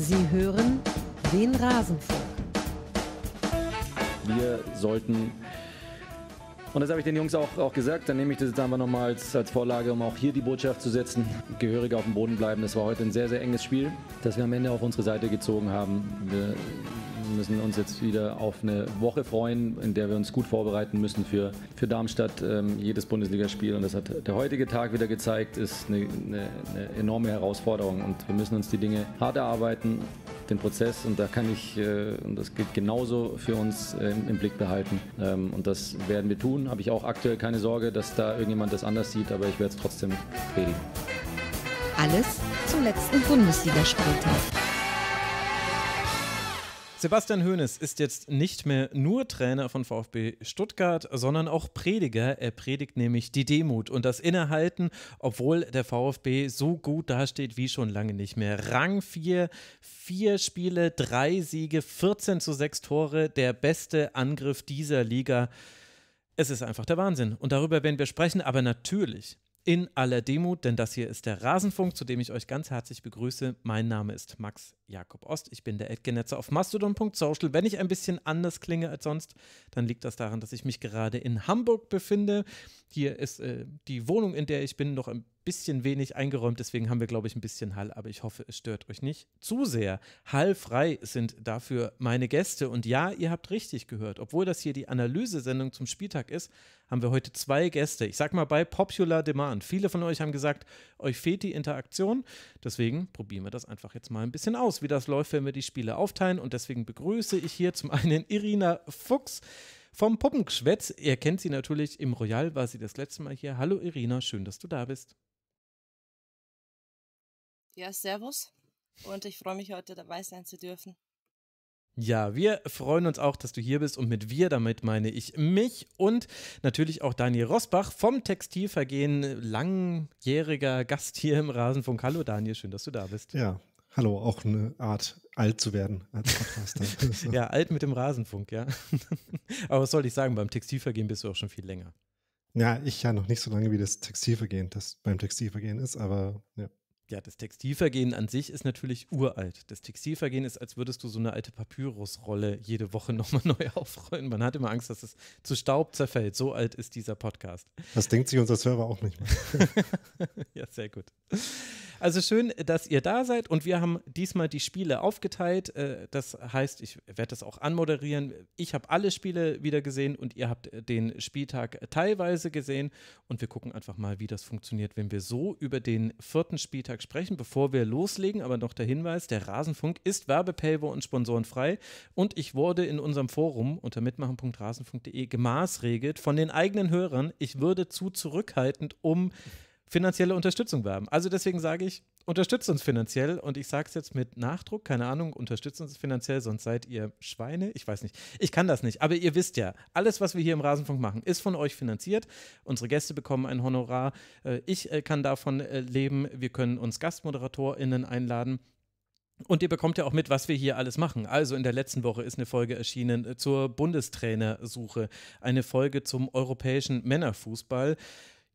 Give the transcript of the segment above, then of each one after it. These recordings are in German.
Sie hören den Rasenfunk. Wir sollten, und das habe ich den Jungs auch, auch gesagt, dann nehme ich das jetzt einfach nochmal als, als Vorlage, um auch hier die Botschaft zu setzen, gehörig auf dem Boden bleiben. Das war heute ein sehr, sehr enges Spiel, das wir am Ende auf unsere Seite gezogen haben. Wir wir müssen uns jetzt wieder auf eine Woche freuen, in der wir uns gut vorbereiten müssen für, für Darmstadt, ähm, jedes Bundesligaspiel. Und das hat der heutige Tag wieder gezeigt, ist eine, eine, eine enorme Herausforderung. Und wir müssen uns die Dinge hart erarbeiten, den Prozess. Und da kann ich, äh, und das gilt genauso für uns äh, im Blick behalten. Ähm, und das werden wir tun. Habe ich auch aktuell keine Sorge, dass da irgendjemand das anders sieht, aber ich werde es trotzdem predigen. Alles zum letzten Bundesligaspieltag. Sebastian Hoeneß ist jetzt nicht mehr nur Trainer von VfB Stuttgart, sondern auch Prediger. Er predigt nämlich die Demut und das Innehalten, obwohl der VfB so gut dasteht wie schon lange nicht mehr. Rang 4, 4 Spiele, 3 Siege, 14 zu 6 Tore, der beste Angriff dieser Liga. Es ist einfach der Wahnsinn. Und darüber werden wir sprechen, aber natürlich in aller Demut, denn das hier ist der Rasenfunk, zu dem ich euch ganz herzlich begrüße. Mein Name ist Max Jakob Ost. Ich bin der Edgenetzer auf mastodon.social. Wenn ich ein bisschen anders klinge als sonst, dann liegt das daran, dass ich mich gerade in Hamburg befinde. Hier ist äh, die Wohnung, in der ich bin, noch ein bisschen wenig eingeräumt, deswegen haben wir, glaube ich, ein bisschen Hall, aber ich hoffe, es stört euch nicht zu sehr. Hallfrei sind dafür meine Gäste und ja, ihr habt richtig gehört. Obwohl das hier die Analysesendung zum Spieltag ist, haben wir heute zwei Gäste. Ich sag mal bei Popular Demand. Viele von euch haben gesagt, euch fehlt die Interaktion. Deswegen probieren wir das einfach jetzt mal ein bisschen aus, wie das läuft, wenn wir die Spiele aufteilen. Und deswegen begrüße ich hier zum einen Irina Fuchs vom Puppengeschwätz. Ihr kennt sie natürlich im Royal, war sie das letzte Mal hier. Hallo Irina, schön, dass du da bist. Ja, Servus. Und ich freue mich, heute dabei sein zu dürfen. Ja, wir freuen uns auch, dass du hier bist und mit wir, damit meine ich mich und natürlich auch Daniel Rosbach vom Textilvergehen, langjähriger Gast hier im Rasenfunk. Hallo Daniel, schön, dass du da bist. Ja, hallo, auch eine Art alt zu werden als Podcaster. ja, alt mit dem Rasenfunk, ja. Aber was soll ich sagen, beim Textilvergehen bist du auch schon viel länger. Ja, ich ja noch nicht so lange wie das Textilvergehen, das beim Textilvergehen ist, aber ja ja, das Textilvergehen an sich ist natürlich uralt. Das Textilvergehen ist, als würdest du so eine alte Papyrusrolle jede Woche nochmal neu aufrollen. Man hat immer Angst, dass es zu Staub zerfällt. So alt ist dieser Podcast. Das denkt sich unser Server auch nicht mehr. ja, sehr gut. Also schön, dass ihr da seid und wir haben diesmal die Spiele aufgeteilt. Äh, das heißt, ich werde das auch anmoderieren. Ich habe alle Spiele wieder gesehen und ihr habt äh, den Spieltag teilweise gesehen und wir gucken einfach mal, wie das funktioniert, wenn wir so über den vierten Spieltag sprechen. Bevor wir loslegen, aber noch der Hinweis, der Rasenfunk ist werbepaywo und sponsorenfrei und ich wurde in unserem Forum unter mitmachen.rasenfunk.de gemaßregelt von den eigenen Hörern. Ich würde zu zurückhaltend um finanzielle Unterstützung werben. Also deswegen sage ich, unterstützt uns finanziell und ich sage es jetzt mit Nachdruck, keine Ahnung, unterstützt uns finanziell, sonst seid ihr Schweine. Ich weiß nicht, ich kann das nicht, aber ihr wisst ja, alles, was wir hier im Rasenfunk machen, ist von euch finanziert. Unsere Gäste bekommen ein Honorar, äh, ich äh, kann davon äh, leben, wir können uns GastmoderatorInnen einladen. Und ihr bekommt ja auch mit, was wir hier alles machen. Also in der letzten Woche ist eine Folge erschienen zur Bundestrainersuche, eine Folge zum europäischen Männerfußball.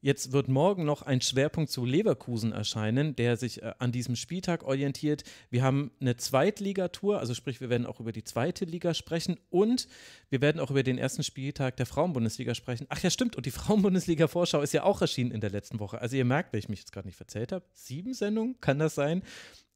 Jetzt wird morgen noch ein Schwerpunkt zu Leverkusen erscheinen, der sich äh, an diesem Spieltag orientiert. Wir haben eine Zweitligatour, also sprich, wir werden auch über die zweite Liga sprechen und wir werden auch über den ersten Spieltag der Frauenbundesliga sprechen. Ach ja, stimmt, und die Frauenbundesliga-Vorschau ist ja auch erschienen in der letzten Woche. Also ihr merkt, wenn ich mich jetzt gerade nicht verzählt habe, sieben Sendungen, kann das sein?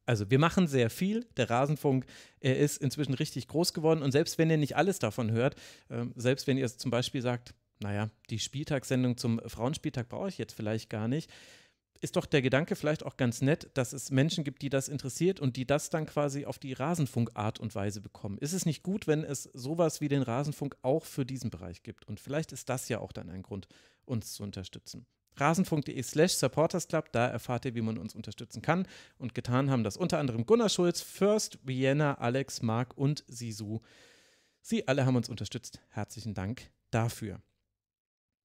Also wir machen sehr viel. Der Rasenfunk, er ist inzwischen richtig groß geworden. Und selbst wenn ihr nicht alles davon hört, ähm, selbst wenn ihr zum Beispiel sagt, naja, die Spieltagssendung zum Frauenspieltag brauche ich jetzt vielleicht gar nicht. Ist doch der Gedanke vielleicht auch ganz nett, dass es Menschen gibt, die das interessiert und die das dann quasi auf die Rasenfunkart und Weise bekommen. Ist es nicht gut, wenn es sowas wie den Rasenfunk auch für diesen Bereich gibt? Und vielleicht ist das ja auch dann ein Grund, uns zu unterstützen rasenfunk.de slash supportersclub, da erfahrt ihr, wie man uns unterstützen kann. Und getan haben das unter anderem Gunnar Schulz, First, Vienna, Alex, Marc und Sisu. Sie alle haben uns unterstützt. Herzlichen Dank dafür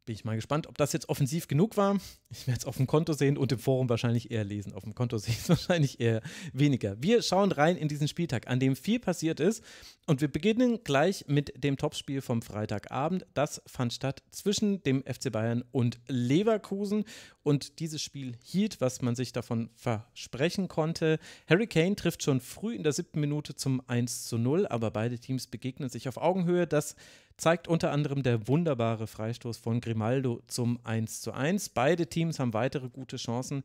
bin ich mal gespannt, ob das jetzt offensiv genug war. Ich werde es auf dem Konto sehen und im Forum wahrscheinlich eher lesen. Auf dem Konto sehe ich es wahrscheinlich eher weniger. Wir schauen rein in diesen Spieltag, an dem viel passiert ist. Und wir beginnen gleich mit dem Topspiel vom Freitagabend. Das fand statt zwischen dem FC Bayern und Leverkusen. Und dieses Spiel hielt, was man sich davon versprechen konnte. Harry Kane trifft schon früh in der siebten Minute zum 1 zu 0, aber beide Teams begegnen sich auf Augenhöhe. Das zeigt unter anderem der wunderbare Freistoß von Grimaldo zum 1:1. Beide Teams haben weitere gute Chancen.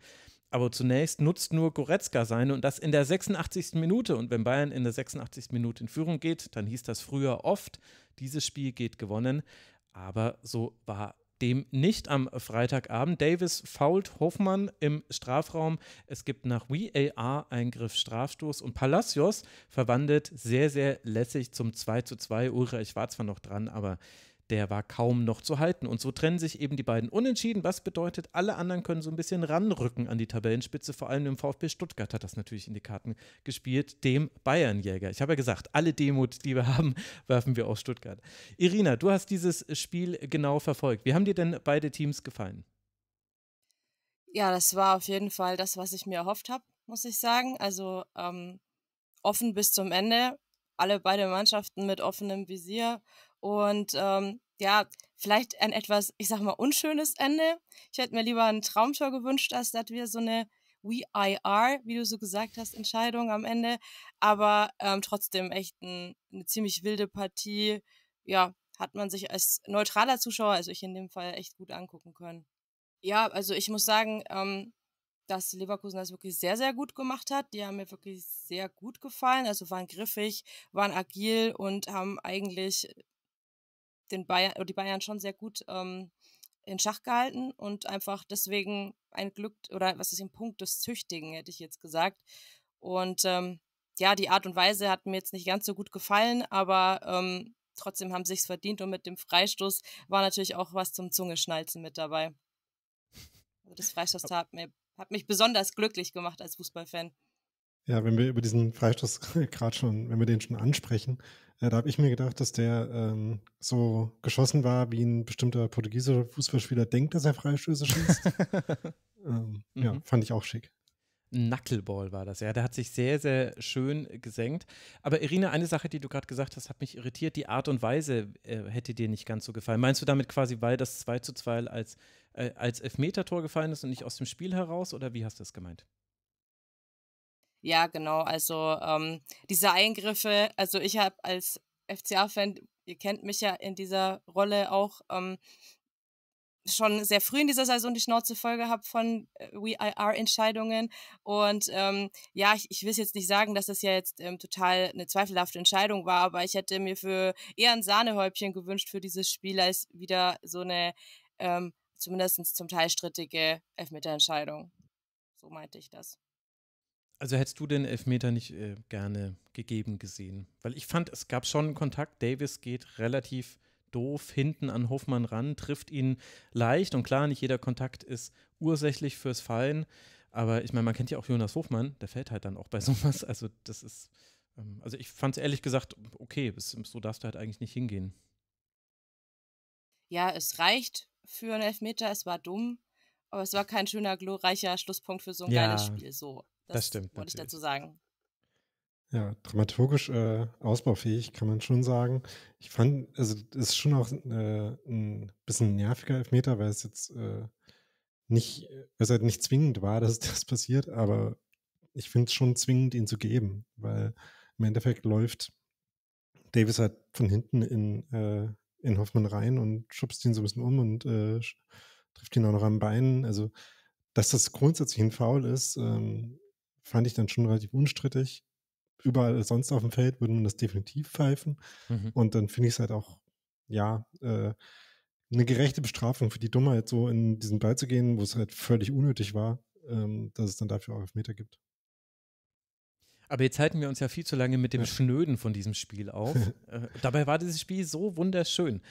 Aber zunächst nutzt nur Goretzka seine und das in der 86. Minute. Und wenn Bayern in der 86. Minute in Führung geht, dann hieß das früher oft, dieses Spiel geht gewonnen. Aber so war dem nicht am Freitagabend. Davis fault Hoffmann im Strafraum. Es gibt nach VAR Eingriff Strafstoß und Palacios verwandelt sehr, sehr lässig zum 2 zu 2. Ulreich war zwar noch dran, aber der war kaum noch zu halten. Und so trennen sich eben die beiden unentschieden, was bedeutet, alle anderen können so ein bisschen ranrücken an die Tabellenspitze. Vor allem im VfB Stuttgart hat das natürlich in die Karten gespielt, dem Bayernjäger. Ich habe ja gesagt, alle Demut, die wir haben, werfen wir auf Stuttgart. Irina, du hast dieses Spiel genau verfolgt. Wie haben dir denn beide Teams gefallen? Ja, das war auf jeden Fall das, was ich mir erhofft habe, muss ich sagen. Also ähm, offen bis zum Ende, alle beide Mannschaften mit offenem Visier und ähm, ja, vielleicht ein etwas, ich sag mal, unschönes Ende. Ich hätte mir lieber ein Traumtor gewünscht, als dass wir so eine We I WIR, wie du so gesagt hast, Entscheidung am Ende. Aber ähm, trotzdem echt ein, eine ziemlich wilde Partie. Ja, hat man sich als neutraler Zuschauer, also ich in dem Fall, echt gut angucken können. Ja, also ich muss sagen, ähm, dass Leverkusen das wirklich sehr, sehr gut gemacht hat. Die haben mir wirklich sehr gut gefallen. Also waren griffig, waren agil und haben eigentlich den Bayern, die Bayern schon sehr gut ähm, in Schach gehalten und einfach deswegen ein Glück oder was ist ein Punkt des Züchtigen, hätte ich jetzt gesagt. Und ähm, ja, die Art und Weise hat mir jetzt nicht ganz so gut gefallen, aber ähm, trotzdem haben sie es verdient und mit dem Freistoß war natürlich auch was zum Zungeschnalzen mit dabei. Also das Freistoß hat, mir, hat mich besonders glücklich gemacht als Fußballfan. Ja, wenn wir über diesen Freistoß gerade schon, wenn wir den schon ansprechen, äh, da habe ich mir gedacht, dass der ähm, so geschossen war, wie ein bestimmter portugiesischer Fußballspieler denkt, dass er Freistöße schießt. ähm, mhm. Ja, fand ich auch schick. Knuckleball war das, ja. Der hat sich sehr, sehr schön gesenkt. Aber Irina, eine Sache, die du gerade gesagt hast, hat mich irritiert. Die Art und Weise äh, hätte dir nicht ganz so gefallen. Meinst du damit quasi, weil das 2 zu 2 als, äh, als Elfmetertor gefallen ist und nicht aus dem Spiel heraus? Oder wie hast du das gemeint? Ja, genau. Also ähm, diese Eingriffe, also ich habe als FCA-Fan, ihr kennt mich ja in dieser Rolle auch, ähm, schon sehr früh in dieser Saison die Schnauze voll gehabt von äh, WIR-Entscheidungen. Und ähm, ja, ich, ich will jetzt nicht sagen, dass das ja jetzt ähm, total eine zweifelhafte Entscheidung war, aber ich hätte mir für eher ein Sahnehäubchen gewünscht für dieses Spiel als wieder so eine ähm, zumindest zum Teil strittige Elfmeterentscheidung. So meinte ich das. Also hättest du den Elfmeter nicht äh, gerne gegeben gesehen? Weil ich fand, es gab schon einen Kontakt. Davis geht relativ doof hinten an Hofmann ran, trifft ihn leicht und klar, nicht jeder Kontakt ist ursächlich fürs Fallen. Aber ich meine, man kennt ja auch Jonas Hofmann, der fällt halt dann auch bei sowas. Also das ist, ähm, also ich fand es ehrlich gesagt, okay, so darfst du halt eigentlich nicht hingehen. Ja, es reicht für einen Elfmeter, es war dumm, aber es war kein schöner, glorreicher Schlusspunkt für so ein ja. geiles Spiel. So. Das, das stimmt. Wollte natürlich. ich dazu sagen. Ja, dramaturgisch äh, ausbaufähig kann man schon sagen. Ich fand, also es ist schon auch äh, ein bisschen nerviger Elfmeter, weil es jetzt äh, nicht, äh, es halt nicht zwingend war, dass das passiert, aber ich finde es schon zwingend, ihn zu geben, weil im Endeffekt läuft Davis halt von hinten in, äh, in Hoffmann rein und schubst ihn so ein bisschen um und äh, trifft ihn auch noch am Bein. Also, dass das grundsätzlich ein Foul ist, ähm, fand ich dann schon relativ unstrittig. Überall sonst auf dem Feld würde man das definitiv pfeifen. Mhm. Und dann finde ich es halt auch, ja, äh, eine gerechte Bestrafung für die Dummheit, so in diesen Ball zu gehen, wo es halt völlig unnötig war, ähm, dass es dann dafür auch Elfmeter gibt. Aber jetzt halten wir uns ja viel zu lange mit dem ja. Schnöden von diesem Spiel auf. äh, dabei war dieses Spiel so wunderschön.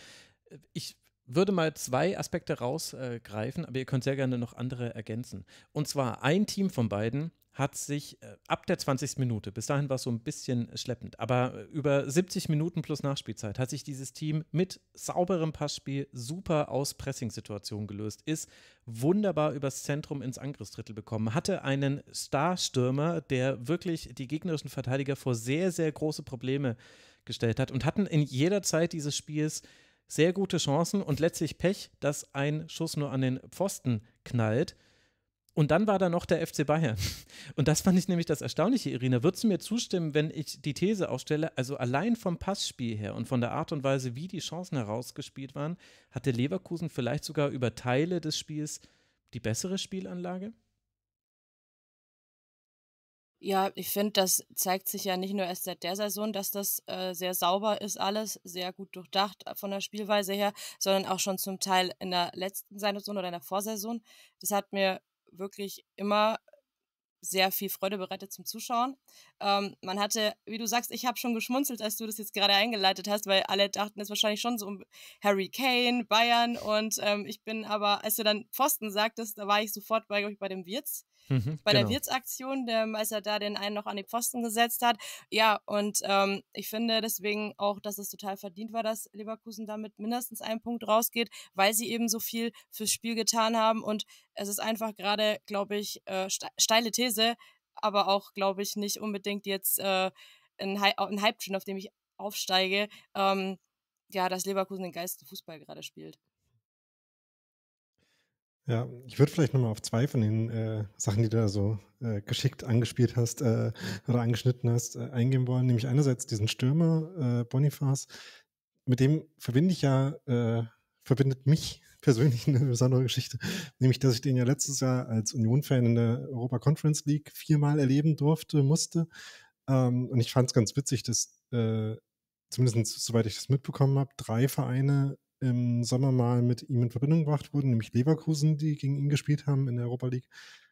Äh, ich würde mal zwei Aspekte rausgreifen, aber ihr könnt sehr gerne noch andere ergänzen. Und zwar ein Team von beiden hat sich äh, ab der 20. Minute, bis dahin war es so ein bisschen schleppend, aber äh, über 70 Minuten plus Nachspielzeit hat sich dieses Team mit sauberem Passspiel super aus Pressing-Situationen gelöst, ist wunderbar übers Zentrum ins Angriffsdrittel bekommen, hatte einen Star-Stürmer, der wirklich die gegnerischen Verteidiger vor sehr, sehr große Probleme gestellt hat und hatten in jeder Zeit dieses Spiels sehr gute Chancen und letztlich Pech, dass ein Schuss nur an den Pfosten knallt. Und dann war da noch der FC Bayern. Und das fand ich nämlich das Erstaunliche, Irina. Würdest du mir zustimmen, wenn ich die These aufstelle, also allein vom Passspiel her und von der Art und Weise, wie die Chancen herausgespielt waren, hatte Leverkusen vielleicht sogar über Teile des Spiels die bessere Spielanlage? Ja, ich finde, das zeigt sich ja nicht nur erst seit der Saison, dass das äh, sehr sauber ist, alles sehr gut durchdacht äh, von der Spielweise her, sondern auch schon zum Teil in der letzten Saison oder in der Vorsaison. Das hat mir wirklich immer sehr viel Freude bereitet zum Zuschauen. Ähm, man hatte, wie du sagst, ich habe schon geschmunzelt, als du das jetzt gerade eingeleitet hast, weil alle dachten es wahrscheinlich schon so um Harry Kane, Bayern und ähm, ich bin aber, als du dann Pfosten sagtest, da war ich sofort bei, ich, bei dem Wirtz Mhm, bei genau. der Wirtsaktion, der, ähm, als er da den einen noch an die Pfosten gesetzt hat. Ja, und ähm, ich finde deswegen auch, dass es total verdient war, dass Leverkusen damit mindestens einen Punkt rausgeht, weil sie eben so viel fürs Spiel getan haben. Und es ist einfach gerade, glaube ich, äh, steile These, aber auch, glaube ich, nicht unbedingt jetzt äh, ein, Hi ein Hype-Train, auf dem ich aufsteige. Ähm, ja, dass Leverkusen den geilsten Fußball gerade spielt. Ja, ich würde vielleicht nochmal auf zwei von den äh, Sachen, die du da so äh, geschickt angespielt hast äh, oder angeschnitten hast, äh, eingehen wollen. Nämlich einerseits diesen Stürmer äh, Boniface, mit dem verbinde ich ja, äh, verbindet mich persönlich eine besondere Geschichte, nämlich dass ich den ja letztes Jahr als Union-Fan in der Europa Conference League viermal erleben durfte, musste. Ähm, und ich fand es ganz witzig, dass zumindest soweit ich das mitbekommen habe, drei Vereine im Sommer mal mit ihm in Verbindung gebracht wurden, nämlich Leverkusen, die gegen ihn gespielt haben in der Europa League.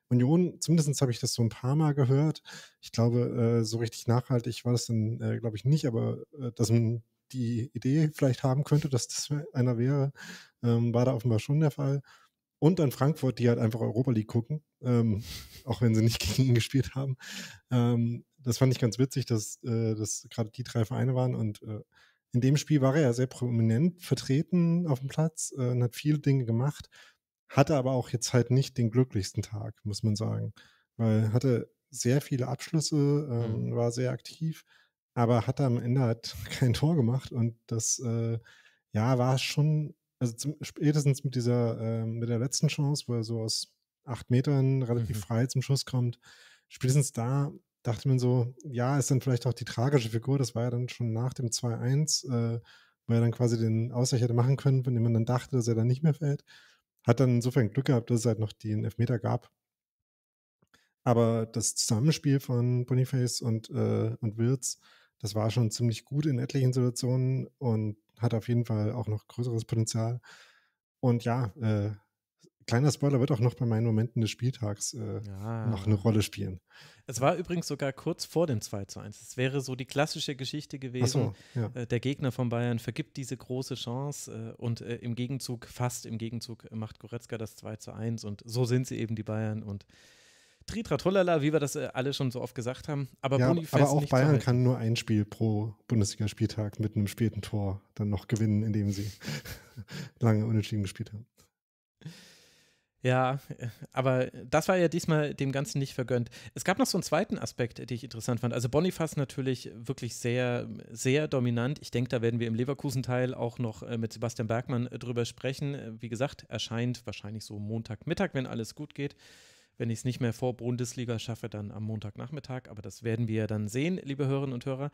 Union, zumindest habe ich das so ein paar Mal gehört. Ich glaube, äh, so richtig nachhaltig war das dann, äh, glaube ich, nicht, aber äh, dass man die Idee vielleicht haben könnte, dass das einer wäre, ähm, war da offenbar schon der Fall. Und dann Frankfurt, die halt einfach Europa League gucken, ähm, auch wenn sie nicht gegen ihn gespielt haben. Ähm, das fand ich ganz witzig, dass das gerade die drei Vereine waren und in dem Spiel war er ja sehr prominent vertreten auf dem Platz äh, und hat viele Dinge gemacht, hatte aber auch jetzt halt nicht den glücklichsten Tag, muss man sagen, weil hatte sehr viele Abschlüsse, ähm, mhm. war sehr aktiv, aber hat am Ende halt kein Tor gemacht und das äh, ja war schon also zum, spätestens mit dieser äh, mit der letzten Chance, wo er so aus acht Metern relativ mhm. frei zum Schuss kommt, spätestens da dachte man so, ja, ist dann vielleicht auch die tragische Figur, das war ja dann schon nach dem 2-1, äh, weil er dann quasi den Ausgleich hätte machen können, von dem man dann dachte, dass er dann nicht mehr fällt. Hat dann insofern Glück gehabt, dass es halt noch den Elfmeter gab. Aber das Zusammenspiel von Boniface und, äh, und Wirtz, das war schon ziemlich gut in etlichen Situationen und hat auf jeden Fall auch noch größeres Potenzial. Und ja, äh, kleiner Spoiler wird auch noch bei meinen Momenten des Spieltags äh, ja. noch eine Rolle spielen. Es war übrigens sogar kurz vor dem 2 zu 1. Es wäre so die klassische Geschichte gewesen. So, ja. äh, der Gegner von Bayern vergibt diese große Chance äh, und äh, im Gegenzug, fast im Gegenzug, äh, macht Goretzka das 2 zu 1 und so sind sie eben die Bayern und Tritratrolala, wie wir das äh, alle schon so oft gesagt haben. Aber, ja, aber auch Bayern kann nur ein Spiel pro Bundesligaspieltag mit einem späten Tor dann noch gewinnen, indem sie lange unentschieden gespielt haben. Ja, äh, aber das war ja diesmal dem Ganzen nicht vergönnt. Es gab noch so einen zweiten Aspekt, den ich interessant fand. Also Boniface natürlich wirklich sehr, sehr dominant. Ich denke, da werden wir im Leverkusen-Teil auch noch äh, mit Sebastian Bergmann äh, drüber sprechen. Wie gesagt, erscheint wahrscheinlich so Montagmittag, wenn alles gut geht wenn ich es nicht mehr vor Bundesliga schaffe, dann am Montagnachmittag. Aber das werden wir dann sehen, liebe Hörerinnen und Hörer.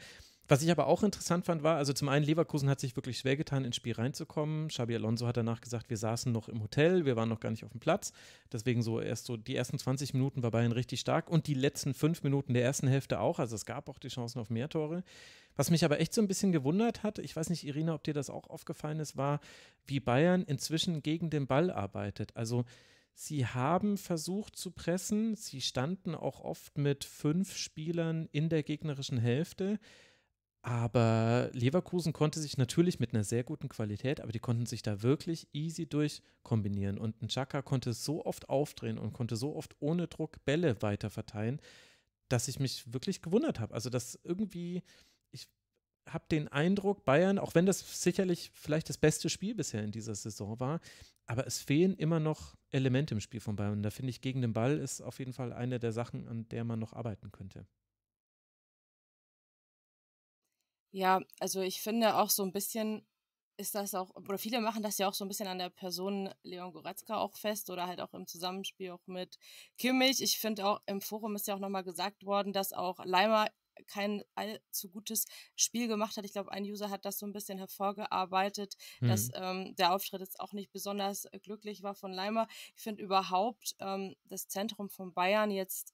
Was ich aber auch interessant fand, war, also zum einen, Leverkusen hat sich wirklich schwer getan, ins Spiel reinzukommen. Xabi Alonso hat danach gesagt, wir saßen noch im Hotel, wir waren noch gar nicht auf dem Platz. Deswegen so erst so die ersten 20 Minuten war Bayern richtig stark und die letzten fünf Minuten der ersten Hälfte auch. Also es gab auch die Chancen auf mehr Tore. Was mich aber echt so ein bisschen gewundert hat, ich weiß nicht, Irina, ob dir das auch aufgefallen ist, war, wie Bayern inzwischen gegen den Ball arbeitet. Also Sie haben versucht zu pressen. Sie standen auch oft mit fünf Spielern in der gegnerischen Hälfte. Aber Leverkusen konnte sich natürlich mit einer sehr guten Qualität, aber die konnten sich da wirklich easy durchkombinieren. Und ein Chaka konnte so oft aufdrehen und konnte so oft ohne Druck Bälle weiterverteilen, dass ich mich wirklich gewundert habe. Also, dass irgendwie, ich habe den Eindruck, Bayern, auch wenn das sicherlich vielleicht das beste Spiel bisher in dieser Saison war, aber es fehlen immer noch Elemente im Spiel von Bayern. da finde ich, gegen den Ball ist auf jeden Fall eine der Sachen, an der man noch arbeiten könnte. Ja, also ich finde auch so ein bisschen ist das auch, oder viele machen das ja auch so ein bisschen an der Person Leon Goretzka auch fest oder halt auch im Zusammenspiel auch mit Kimmich. Ich finde auch im Forum ist ja auch nochmal gesagt worden, dass auch Leimer kein allzu gutes Spiel gemacht hat. Ich glaube, ein User hat das so ein bisschen hervorgearbeitet, mhm. dass ähm, der Auftritt jetzt auch nicht besonders äh, glücklich war von Leimer. Ich finde überhaupt ähm, das Zentrum von Bayern jetzt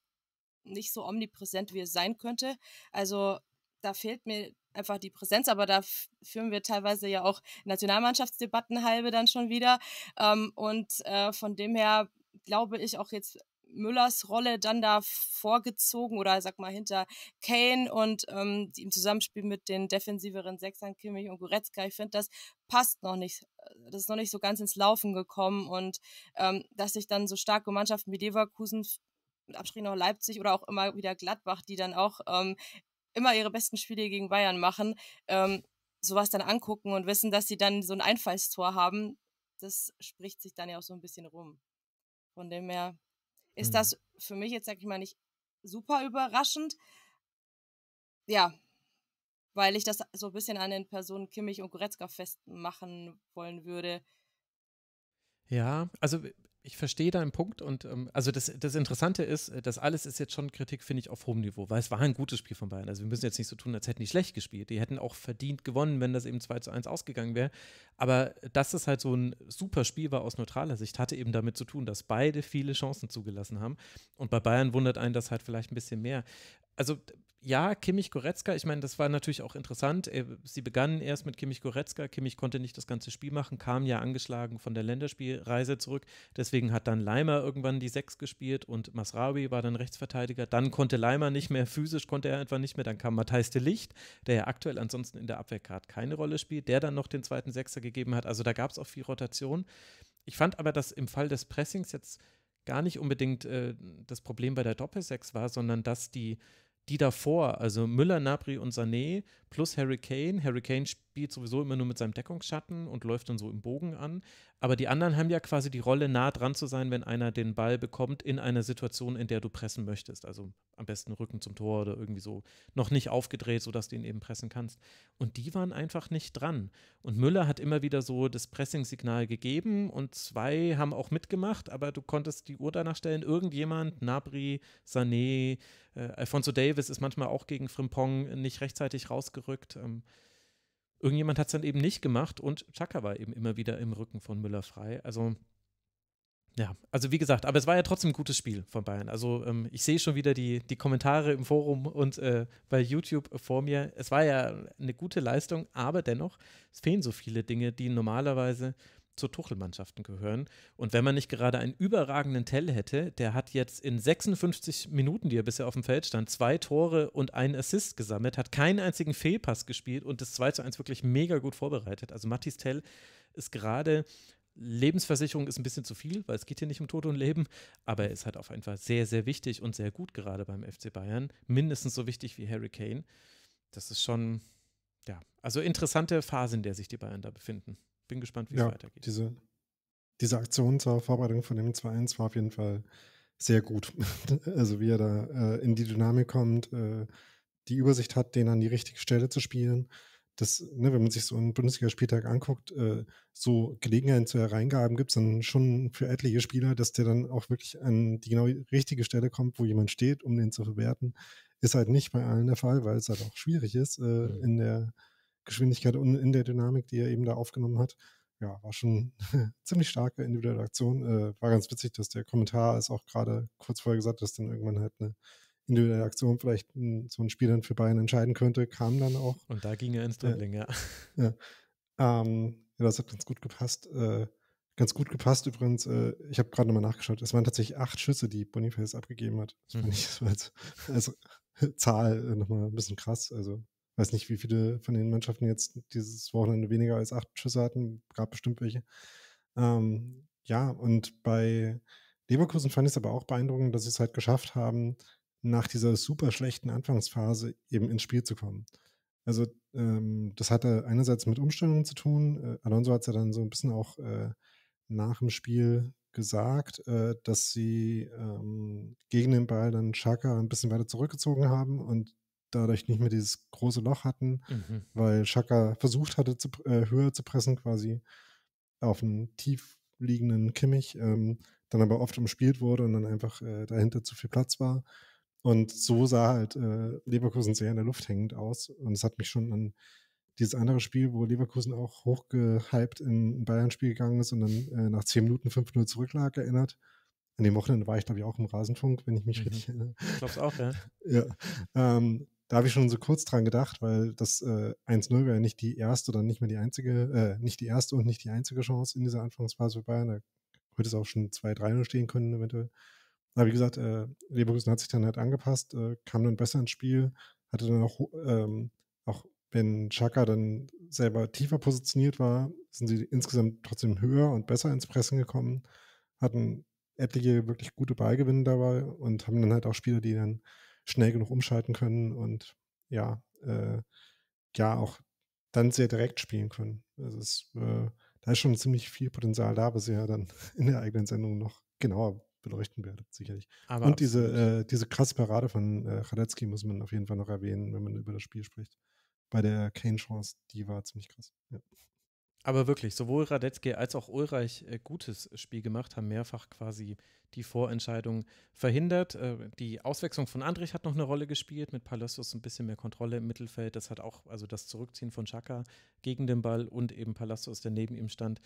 nicht so omnipräsent, wie es sein könnte. Also da fehlt mir einfach die Präsenz, aber da führen wir teilweise ja auch Nationalmannschaftsdebatten halbe dann schon wieder. Ähm, und äh, von dem her glaube ich auch jetzt Müllers Rolle dann da vorgezogen oder sag mal hinter Kane und ähm, im Zusammenspiel mit den defensiveren Sechsern Kimmich und Goretzka. Ich finde, das passt noch nicht. Äh, das ist noch nicht so ganz ins Laufen gekommen und ähm, dass sich dann so starke Mannschaften wie Leverkusen, Abstrichen noch Leipzig oder auch immer wieder Gladbach, die dann auch ähm, immer ihre besten Spiele gegen Bayern machen, ähm, sowas dann angucken und wissen, dass sie dann so ein Einfallstor haben, das spricht sich dann ja auch so ein bisschen rum. Von dem her ist mhm. das für mich jetzt, sag ich mal, nicht super überraschend. Ja, weil ich das so ein bisschen an den Personen Kimmich und Goretzka festmachen wollen würde. Ja, also ich verstehe deinen Punkt und ähm, also das, das Interessante ist, äh, das alles ist jetzt schon Kritik, finde ich, auf hohem Niveau, weil es war ein gutes Spiel von Bayern. Also wir müssen jetzt nicht so tun, als hätten die schlecht gespielt. Die hätten auch verdient gewonnen, wenn das eben 2 zu 1 ausgegangen wäre. Aber dass es halt so ein super Spiel war aus neutraler Sicht, hatte eben damit zu tun, dass beide viele Chancen zugelassen haben. Und bei Bayern wundert einen das halt vielleicht ein bisschen mehr also ja, Kimmich Goretzka, ich meine, das war natürlich auch interessant. Sie begannen erst mit Kimmich Goretzka. Kimmich konnte nicht das ganze Spiel machen, kam ja angeschlagen von der Länderspielreise zurück. Deswegen hat dann Leimer irgendwann die Sechs gespielt und Masraoui war dann Rechtsverteidiger. Dann konnte Leimer nicht mehr, physisch konnte er einfach nicht mehr. Dann kam Matthijs de Licht, der ja aktuell ansonsten in der Abwehrkarte keine Rolle spielt, der dann noch den zweiten Sechser gegeben hat. Also da gab es auch viel Rotation. Ich fand aber, dass im Fall des Pressings jetzt gar nicht unbedingt äh, das Problem bei der Doppelsechs war, sondern dass die die davor, also Müller, Nabri und Sané plus Harry Kane. Harry Kane spielt sowieso immer nur mit seinem Deckungsschatten und läuft dann so im Bogen an. Aber die anderen haben ja quasi die Rolle, nah dran zu sein, wenn einer den Ball bekommt, in einer Situation, in der du pressen möchtest. Also am besten Rücken zum Tor oder irgendwie so noch nicht aufgedreht, sodass du ihn eben pressen kannst. Und die waren einfach nicht dran. Und Müller hat immer wieder so das Pressing-Signal gegeben und zwei haben auch mitgemacht, aber du konntest die Uhr danach stellen. Irgendjemand, Nabri, Sané, äh, Alfonso Davis ist manchmal auch gegen Frimpong nicht rechtzeitig rausgerückt. Ähm, Irgendjemand hat es dann eben nicht gemacht und Chaka war eben immer wieder im Rücken von Müller frei. Also ja, also wie gesagt, aber es war ja trotzdem ein gutes Spiel von Bayern. Also ähm, ich sehe schon wieder die, die Kommentare im Forum und äh, bei YouTube vor mir. Es war ja eine gute Leistung, aber dennoch, es fehlen so viele Dinge, die normalerweise zu Tuchelmannschaften gehören. Und wenn man nicht gerade einen überragenden Tell hätte, der hat jetzt in 56 Minuten, die er bisher auf dem Feld stand, zwei Tore und einen Assist gesammelt, hat keinen einzigen Fehlpass gespielt und das 2 zu 1 wirklich mega gut vorbereitet. Also Mathis Tell ist gerade Lebensversicherung ist ein bisschen zu viel, weil es geht hier nicht um Tod und Leben, aber er ist halt auf jeden Fall sehr, sehr wichtig und sehr gut gerade beim FC Bayern. Mindestens so wichtig wie Harry Kane. Das ist schon, ja, also interessante Phase, in der sich die Bayern da befinden bin gespannt, wie es ja, weitergeht. Diese, diese Aktion zur Vorbereitung von dem 2-1 war auf jeden Fall sehr gut. also wie er da äh, in die Dynamik kommt, äh, die Übersicht hat, den an die richtige Stelle zu spielen. Das, ne, wenn man sich so einen Bundesligaspieltag anguckt, äh, so Gelegenheiten zu Hereingaben gibt es dann schon für etliche Spieler, dass der dann auch wirklich an die genau richtige Stelle kommt, wo jemand steht, um den zu verwerten. Ist halt nicht bei allen der Fall, weil es halt auch schwierig ist, äh, mhm. in der Geschwindigkeit und in der Dynamik, die er eben da aufgenommen hat. Ja, war schon ziemlich starke individuelle Aktion. Äh, war ganz witzig, dass der Kommentar ist auch gerade kurz vorher gesagt, dass dann irgendwann halt eine individuelle Aktion vielleicht ein, so ein Spiel dann für Bayern entscheiden könnte, kam dann auch. Und da ging er ins äh, Dribbling, äh, ja. Ja. Ähm, ja, das hat ganz gut gepasst. Äh, ganz gut gepasst übrigens. Äh, ich habe gerade nochmal nachgeschaut. Es waren tatsächlich acht Schüsse, die Boniface abgegeben hat. Das fand mhm. ich so als, als Zahl äh, nochmal ein bisschen krass. Also weiß nicht, wie viele von den Mannschaften jetzt dieses Wochenende weniger als acht Schüsse hatten, gab bestimmt welche. Ähm, ja, und bei Leverkusen fand ich es aber auch beeindruckend, dass sie es halt geschafft haben, nach dieser super schlechten Anfangsphase eben ins Spiel zu kommen. Also ähm, das hatte einerseits mit Umstellungen zu tun. Äh, Alonso hat es ja dann so ein bisschen auch äh, nach dem Spiel gesagt, äh, dass sie ähm, gegen den Ball dann Schaka ein bisschen weiter zurückgezogen haben und dadurch nicht mehr dieses große Loch hatten, mhm. weil Shaka versucht hatte, zu, äh, höher zu pressen quasi auf einen tief liegenden Kimmich, ähm, dann aber oft umspielt wurde und dann einfach äh, dahinter zu viel Platz war. Und so sah halt äh, Leverkusen sehr in der Luft hängend aus. Und es hat mich schon an dieses andere Spiel, wo Leverkusen auch hochgehypt in ein Bayern-Spiel gegangen ist und dann äh, nach zehn Minuten 5-0 zurücklag, erinnert. An dem Wochenende war ich, glaube ich, auch im Rasenfunk, wenn ich mich mhm. richtig erinnere. Ich glaube es auch, ja. ja. Ähm, da habe ich schon so kurz dran gedacht, weil das äh, 1-0 wäre nicht die erste oder nicht mehr die einzige, äh, nicht die erste und nicht die einzige Chance in dieser Anfangsphase für Bayern. Da hätte es auch schon 2-3-0 stehen können, eventuell. Aber wie gesagt, äh, Leverkusen hat sich dann halt angepasst, äh, kam dann besser ins Spiel, hatte dann auch, ähm, auch wenn Chaka dann selber tiefer positioniert war, sind sie insgesamt trotzdem höher und besser ins Pressen gekommen, hatten etliche wirklich gute Ballgewinne dabei und haben dann halt auch Spieler, die dann schnell genug umschalten können und ja, äh, ja, auch dann sehr direkt spielen können. Also es, äh, mhm. da ist schon ziemlich viel Potenzial da, was ihr ja dann in der eigenen Sendung noch genauer beleuchten werdet, sicherlich. Aber und diese, äh, diese krasse Parade von äh, Radetzky muss man auf jeden Fall noch erwähnen, wenn man über das Spiel spricht. Bei der Kane-Chance, die war ziemlich krass. Ja. Aber wirklich, sowohl Radetzky als auch Ulreich äh, gutes Spiel gemacht, haben mehrfach quasi die Vorentscheidung verhindert. Äh, die Auswechslung von Andrich hat noch eine Rolle gespielt, mit Palacios ein bisschen mehr Kontrolle im Mittelfeld. Das hat auch, also das Zurückziehen von Chaka gegen den Ball und eben Palacios, der neben ihm stand,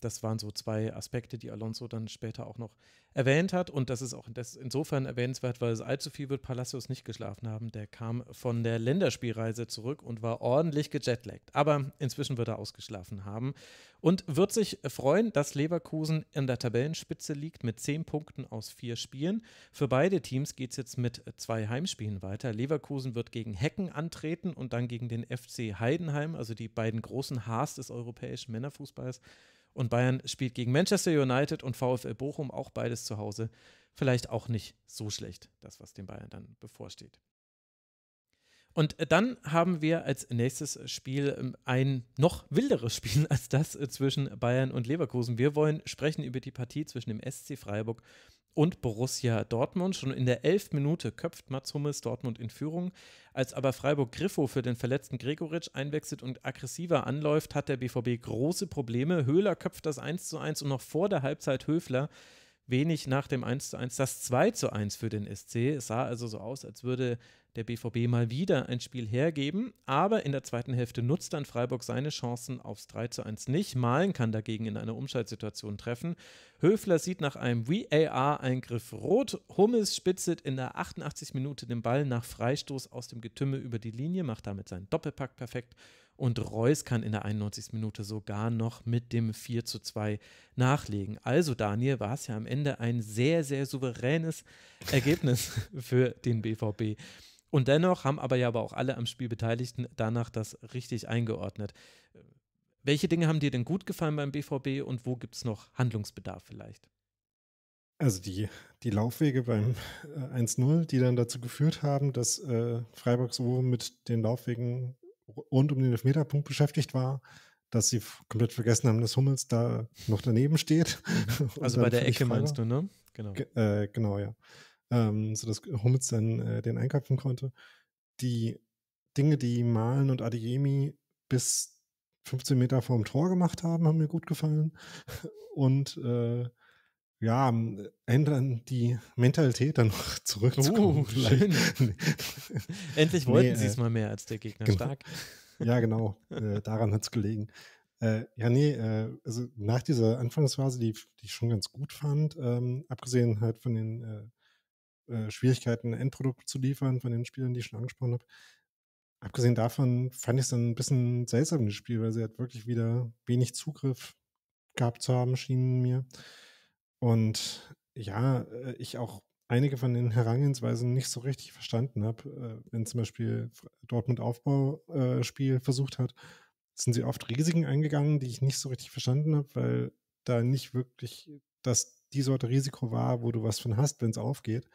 das waren so zwei Aspekte, die Alonso dann später auch noch erwähnt hat. Und das ist auch insofern erwähnenswert, weil es allzu viel wird Palacios nicht geschlafen haben. Der kam von der Länderspielreise zurück und war ordentlich gejetlaggt. Aber inzwischen wird er ausgeschlafen haben und wird sich freuen, dass Leverkusen in der Tabellenspitze liegt mit zehn Punkten aus vier Spielen. Für beide Teams geht es jetzt mit zwei Heimspielen weiter. Leverkusen wird gegen Hecken antreten und dann gegen den FC Heidenheim, also die beiden großen Haars des europäischen Männerfußballs. Und Bayern spielt gegen Manchester United und VfL Bochum, auch beides zu Hause. Vielleicht auch nicht so schlecht, das, was den Bayern dann bevorsteht. Und dann haben wir als nächstes Spiel ähm, ein noch wilderes Spiel als das äh, zwischen Bayern und Leverkusen. Wir wollen sprechen über die Partie zwischen dem SC Freiburg und und Borussia Dortmund. Schon in der 11. Minute köpft Mats Hummels Dortmund in Führung. Als aber Freiburg Griffo für den verletzten Gregoritsch einwechselt und aggressiver anläuft, hat der BVB große Probleme. Höhler köpft das 1:1 und noch vor der Halbzeit Höfler wenig nach dem 1:1 das 2:1 für den SC. Es sah also so aus, als würde der BVB mal wieder ein Spiel hergeben, aber in der zweiten Hälfte nutzt dann Freiburg seine Chancen aufs 3 zu 1 nicht. Malen kann dagegen in einer Umschaltsituation treffen. Höfler sieht nach einem VAR-Eingriff rot. Hummels spitzelt in der 88. Minute den Ball nach Freistoß aus dem Getümmel über die Linie, macht damit seinen Doppelpack perfekt. Und Reus kann in der 91. Minute sogar noch mit dem 4 zu 2 nachlegen. Also, Daniel, war es ja am Ende ein sehr, sehr souveränes Ergebnis für den BVB. Und dennoch haben aber ja aber auch alle am Spiel Beteiligten danach das richtig eingeordnet. Welche Dinge haben dir denn gut gefallen beim BVB und wo gibt es noch Handlungsbedarf vielleicht? Also die, die Laufwege beim 1-0, äh, die dann dazu geführt haben, dass äh, Freiburg so mit den Laufwegen rund um den Elfmeterpunkt beschäftigt war, dass sie komplett vergessen haben, dass Hummels da noch daneben steht. Mhm. Also bei der Ecke meinst du, ne? Genau. G äh, genau, ja ähm, sodass Hummels dann äh, den einkaufen konnte. Die Dinge, die Malen und Adeyemi bis 15 Meter vorm Tor gemacht haben, haben mir gut gefallen. Und äh, ja, ähm, ändern die Mentalität dann noch zurückzukommen. Oh, schön. Endlich wollten nee, sie es äh, mal mehr als der Gegner genau. stark. Ja, genau. äh, daran hat es gelegen. Äh, ja, nee, äh, also nach dieser Anfangsphase, die, die ich schon ganz gut fand, ähm, abgesehen halt von den äh, äh, Schwierigkeiten, ein Endprodukt zu liefern von den Spielern, die ich schon angesprochen habe. Abgesehen davon fand ich es dann ein bisschen seltsam, das Spiel, weil sie hat wirklich wieder wenig Zugriff gehabt zu haben, schienen mir. Und ja, äh, ich auch einige von den Herangehensweisen nicht so richtig verstanden habe. Äh, wenn zum Beispiel Dortmund Aufbauspiel versucht hat, sind sie oft Risiken eingegangen, die ich nicht so richtig verstanden habe, weil da nicht wirklich das die Sorte Risiko war, wo du was von hast, wenn es aufgeht,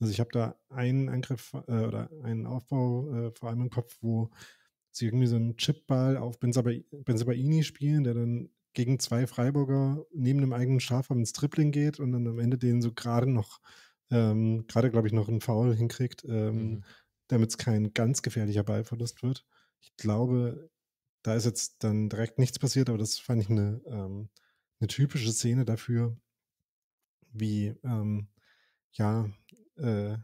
also ich habe da einen Angriff äh, oder einen Aufbau äh, vor allem im Kopf, wo sie irgendwie so einen Chipball auf Benzabaini spielen, der dann gegen zwei Freiburger neben dem eigenen Strafraum ins Tripling geht und dann am Ende den so gerade noch, ähm, gerade glaube ich noch einen Foul hinkriegt, ähm, mhm. damit es kein ganz gefährlicher Ballverlust wird. Ich glaube, da ist jetzt dann direkt nichts passiert, aber das fand ich eine, ähm, eine typische Szene dafür, wie ähm, ja, äh,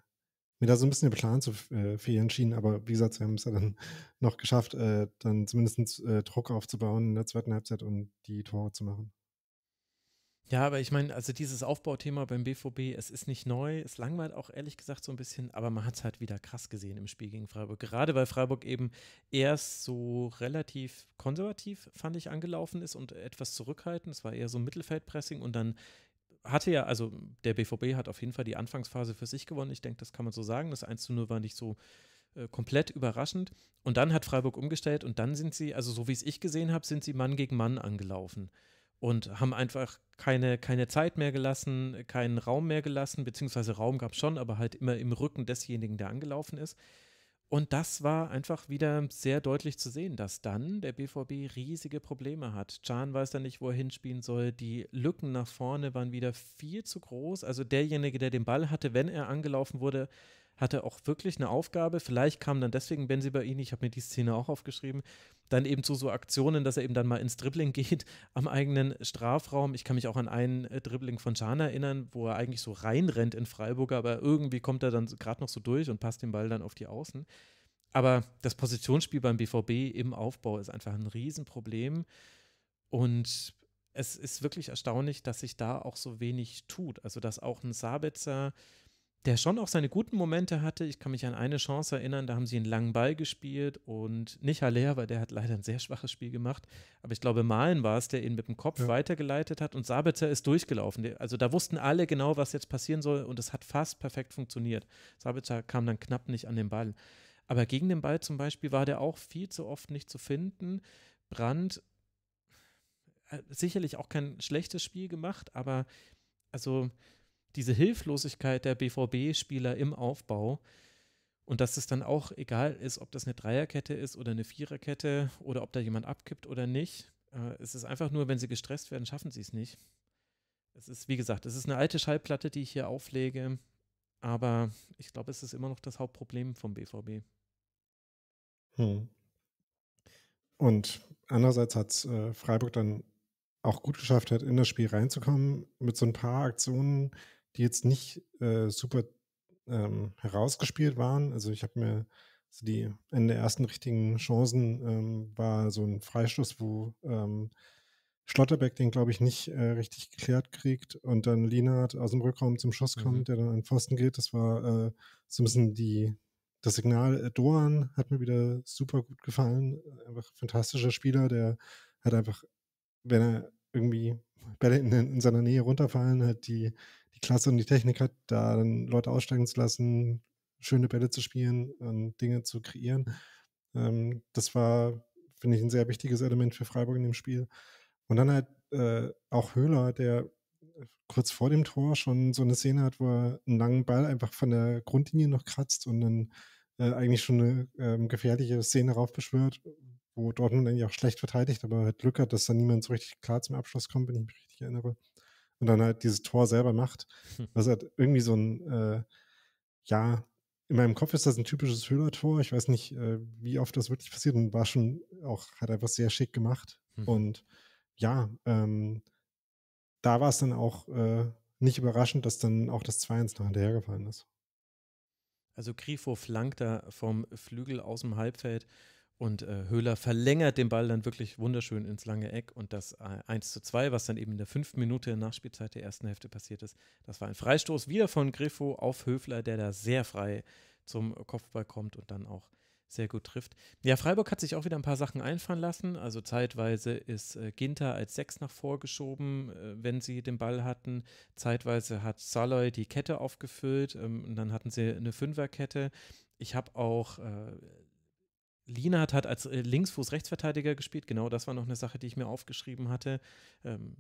mir da so ein bisschen der Plan zu äh, fehlen schien, aber wie gesagt, wir haben es ja dann noch geschafft, äh, dann zumindest äh, Druck aufzubauen in der zweiten Halbzeit und die Tore zu machen. Ja, aber ich meine, also dieses Aufbauthema beim BVB, es ist nicht neu, es langweilt auch ehrlich gesagt so ein bisschen, aber man hat es halt wieder krass gesehen im Spiel gegen Freiburg. Gerade weil Freiburg eben erst so relativ konservativ, fand ich, angelaufen ist und etwas zurückhaltend. Es war eher so Mittelfeldpressing und dann hatte ja, also der BVB hat auf jeden Fall die Anfangsphase für sich gewonnen. Ich denke, das kann man so sagen. Das 1 zu 0 war nicht so äh, komplett überraschend. Und dann hat Freiburg umgestellt und dann sind sie, also so wie es ich gesehen habe, sind sie Mann gegen Mann angelaufen und haben einfach keine, keine Zeit mehr gelassen, keinen Raum mehr gelassen, beziehungsweise Raum gab es schon, aber halt immer im Rücken desjenigen, der angelaufen ist. Und das war einfach wieder sehr deutlich zu sehen, dass dann der BVB riesige Probleme hat. Can weiß dann nicht, wo er hinspielen soll. Die Lücken nach vorne waren wieder viel zu groß. Also derjenige, der den Ball hatte, wenn er angelaufen wurde, hatte auch wirklich eine Aufgabe. Vielleicht kam dann deswegen Benzi bei ihn, ich habe mir die Szene auch aufgeschrieben, dann eben zu so Aktionen, dass er eben dann mal ins Dribbling geht am eigenen Strafraum. Ich kann mich auch an einen äh, Dribbling von Can erinnern, wo er eigentlich so reinrennt in Freiburg, aber irgendwie kommt er dann gerade noch so durch und passt den Ball dann auf die Außen. Aber das Positionsspiel beim BVB im Aufbau ist einfach ein Riesenproblem. Und es ist wirklich erstaunlich, dass sich da auch so wenig tut. Also, dass auch ein Sabitzer, der schon auch seine guten Momente hatte. Ich kann mich an eine Chance erinnern, da haben sie einen langen Ball gespielt und nicht Haller, weil der hat leider ein sehr schwaches Spiel gemacht. Aber ich glaube, Malen war es, der ihn mit dem Kopf ja. weitergeleitet hat und Sabitzer ist durchgelaufen. Also da wussten alle genau, was jetzt passieren soll und es hat fast perfekt funktioniert. Sabitzer kam dann knapp nicht an den Ball. Aber gegen den Ball zum Beispiel war der auch viel zu oft nicht zu finden. Brandt äh, sicherlich auch kein schlechtes Spiel gemacht, aber also diese Hilflosigkeit der BVB-Spieler im Aufbau und dass es dann auch egal ist, ob das eine Dreierkette ist oder eine Viererkette oder ob da jemand abkippt oder nicht. Äh, es ist einfach nur, wenn sie gestresst werden, schaffen sie es nicht. Es ist, wie gesagt, es ist eine alte Schallplatte, die ich hier auflege, aber ich glaube, es ist immer noch das Hauptproblem vom BVB. Hm. Und andererseits hat es äh, Freiburg dann auch gut geschafft hat, in das Spiel reinzukommen mit so ein paar Aktionen, die jetzt nicht äh, super ähm, herausgespielt waren. Also ich habe mir also die eine der ersten richtigen Chancen ähm, war so ein Freistoß, wo ähm, Schlotterbeck den, glaube ich, nicht äh, richtig geklärt kriegt und dann Lienhardt aus dem Rückraum zum Schuss kommt, mhm. der dann an den Pfosten geht. Das war äh, so ein bisschen die, das Signal. Äh, Doan hat mir wieder super gut gefallen. Einfach fantastischer Spieler, der hat einfach, wenn er irgendwie in, in, seiner Nähe runterfallen, halt die, die Klasse und die Technik hat, da dann Leute aussteigen zu lassen, schöne Bälle zu spielen und Dinge zu kreieren. Ähm, das war, finde ich, ein sehr wichtiges Element für Freiburg in dem Spiel. Und dann halt äh, auch Höhler, der kurz vor dem Tor schon so eine Szene hat, wo er einen langen Ball einfach von der Grundlinie noch kratzt und dann äh, eigentlich schon eine ähm, gefährliche Szene raufbeschwört, wo Dortmund eigentlich auch schlecht verteidigt, aber halt Glück hat, dass da niemand so richtig klar zum Abschluss kommt, wenn ich mich richtig erinnere. Und dann halt dieses Tor selber macht. Das hm. hat irgendwie so ein, äh, ja, in meinem Kopf ist das ein typisches Höhler-Tor. Ich weiß nicht, äh, wie oft das wirklich passiert und war schon auch, hat einfach sehr schick gemacht. Hm. Und ja, ähm, da war es dann auch äh, nicht überraschend, dass dann auch das 2-1 noch hinterhergefallen ist. Also Grifo flankt da vom Flügel aus dem Halbfeld und äh, Höhler verlängert den Ball dann wirklich wunderschön ins lange Eck und das äh, 1 zu 2, was dann eben in der fünften Minute der Nachspielzeit der ersten Hälfte passiert ist, das war ein Freistoß wieder von Griffo auf Höfler, der da sehr frei zum Kopfball kommt und dann auch sehr gut trifft. Ja, Freiburg hat sich auch wieder ein paar Sachen einfallen lassen. Also zeitweise ist äh, Ginter als Sechs nach vorgeschoben, äh, wenn sie den Ball hatten. Zeitweise hat Saloy die Kette aufgefüllt ähm, und dann hatten sie eine Fünferkette. Ich habe auch äh, Lienhardt hat halt als äh, Linksfuß-Rechtsverteidiger gespielt. Genau das war noch eine Sache, die ich mir aufgeschrieben hatte. Ähm,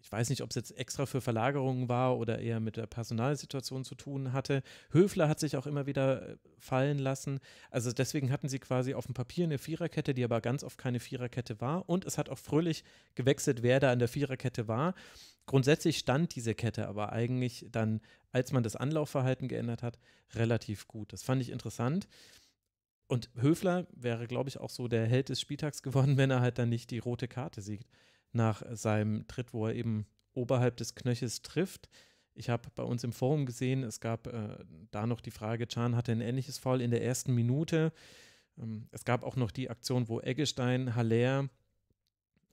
ich weiß nicht, ob es jetzt extra für Verlagerungen war oder eher mit der Personalsituation zu tun hatte. Höfler hat sich auch immer wieder äh, fallen lassen. Also deswegen hatten sie quasi auf dem Papier eine Viererkette, die aber ganz oft keine Viererkette war. Und es hat auch fröhlich gewechselt, wer da an der Viererkette war. Grundsätzlich stand diese Kette aber eigentlich dann, als man das Anlaufverhalten geändert hat, relativ gut. Das fand ich interessant. Und Höfler wäre, glaube ich, auch so der Held des Spieltags geworden, wenn er halt dann nicht die rote Karte siegt nach seinem Tritt, wo er eben oberhalb des Knöchels trifft. Ich habe bei uns im Forum gesehen, es gab äh, da noch die Frage, Chan hatte ein ähnliches Foul in der ersten Minute. Ähm, es gab auch noch die Aktion, wo Eggestein, Haller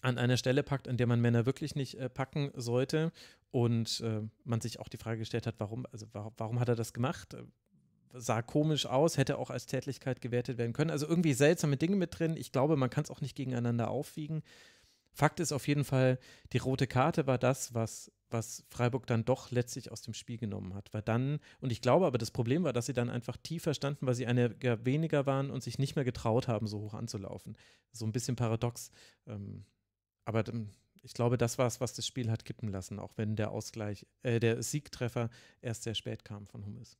an einer Stelle packt, an der man Männer wirklich nicht äh, packen sollte. Und äh, man sich auch die Frage gestellt hat, warum, also warum, warum hat er das gemacht? sah komisch aus, hätte auch als Tätigkeit gewertet werden können. Also irgendwie seltsame Dinge mit drin. Ich glaube, man kann es auch nicht gegeneinander aufwiegen. Fakt ist auf jeden Fall, die rote Karte war das, was, was Freiburg dann doch letztlich aus dem Spiel genommen hat. War dann, und ich glaube aber, das Problem war, dass sie dann einfach tiefer standen, weil sie eine weniger waren und sich nicht mehr getraut haben, so hoch anzulaufen. So ein bisschen paradox. Ähm, aber ich glaube, das war es, was das Spiel hat kippen lassen, auch wenn der Ausgleich, äh, der Siegtreffer erst sehr spät kam von Hummels.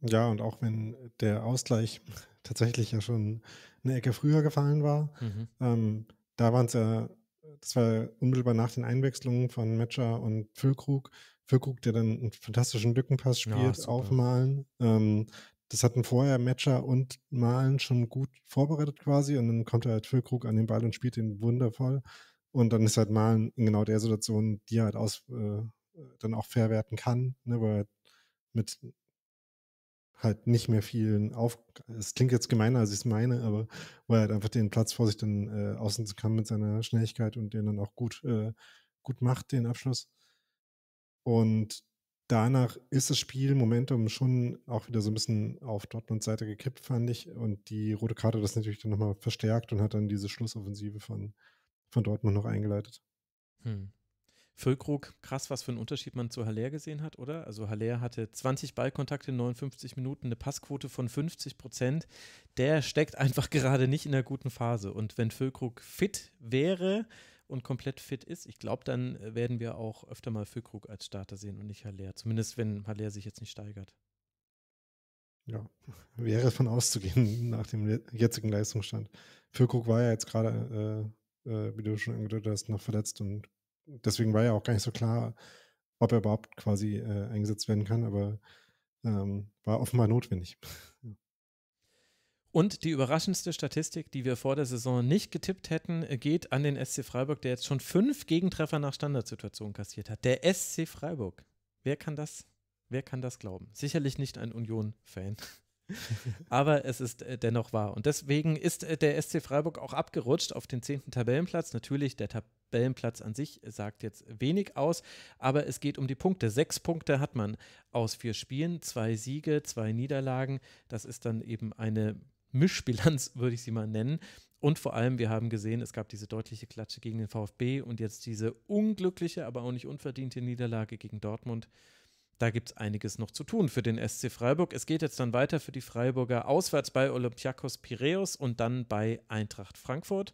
Ja, und auch wenn der Ausgleich tatsächlich ja schon eine Ecke früher gefallen war, mhm. ähm, da waren es ja, das war unmittelbar nach den Einwechslungen von Matcher und Füllkrug. Füllkrug, der dann einen fantastischen Lückenpass spielt, ja, Malen. Ähm, das hatten vorher Matcher und Malen schon gut vorbereitet quasi und dann kommt halt Füllkrug an den Ball und spielt ihn wundervoll. Und dann ist halt Malen in genau der Situation, die er halt aus, äh, dann auch verwerten kann, ne, weil er mit halt nicht mehr vielen auf. Es klingt jetzt gemeiner, als ich es meine, aber wo er halt einfach den Platz vor sich dann äh, außen kann mit seiner Schnelligkeit und den dann auch gut, äh, gut macht, den Abschluss. Und danach ist das Spiel Momentum schon auch wieder so ein bisschen auf Dortmunds Seite gekippt, fand ich. Und die rote Karte das natürlich dann nochmal verstärkt und hat dann diese Schlussoffensive von, von Dortmund noch eingeleitet. Hm. Füllkrug, krass, was für einen Unterschied man zu Haller gesehen hat, oder? Also Haller hatte 20 Ballkontakte in 59 Minuten, eine Passquote von 50 Prozent. Der steckt einfach gerade nicht in der guten Phase. Und wenn Füllkrug fit wäre und komplett fit ist, ich glaube, dann werden wir auch öfter mal Füllkrug als Starter sehen und nicht Haller. Zumindest wenn Haller sich jetzt nicht steigert. Ja, wäre von auszugehen nach dem jetzigen Leistungsstand. Füllkrug war ja jetzt gerade, äh, äh, wie du schon angedeutet hast, noch verletzt und deswegen war ja auch gar nicht so klar, ob er überhaupt quasi äh, eingesetzt werden kann, aber ähm, war offenbar notwendig. Und die überraschendste Statistik, die wir vor der Saison nicht getippt hätten, äh, geht an den SC Freiburg, der jetzt schon fünf Gegentreffer nach Standardsituationen kassiert hat. Der SC Freiburg. Wer kann das? Wer kann das glauben? Sicherlich nicht ein Union-Fan. Aber es ist äh, dennoch wahr. Und deswegen ist äh, der SC Freiburg auch abgerutscht auf den zehnten Tabellenplatz. Natürlich, der Tab Tabellenplatz an sich sagt jetzt wenig aus, aber es geht um die Punkte. Sechs Punkte hat man aus vier Spielen, zwei Siege, zwei Niederlagen. Das ist dann eben eine Mischbilanz, würde ich sie mal nennen. Und vor allem, wir haben gesehen, es gab diese deutliche Klatsche gegen den VfB und jetzt diese unglückliche, aber auch nicht unverdiente Niederlage gegen Dortmund. Da gibt es einiges noch zu tun für den SC Freiburg. Es geht jetzt dann weiter für die Freiburger auswärts bei Olympiakos Piräus und dann bei Eintracht Frankfurt.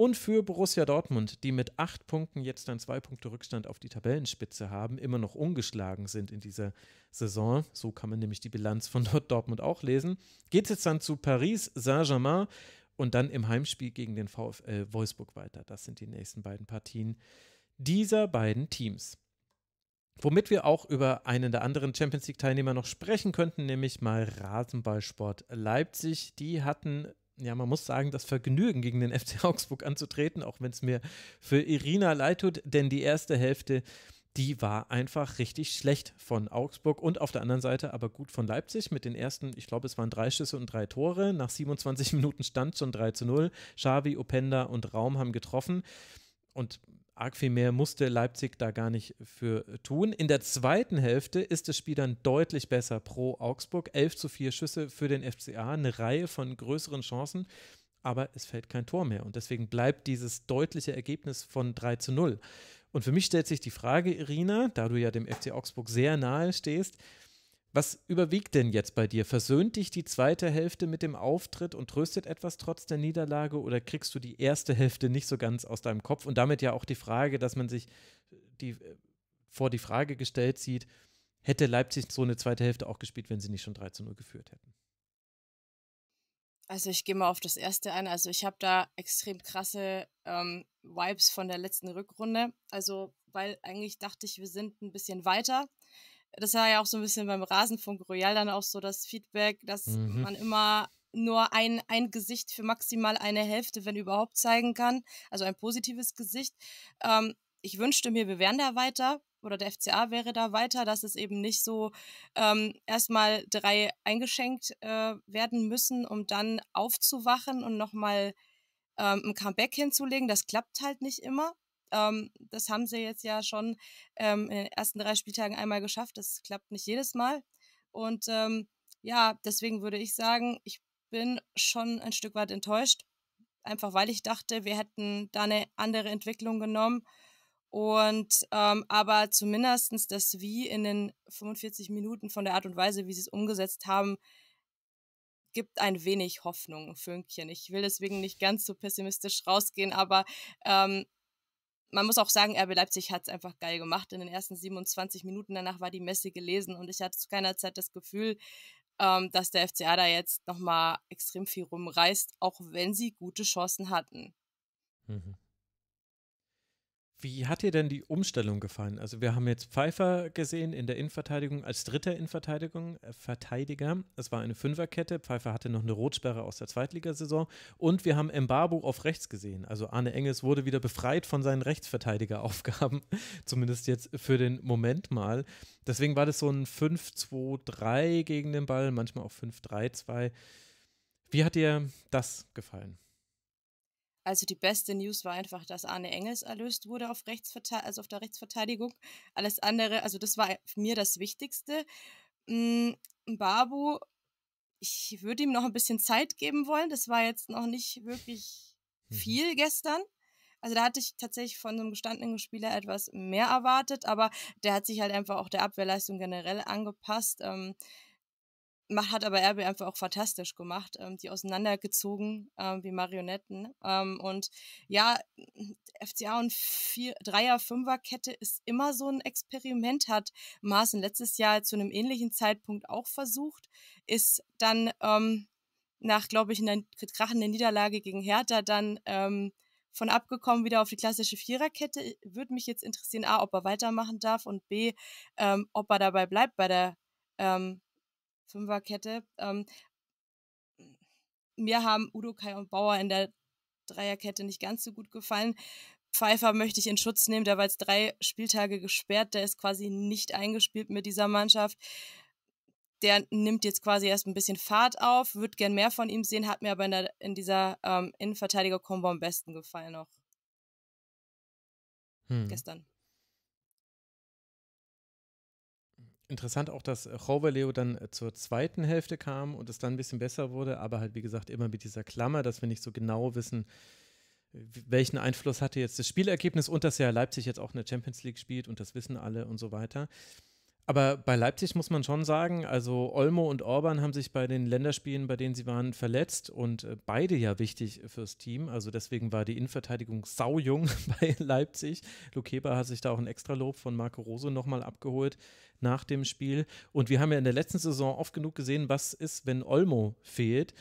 Und für Borussia Dortmund, die mit acht Punkten jetzt dann zwei Punkte Rückstand auf die Tabellenspitze haben, immer noch ungeschlagen sind in dieser Saison, so kann man nämlich die Bilanz von Dortmund auch lesen, geht es jetzt dann zu Paris Saint-Germain und dann im Heimspiel gegen den VfL Wolfsburg weiter. Das sind die nächsten beiden Partien dieser beiden Teams. Womit wir auch über einen der anderen Champions League-Teilnehmer noch sprechen könnten, nämlich mal Rasenballsport Leipzig. Die hatten ja, man muss sagen, das Vergnügen, gegen den FC Augsburg anzutreten, auch wenn es mir für Irina leid tut, denn die erste Hälfte, die war einfach richtig schlecht von Augsburg und auf der anderen Seite aber gut von Leipzig mit den ersten, ich glaube, es waren drei Schüsse und drei Tore. Nach 27 Minuten stand schon 3 zu 0. Xavi, Openda und Raum haben getroffen. Und arg viel mehr musste Leipzig da gar nicht für tun. In der zweiten Hälfte ist das Spiel dann deutlich besser pro Augsburg. 11 zu 4 Schüsse für den FCA, eine Reihe von größeren Chancen, aber es fällt kein Tor mehr. Und deswegen bleibt dieses deutliche Ergebnis von 3 zu 0. Und für mich stellt sich die Frage, Irina, da du ja dem FC Augsburg sehr nahe stehst, was überwiegt denn jetzt bei dir? Versöhnt dich die zweite Hälfte mit dem Auftritt und tröstet etwas trotz der Niederlage oder kriegst du die erste Hälfte nicht so ganz aus deinem Kopf? Und damit ja auch die Frage, dass man sich die, äh, vor die Frage gestellt sieht, hätte Leipzig so eine zweite Hälfte auch gespielt, wenn sie nicht schon 3 zu 0 geführt hätten? Also ich gehe mal auf das erste ein. Also ich habe da extrem krasse ähm, Vibes von der letzten Rückrunde. Also weil eigentlich dachte ich, wir sind ein bisschen weiter das war ja auch so ein bisschen beim Rasenfunk Royal dann auch so das Feedback, dass mhm. man immer nur ein, ein Gesicht für maximal eine Hälfte, wenn überhaupt, zeigen kann. Also ein positives Gesicht. Ähm, ich wünschte mir, wir wären da weiter oder der FCA wäre da weiter, dass es eben nicht so ähm, erstmal drei eingeschenkt äh, werden müssen, um dann aufzuwachen und nochmal ähm, ein Comeback hinzulegen. Das klappt halt nicht immer. Ähm, das haben sie jetzt ja schon ähm, in den ersten drei Spieltagen einmal geschafft. Das klappt nicht jedes Mal. Und ähm, ja, deswegen würde ich sagen, ich bin schon ein Stück weit enttäuscht. Einfach weil ich dachte, wir hätten da eine andere Entwicklung genommen. Und ähm, aber zumindestens das Wie in den 45 Minuten von der Art und Weise, wie sie es umgesetzt haben, gibt ein wenig Hoffnung, Fünkchen. Ich will deswegen nicht ganz so pessimistisch rausgehen, aber ähm, man muss auch sagen, RB Leipzig hat es einfach geil gemacht. In den ersten 27 Minuten danach war die Messe gelesen und ich hatte zu keiner Zeit das Gefühl, ähm, dass der FCA da jetzt nochmal extrem viel rumreißt, auch wenn sie gute Chancen hatten. Mhm. Wie hat dir denn die Umstellung gefallen? Also wir haben jetzt Pfeiffer gesehen in der Innenverteidigung als dritter Innenverteidigung, äh, Verteidiger. Es war eine Fünferkette. Pfeiffer hatte noch eine Rotsperre aus der Zweitligasaison. Und wir haben Mbabu auf rechts gesehen. Also Arne Engels wurde wieder befreit von seinen Rechtsverteidigeraufgaben. Zumindest jetzt für den Moment mal. Deswegen war das so ein 5-2-3 gegen den Ball, manchmal auch 5-3-2. Wie hat dir das gefallen? Also die beste News war einfach, dass Arne Engels erlöst wurde auf, Rechtsverteid also auf der Rechtsverteidigung. Alles andere, also das war mir das Wichtigste. Mm, hm, Babu, ich würde ihm noch ein bisschen Zeit geben wollen. Das war jetzt noch nicht wirklich mhm. viel gestern. Also da hatte ich tatsächlich von einem gestandenen Spieler etwas mehr erwartet, aber der hat sich halt einfach auch der Abwehrleistung generell angepasst. Ähm, hat aber RB einfach auch fantastisch gemacht, ähm, die auseinandergezogen ähm, wie Marionetten. Ähm, und ja, FCA und vier, Dreier, Fünfer-Kette ist immer so ein Experiment, hat Maaßen letztes Jahr zu einem ähnlichen Zeitpunkt auch versucht, ist dann ähm, nach, glaube ich, einer krachenden Niederlage gegen Hertha dann ähm, von abgekommen wieder auf die klassische Viererkette. Würde mich jetzt interessieren, A, ob er weitermachen darf und B, ähm, ob er dabei bleibt bei der ähm, Fünferkette. Ähm, mir haben Udo Kai und Bauer in der Dreierkette nicht ganz so gut gefallen. Pfeiffer möchte ich in Schutz nehmen, der war jetzt drei Spieltage gesperrt, der ist quasi nicht eingespielt mit dieser Mannschaft. Der nimmt jetzt quasi erst ein bisschen Fahrt auf, würde gern mehr von ihm sehen, hat mir aber in, der, in dieser ähm, Innenverteidiger-Kombo am besten gefallen noch. Hm. Gestern. Interessant auch, dass äh, Leo dann äh, zur zweiten Hälfte kam und es dann ein bisschen besser wurde, aber halt wie gesagt immer mit dieser Klammer, dass wir nicht so genau wissen, welchen Einfluss hatte jetzt das Spielergebnis und dass ja Leipzig jetzt auch in der Champions League spielt und das wissen alle und so weiter. Aber bei Leipzig muss man schon sagen, also Olmo und Orban haben sich bei den Länderspielen, bei denen sie waren, verletzt und äh, beide ja wichtig fürs Team. Also deswegen war die Innenverteidigung saujung bei Leipzig. Lukeba hat sich da auch ein Extralob von Marco Rose nochmal abgeholt nach dem Spiel. Und wir haben ja in der letzten Saison oft genug gesehen, was ist, wenn Olmo fehlt.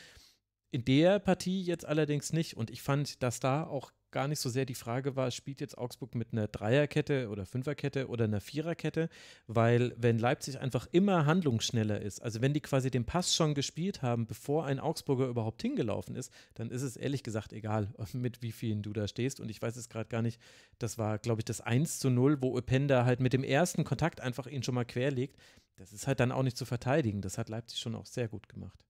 In der Partie jetzt allerdings nicht. Und ich fand, dass da auch gar nicht so sehr die Frage war, spielt jetzt Augsburg mit einer Dreierkette oder Fünferkette oder einer Viererkette, weil wenn Leipzig einfach immer handlungsschneller ist, also wenn die quasi den Pass schon gespielt haben, bevor ein Augsburger überhaupt hingelaufen ist, dann ist es ehrlich gesagt egal, mit wie vielen du da stehst und ich weiß es gerade gar nicht, das war glaube ich das 1 zu 0, wo Openda halt mit dem ersten Kontakt einfach ihn schon mal querlegt, das ist halt dann auch nicht zu verteidigen, das hat Leipzig schon auch sehr gut gemacht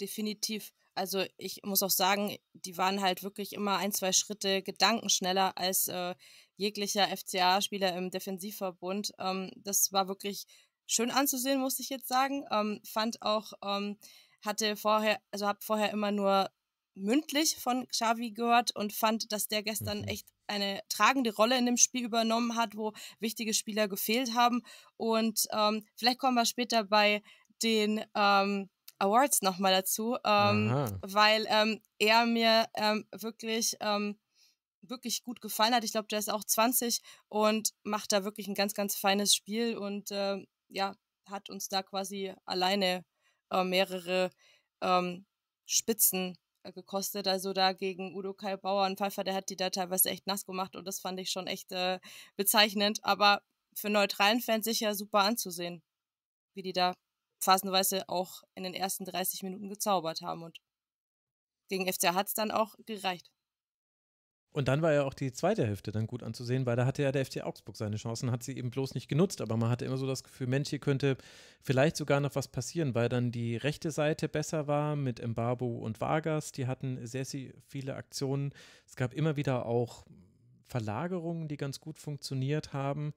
definitiv. Also ich muss auch sagen, die waren halt wirklich immer ein, zwei Schritte gedankenschneller als äh, jeglicher FCA-Spieler im Defensivverbund. Ähm, das war wirklich schön anzusehen, muss ich jetzt sagen. Ähm, fand auch, ähm, hatte vorher, also habe vorher immer nur mündlich von Xavi gehört und fand, dass der gestern mhm. echt eine tragende Rolle in dem Spiel übernommen hat, wo wichtige Spieler gefehlt haben. Und ähm, vielleicht kommen wir später bei den ähm, Awards nochmal dazu, ähm, weil ähm, er mir ähm, wirklich, ähm, wirklich gut gefallen hat. Ich glaube, der ist auch 20 und macht da wirklich ein ganz, ganz feines Spiel und äh, ja, hat uns da quasi alleine äh, mehrere ähm, Spitzen äh, gekostet. Also da gegen Udo Kai Bauer und Pfeiffer, der hat die da teilweise echt nass gemacht und das fand ich schon echt äh, bezeichnend. Aber für neutralen Fans sicher super anzusehen, wie die da phasenweise auch in den ersten 30 Minuten gezaubert haben. Und gegen FCA hat es dann auch gereicht. Und dann war ja auch die zweite Hälfte dann gut anzusehen, weil da hatte ja der FC Augsburg seine Chancen, hat sie eben bloß nicht genutzt. Aber man hatte immer so das Gefühl, Mensch, hier könnte vielleicht sogar noch was passieren, weil dann die rechte Seite besser war mit Embarbo und Vargas. Die hatten sehr, sehr viele Aktionen. Es gab immer wieder auch Verlagerungen, die ganz gut funktioniert haben.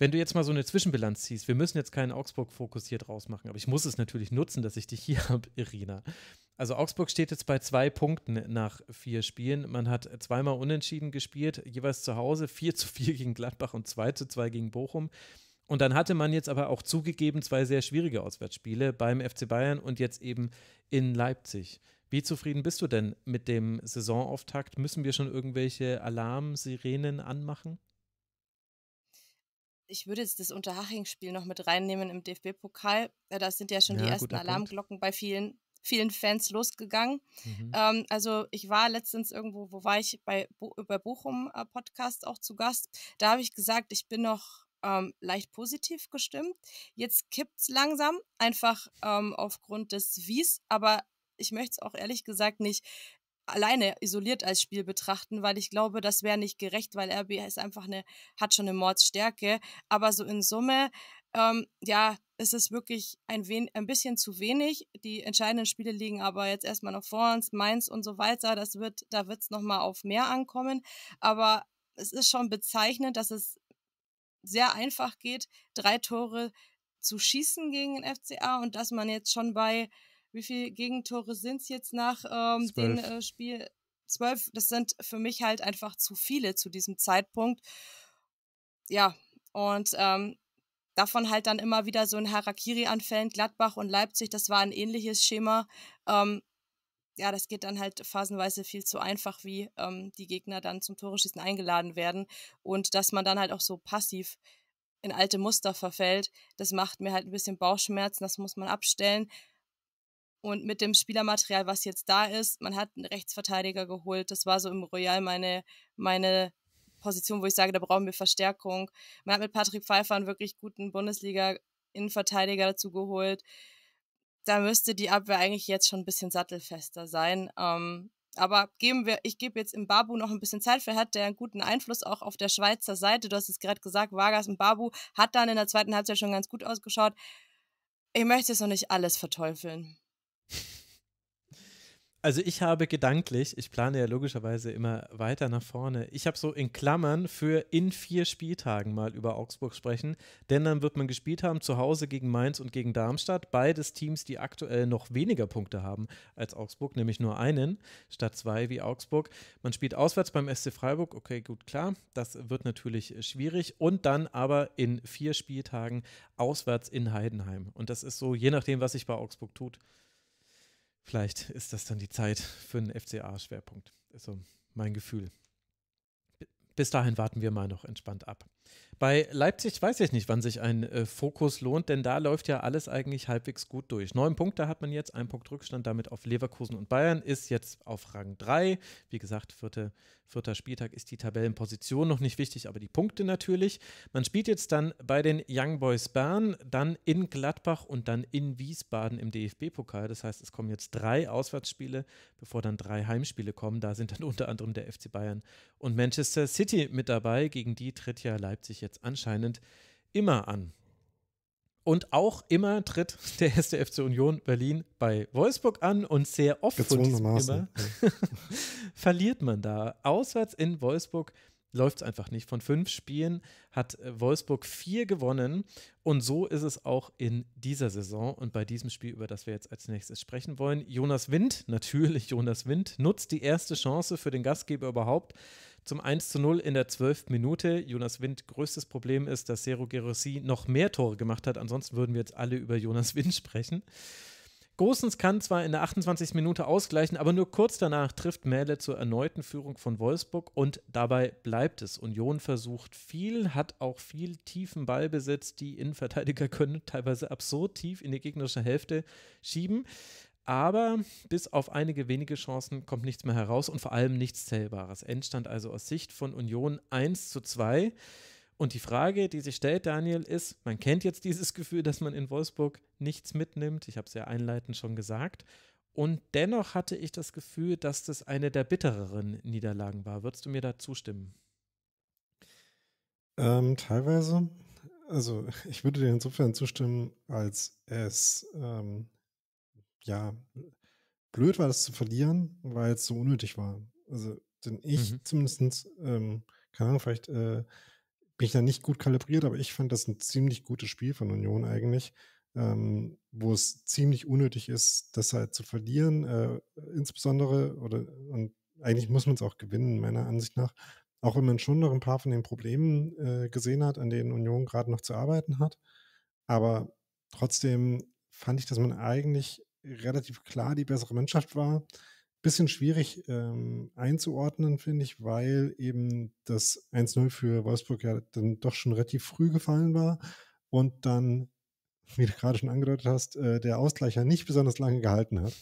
Wenn du jetzt mal so eine Zwischenbilanz ziehst, wir müssen jetzt keinen Augsburg-Fokus hier draus machen, aber ich muss es natürlich nutzen, dass ich dich hier habe, Irina. Also Augsburg steht jetzt bei zwei Punkten nach vier Spielen. Man hat zweimal unentschieden gespielt, jeweils zu Hause, 4 zu 4 gegen Gladbach und 2 zu 2 gegen Bochum. Und dann hatte man jetzt aber auch zugegeben zwei sehr schwierige Auswärtsspiele beim FC Bayern und jetzt eben in Leipzig. Wie zufrieden bist du denn mit dem Saisonauftakt? Müssen wir schon irgendwelche Alarmsirenen anmachen? ich würde jetzt das Unterhaching-Spiel noch mit reinnehmen im DFB-Pokal. Äh, da sind ja schon ja, die ersten Alarmglocken bei vielen, vielen Fans losgegangen. Mhm. Ähm, also ich war letztens irgendwo, wo war ich, bei, bei Bochum äh, Podcast auch zu Gast. Da habe ich gesagt, ich bin noch ähm, leicht positiv gestimmt. Jetzt kippt es langsam, einfach ähm, aufgrund des Wies, aber ich möchte es auch ehrlich gesagt nicht alleine isoliert als Spiel betrachten, weil ich glaube, das wäre nicht gerecht, weil RB ist einfach eine, hat schon eine Mordsstärke. Aber so in Summe, ähm, ja, es ist wirklich ein, wen, ein bisschen zu wenig. Die entscheidenden Spiele liegen aber jetzt erstmal noch vor uns, Mainz und so weiter. Das wird, da wird es nochmal auf mehr ankommen. Aber es ist schon bezeichnend, dass es sehr einfach geht, drei Tore zu schießen gegen den FCA und dass man jetzt schon bei wie viele Gegentore sind es jetzt nach ähm, dem äh, Spiel? Zwölf, das sind für mich halt einfach zu viele zu diesem Zeitpunkt. Ja, und ähm, davon halt dann immer wieder so ein Harakiri anfällen, Gladbach und Leipzig, das war ein ähnliches Schema. Ähm, ja, das geht dann halt phasenweise viel zu einfach, wie ähm, die Gegner dann zum Toreschießen eingeladen werden. Und dass man dann halt auch so passiv in alte Muster verfällt, das macht mir halt ein bisschen Bauchschmerzen, das muss man abstellen. Und mit dem Spielermaterial, was jetzt da ist, man hat einen Rechtsverteidiger geholt. Das war so im Royal meine, meine Position, wo ich sage, da brauchen wir Verstärkung. Man hat mit Patrick Pfeiffer einen wirklich guten Bundesliga-Innenverteidiger dazu geholt. Da müsste die Abwehr eigentlich jetzt schon ein bisschen sattelfester sein. Ähm, aber geben wir, ich gebe jetzt im Babu noch ein bisschen Zeit für, hat der einen guten Einfluss auch auf der Schweizer Seite. Du hast es gerade gesagt, Vargas und Babu hat dann in der zweiten Halbzeit schon ganz gut ausgeschaut. Ich möchte jetzt noch nicht alles verteufeln. Also ich habe gedanklich, ich plane ja logischerweise immer weiter nach vorne. Ich habe so in Klammern für in vier Spieltagen mal über Augsburg sprechen, denn dann wird man gespielt haben zu Hause gegen Mainz und gegen Darmstadt, beides Teams, die aktuell noch weniger Punkte haben als Augsburg, nämlich nur einen statt zwei wie Augsburg. Man spielt auswärts beim SC Freiburg, okay, gut, klar, das wird natürlich schwierig und dann aber in vier Spieltagen auswärts in Heidenheim und das ist so je nachdem, was sich bei Augsburg tut. Vielleicht ist das dann die Zeit für einen FCA-Schwerpunkt. Ist so also mein Gefühl. Bis dahin warten wir mal noch entspannt ab. Bei Leipzig weiß ich nicht, wann sich ein äh, Fokus lohnt, denn da läuft ja alles eigentlich halbwegs gut durch. Neun Punkte hat man jetzt, ein Punkt Rückstand damit auf Leverkusen und Bayern, ist jetzt auf Rang 3. Wie gesagt, vierte, vierter Spieltag ist die Tabellenposition noch nicht wichtig, aber die Punkte natürlich. Man spielt jetzt dann bei den Young Boys Bern, dann in Gladbach und dann in Wiesbaden im DFB-Pokal. Das heißt, es kommen jetzt drei Auswärtsspiele, bevor dann drei Heimspiele kommen. Da sind dann unter anderem der FC Bayern und Manchester City mit dabei. Gegen die tritt ja Leipzig Leipzig jetzt anscheinend immer an. Und auch immer tritt der erste FC Union Berlin bei Wolfsburg an und sehr oft immer verliert man da. Auswärts in Wolfsburg läuft es einfach nicht. Von fünf Spielen hat Wolfsburg vier gewonnen und so ist es auch in dieser Saison und bei diesem Spiel, über das wir jetzt als nächstes sprechen wollen. Jonas Wind, natürlich Jonas Wind, nutzt die erste Chance für den Gastgeber überhaupt zum 1 zu 0 in der 12. Minute. Jonas Wind, größtes Problem ist, dass Sero Gerossi noch mehr Tore gemacht hat. Ansonsten würden wir jetzt alle über Jonas Wind sprechen. Großens kann zwar in der 28. Minute ausgleichen, aber nur kurz danach trifft Mähle zur erneuten Führung von Wolfsburg und dabei bleibt es. Union versucht viel, hat auch viel tiefen Ballbesitz. Die Innenverteidiger können teilweise absurd tief in die gegnerische Hälfte schieben. Aber bis auf einige wenige Chancen kommt nichts mehr heraus und vor allem nichts Zählbares. Endstand also aus Sicht von Union 1 zu 2. Und die Frage, die sich stellt, Daniel, ist, man kennt jetzt dieses Gefühl, dass man in Wolfsburg nichts mitnimmt. Ich habe es ja einleitend schon gesagt. Und dennoch hatte ich das Gefühl, dass das eine der bittereren Niederlagen war. Würdest du mir da zustimmen? Ähm, teilweise. Also ich würde dir insofern zustimmen, als es ähm ja, blöd war, das zu verlieren, weil es so unnötig war. Also, denn ich mhm. zumindest, ähm, keine Ahnung, vielleicht äh, bin ich da nicht gut kalibriert, aber ich fand das ein ziemlich gutes Spiel von Union eigentlich, ähm, wo es ziemlich unnötig ist, das halt zu verlieren, äh, insbesondere, oder und eigentlich muss man es auch gewinnen, meiner Ansicht nach. Auch wenn man schon noch ein paar von den Problemen äh, gesehen hat, an denen Union gerade noch zu arbeiten hat. Aber trotzdem fand ich, dass man eigentlich relativ klar die bessere Mannschaft war. Bisschen schwierig ähm, einzuordnen, finde ich, weil eben das 1-0 für Wolfsburg ja dann doch schon relativ früh gefallen war und dann, wie du gerade schon angedeutet hast, äh, der Ausgleicher nicht besonders lange gehalten hat.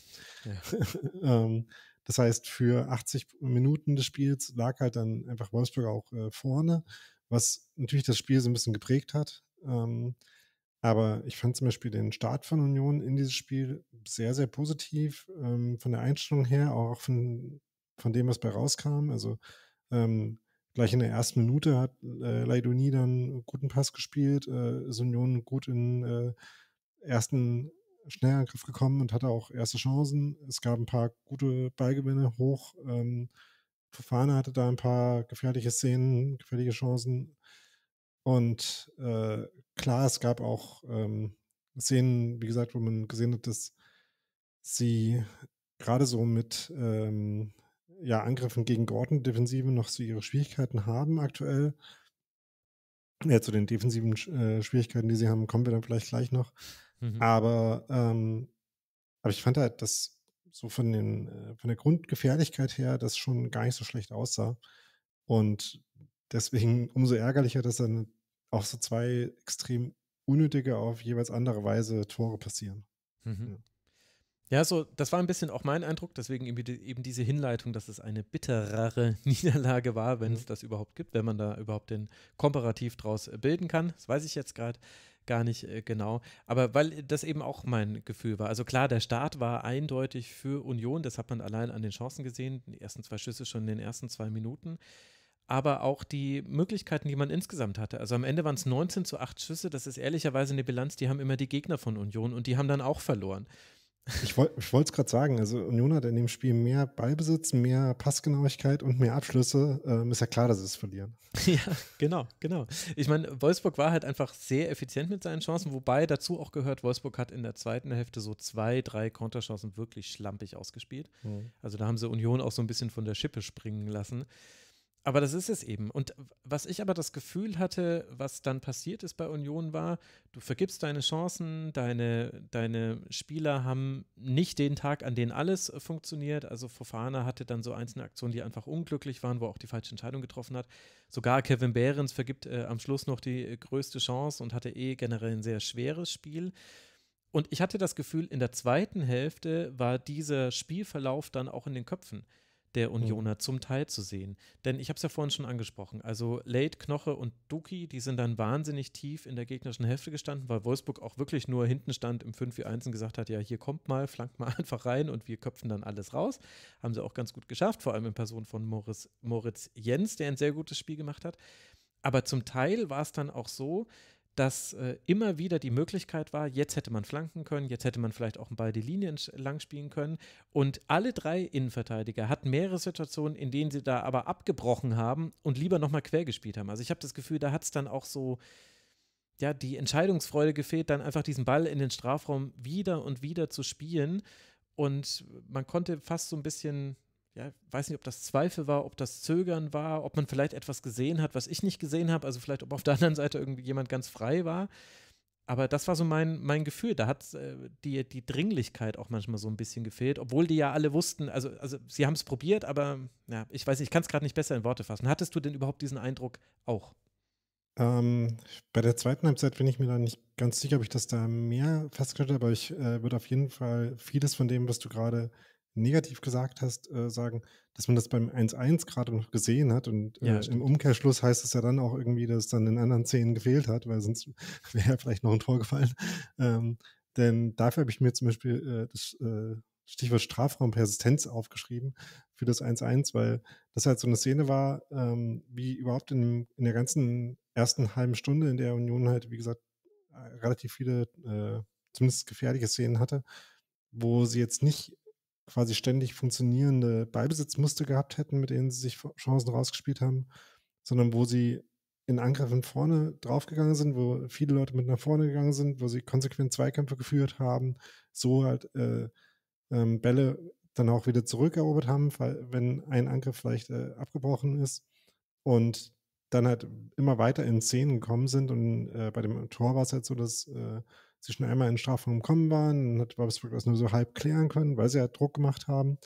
Ja. ähm, das heißt, für 80 Minuten des Spiels lag halt dann einfach Wolfsburg auch äh, vorne, was natürlich das Spiel so ein bisschen geprägt hat. Ähm, aber ich fand zum Beispiel den Start von Union in dieses Spiel sehr, sehr positiv, ähm, von der Einstellung her, auch von, von dem, was bei rauskam. Also ähm, gleich in der ersten Minute hat äh, Leidoni dann einen guten Pass gespielt, äh, ist Union gut in äh, ersten Schnellangriff gekommen und hatte auch erste Chancen. Es gab ein paar gute Ballgewinne hoch. Ähm, Fofana hatte da ein paar gefährliche Szenen, gefährliche Chancen. Und äh, klar, es gab auch ähm, Szenen, wie gesagt, wo man gesehen hat, dass sie gerade so mit ähm, ja, Angriffen gegen geordnete Defensive noch so ihre Schwierigkeiten haben aktuell. Ja, zu den defensiven äh, Schwierigkeiten, die sie haben, kommen wir dann vielleicht gleich noch. Mhm. Aber, ähm, aber ich fand halt, dass so von, den, äh, von der Grundgefährlichkeit her das schon gar nicht so schlecht aussah. Und deswegen umso ärgerlicher, dass dann auch so zwei extrem unnötige auf jeweils andere Weise Tore passieren. Mhm. Ja. ja. so, das war ein bisschen auch mein Eindruck, deswegen eben diese Hinleitung, dass es eine bitterere Niederlage war, wenn mhm. es das überhaupt gibt, wenn man da überhaupt den Komparativ draus äh, bilden kann. Das weiß ich jetzt gerade gar nicht äh, genau. Aber weil das eben auch mein Gefühl war. Also klar, der Start war eindeutig für Union, das hat man allein an den Chancen gesehen, die ersten zwei Schüsse schon in den ersten zwei Minuten aber auch die Möglichkeiten, die man insgesamt hatte. Also am Ende waren es 19 zu 8 Schüsse. Das ist ehrlicherweise eine Bilanz, die haben immer die Gegner von Union und die haben dann auch verloren. Ich, wollte es gerade sagen, also Union hat in dem Spiel mehr Ballbesitz, mehr Passgenauigkeit und mehr Abschlüsse. Ähm, ist ja klar, dass sie es verlieren. Ja, genau, genau. Ich meine, Wolfsburg war halt einfach sehr effizient mit seinen Chancen, wobei dazu auch gehört, Wolfsburg hat in der zweiten Hälfte so zwei, drei Konterchancen wirklich schlampig ausgespielt. Mhm. Also da haben sie Union auch so ein bisschen von der Schippe springen lassen. Aber das ist es eben. Und was ich aber das Gefühl hatte, was dann passiert ist bei Union war, du vergibst deine Chancen, deine, deine Spieler haben nicht den Tag, an dem alles äh, funktioniert. Also Fofana hatte dann so einzelne Aktionen, die einfach unglücklich waren, wo auch die falsche Entscheidung getroffen hat. Sogar Kevin Behrens vergibt äh, am Schluss noch die äh, größte Chance und hatte eh generell ein sehr schweres Spiel. Und ich hatte das Gefühl, in der zweiten Hälfte war dieser Spielverlauf dann auch in den Köpfen der hm. Unioner mhm. zum Teil zu sehen. Denn ich habe es ja vorhin schon angesprochen. Also Late, Knoche und Duki, die sind dann wahnsinnig tief in der gegnerischen Hälfte gestanden, weil Wolfsburg auch wirklich nur hinten stand im 5-4-1 und gesagt hat, ja, hier kommt mal, flankt mal einfach rein und wir köpfen dann alles raus. Haben sie auch ganz gut geschafft, vor allem in Person von Moritz, Moritz Jens, der ein sehr gutes Spiel gemacht hat. Aber zum Teil war es dann auch so, dass äh, immer wieder die Möglichkeit war, jetzt hätte man flanken können, jetzt hätte man vielleicht auch einen Ball die Linie lang spielen können. Und alle drei Innenverteidiger hatten mehrere Situationen, in denen sie da aber abgebrochen haben und lieber nochmal quer gespielt haben. Also ich habe das Gefühl, da hat es dann auch so ja, die Entscheidungsfreude gefehlt, dann einfach diesen Ball in den Strafraum wieder und wieder zu spielen. Und man konnte fast so ein bisschen ja, weiß nicht, ob das Zweifel war, ob das Zögern war, ob man vielleicht etwas gesehen hat, was ich nicht gesehen habe, also vielleicht, ob auf der anderen Seite irgendwie jemand ganz frei war. Aber das war so mein, mein Gefühl. Da hat äh, die, die Dringlichkeit auch manchmal so ein bisschen gefehlt, obwohl die ja alle wussten, also, also sie haben es probiert, aber ja, ich weiß, nicht, ich kann es gerade nicht besser in Worte fassen. Hattest du denn überhaupt diesen Eindruck auch? Ähm, bei der zweiten Halbzeit bin ich mir da nicht ganz sicher, ob ich das da mehr festgestellt habe, aber ich äh, würde auf jeden Fall vieles von dem, was du gerade äh, negativ gesagt hast, äh, sagen, dass man das beim 1-1 gerade noch gesehen hat und äh, ja, im Umkehrschluss heißt es ja dann auch irgendwie, dass es dann in anderen Szenen gefehlt hat, weil sonst wäre vielleicht noch ein Tor gefallen. Ähm, denn dafür habe ich mir zum Beispiel äh, das äh, Stichwort Strafraumpersistenz aufgeschrieben für das 1-1, weil das halt so eine Szene war, ähm, wie überhaupt in, in, der ganzen ersten halben Stunde, in der Union halt, wie gesagt, äh, relativ viele, äh, zumindest gefährliche Szenen hatte, wo sie jetzt nicht quasi ständig funktionierende Beibesitzmuster gehabt hätten, mit denen sie sich Chancen rausgespielt haben, sondern wo sie in Angriffen vorne draufgegangen sind, wo viele Leute mit nach vorne gegangen sind, wo sie konsequent Zweikämpfe geführt haben, so halt äh, ähm, Bälle dann auch wieder zurückerobert haben, weil, wenn ein Angriff vielleicht äh, abgebrochen ist und dann halt immer weiter in Szenen gekommen sind und äh, bei dem Tor war es halt so, dass äh, sie schon einmal in Strafraum gekommen waren und hat Wolfsburg das nur so halb klären können, weil sie ja halt Druck gemacht haben.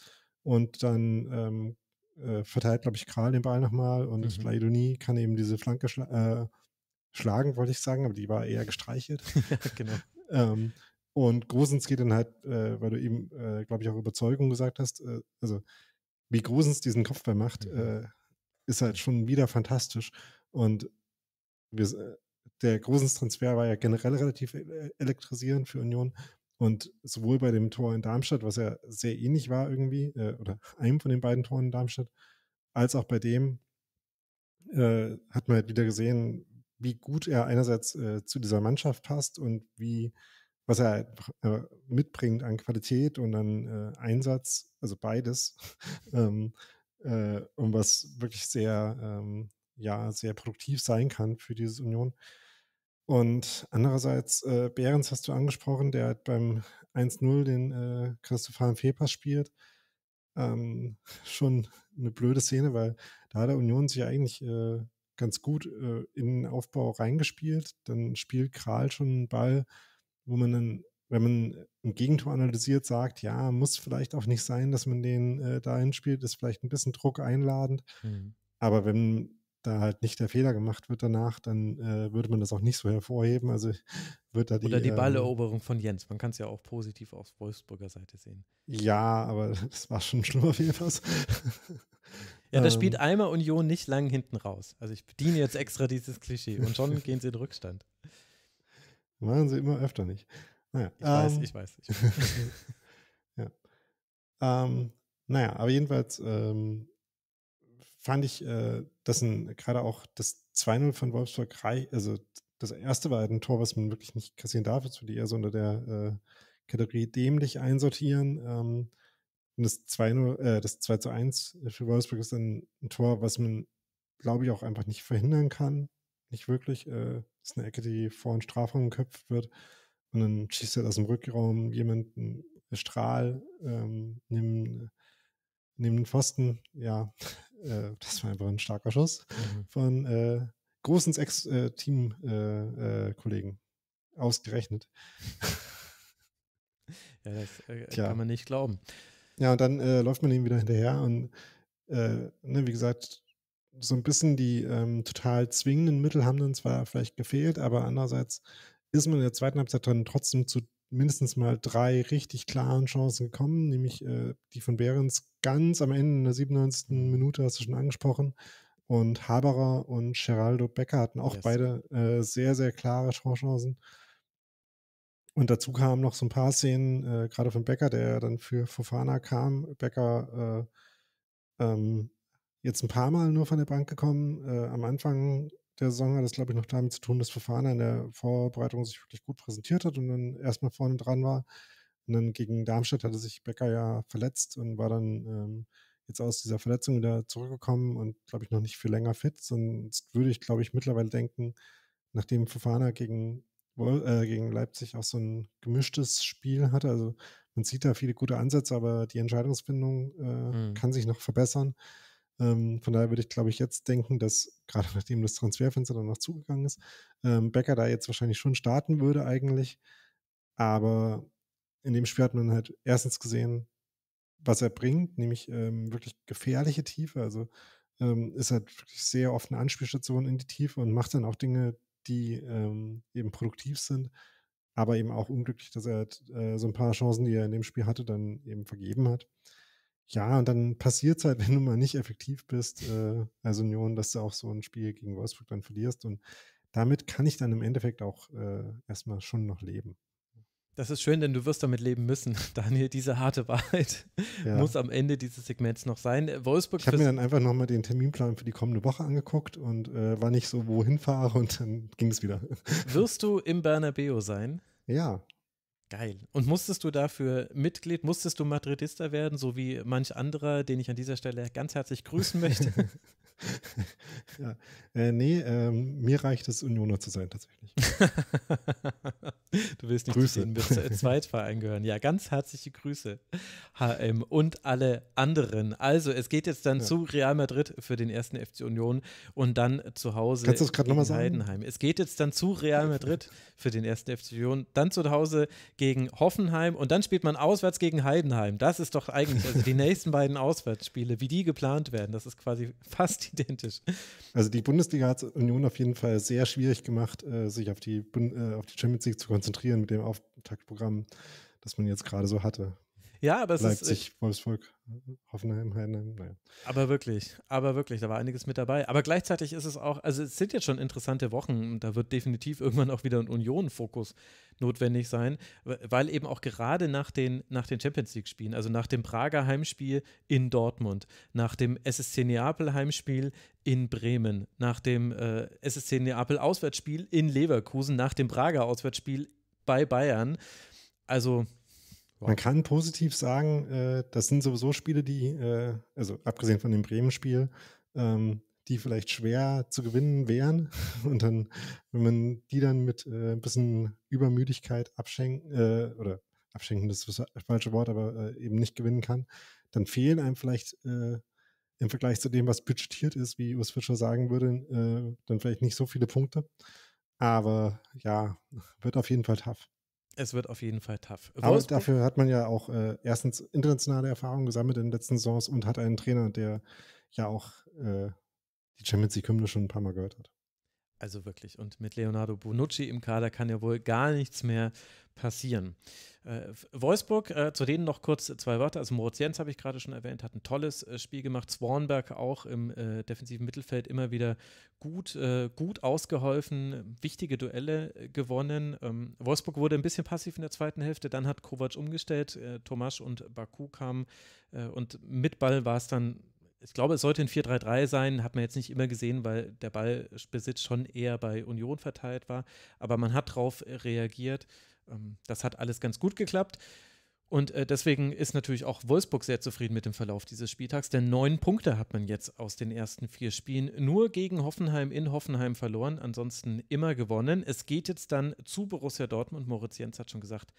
Und dann ähm, äh, verteilt, glaube ich, Kral den Ball nochmal und mhm. Laidoni kann eben diese Flanke schla äh, schlagen, wollte ich sagen, aber die war eher gestreichelt. genau. ähm, und Großens geht dann halt, äh, weil du eben, äh, glaube ich, auch Überzeugung gesagt hast, äh, also wie Großens diesen Kopfball macht, mhm. äh, ist halt schon wieder fantastisch. Und wir, der Transfer war ja generell relativ äh, elektrisierend für Union. Und sowohl bei dem Tor in Darmstadt, was ja sehr ähnlich war irgendwie, äh, oder einem von den beiden Toren in Darmstadt, als auch bei dem äh, hat man halt wieder gesehen, wie gut er einerseits äh, zu dieser Mannschaft passt und wie, was er halt, äh, mitbringt an Qualität und an äh, Einsatz, also beides, ähm, und was wirklich sehr, ähm, ja sehr produktiv sein kann für dieses Union. Und andererseits, äh, Behrens hast du angesprochen, der hat beim 1-0 den äh, Christopher Fepas spielt. Ähm, schon eine blöde Szene, weil da hat der Union sich eigentlich äh, ganz gut äh, in den Aufbau reingespielt. Dann spielt Kral schon einen Ball, wo man dann, wenn man ein Gegentor analysiert, sagt, ja, muss vielleicht auch nicht sein, dass man den äh, dahin spielt, ist vielleicht ein bisschen Druck einladend. Mhm. Aber wenn da halt nicht der Fehler gemacht wird danach, dann äh, würde man das auch nicht so hervorheben. Also wird da die, Oder die ähm Balleroberung von Jens. Man kann es ja auch positiv aus Wolfsburger Seite sehen. Ja, aber das war schon ein schlimmer Fehlpass. ja, da ähm. spielt einmal Union nicht lang hinten raus. Also ich bediene jetzt extra dieses Klischee und schon gehen sie in Rückstand. Machen sie immer öfter nicht. Naja, ich, ähm, weiß, ich weiß, ich weiß. ja. ähm, naja, aber jedenfalls ähm, fand ich, äh, dass gerade auch das 2-0 von Wolfsburg, also das erste war ein Tor, was man wirklich nicht kassieren darf, jetzt würde ich eher so unter der äh, Kategorie dämlich einsortieren. Ähm, und das 2, äh, das 2 zu 1 für Wolfsburg ist ein, ein Tor, was man, glaube ich, auch einfach nicht verhindern kann. Nicht wirklich. Äh, ist eine Ecke, die vor den Strafraum geköpft wird. Und dann schießt er halt aus dem Rückraum jemanden äh, Strahl, ähm, nimmt äh, neben den Pfosten, ja, äh, das war einfach ein starker Schuss mhm. von äh, großens Ex-Team-Kollegen. Äh, äh, äh, Ausgerechnet. Ja, das Tja. kann man nicht glauben. Ja, und dann läuft man eben wieder hinterher und ne, wie gesagt, so ein bisschen die ähm, total zwingenden Mittel haben dann zwar vielleicht gefehlt, aber andererseits ist man in der zweiten Halbzeit dann trotzdem zu mindestens mal drei richtig klaren Chancen gekommen, nämlich äh, die von Behrens ganz am Ende in der 97. Mhm. Minute, hast du schon angesprochen. Und Haberer und Geraldo Becker hatten auch yes. beide äh, sehr, sehr klare Chancen. Und dazu kamen noch so ein paar Szenen, äh, gerade von Becker, der dann für Fofana kam. Becker äh, ähm, jetzt ein paar Mal nur von der Bank gekommen. Äh, am Anfang der Saison hat das, glaube ich, noch damit zu tun, dass Verfahren in der Vorbereitung sich wirklich gut präsentiert hat und dann erstmal vorne dran war. Und dann gegen Darmstadt hatte sich Becker ja verletzt und war dann ähm, jetzt aus dieser Verletzung wieder zurückgekommen und, glaube ich, noch nicht viel länger fit. Sonst würde ich, glaube ich, mittlerweile denken, nachdem Fofana gegen, äh, gegen Leipzig auch so ein gemischtes Spiel hatte, also man sieht da viele gute Ansätze, aber die Entscheidungsfindung äh, mhm. kann sich noch verbessern ähm, von daher würde ich, glaube ich, jetzt denken, dass gerade nachdem das Transferfenster dann noch zugegangen ist, ähm, Becker da jetzt wahrscheinlich schon starten würde eigentlich. Aber in dem Spiel hat man halt erstens gesehen, was er bringt, nämlich ähm, wirklich gefährliche Tiefe. Also ähm, ist halt wirklich sehr oft eine Anspielstation in die Tiefe und macht dann auch Dinge, die ähm, eben produktiv sind aber eben auch unglücklich, dass er halt, äh, so ein paar Chancen, die er in dem Spiel hatte, dann eben vergeben hat ja, und dann passiert es halt, wenn du mal nicht effektiv bist äh, als Union, dass du auch so ein Spiel gegen Wolfsburg dann verlierst. Und damit kann ich dann im Endeffekt auch äh, erstmal schon noch leben. Das ist schön, denn du wirst damit leben müssen, Daniel. Diese harte Wahrheit ja. muss am Ende dieses Segments noch sein. Äh, Wolfsburg. Ich habe mir dann einfach nochmal den Terminplan für die kommende Woche angeguckt und äh, wann ich so wohin fahre und dann ging es wieder. Wirst du im Bernabeu sein? Ja, Geil. Und musstest du dafür Mitglied, musstest du Madridista werden, so wie manch anderer, den ich an dieser Stelle ganz herzlich grüßen möchte? ja. Äh, nee, ähm, mir reicht es, Unioner zu sein, tatsächlich. du willst nicht Grüße. zu den äh, Zweitverein gehören. Ja, ganz herzliche Grüße, HM und alle anderen. Also, es geht jetzt dann ja. zu Real Madrid für den ersten FC Union und dann zu Hause Kannst in Heidenheim. Sagen? Es geht jetzt dann zu Real Madrid für den ersten FC Union, dann zu Hause gegen Hoffenheim und dann spielt man auswärts gegen Heidenheim. Das ist doch eigentlich, also die nächsten beiden Auswärtsspiele, wie die geplant werden, das ist quasi fast identisch. Also die Bundesliga hat Union auf jeden Fall sehr schwierig gemacht, äh, sich auf die, äh, auf die Champions League zu konzentrieren mit dem Auftaktprogramm, das man jetzt gerade so hatte. Ja, aber es äh, Leipzig, ist. Wolfsburg, Hoffenheim, Heidenheim, naja. Aber wirklich, aber wirklich, da war einiges mit dabei. Aber gleichzeitig ist es auch, also es sind jetzt schon interessante Wochen und da wird definitiv irgendwann auch wieder ein Union-Fokus notwendig sein, weil eben auch gerade nach den, nach den Champions League-Spielen, also nach dem Prager Heimspiel in Dortmund, nach dem SSC Neapel-Heimspiel in Bremen, nach dem äh, SSC Neapel-Auswärtsspiel in Leverkusen, nach dem Prager Auswärtsspiel bei Bayern. Also man kann positiv sagen, äh, das sind sowieso Spiele, die, äh, also abgesehen von dem Bremen-Spiel, ähm, die vielleicht schwer zu gewinnen wären. Und dann, wenn man die dann mit äh, ein bisschen Übermüdigkeit abschenken, äh, oder abschenken, das ist das falsche Wort, aber äh, eben nicht gewinnen kann, dann fehlen einem vielleicht äh, im Vergleich zu dem, was budgetiert ist, wie Urs Fischer sagen würde, äh, dann vielleicht nicht so viele Punkte. Aber ja, wird auf jeden Fall tough. Es wird auf jeden Fall tough. Aber dafür hat man ja auch äh, erstens internationale Erfahrungen gesammelt in den letzten Saisons und hat einen Trainer, der ja auch äh, die Champions League-Hymne schon ein paar Mal gehört hat. Also wirklich. Und mit Leonardo Bonucci im Kader kann ja wohl gar nichts mehr passieren. Äh, Wolfsburg, äh, zu denen noch kurz zwei Wörter. Also Moritz Jens habe ich gerade schon erwähnt, hat ein tolles äh, Spiel gemacht. Swornberg auch im äh, defensiven Mittelfeld immer wieder gut, äh, gut ausgeholfen, wichtige Duelle äh, gewonnen. Ähm, Wolfsburg wurde ein bisschen passiv in der zweiten Hälfte, dann hat Kovac umgestellt, Tomasch und Baku kamen und mit Ball war es dann ich glaube, es sollte ein 4-3-3 sein, hat man jetzt nicht immer gesehen, weil der Ballbesitz schon eher bei Union verteilt war. Aber man hat darauf äh, reagiert. Ähm, das hat alles ganz gut geklappt. Und äh, deswegen ist natürlich auch Wolfsburg sehr zufrieden mit dem Verlauf dieses Spieltags, denn neun Punkte hat man jetzt aus den ersten vier Spielen. Nur gegen Hoffenheim in Hoffenheim verloren, ansonsten immer gewonnen. Es geht jetzt dann zu Borussia Dortmund. Moritz Jens hat schon gesagt,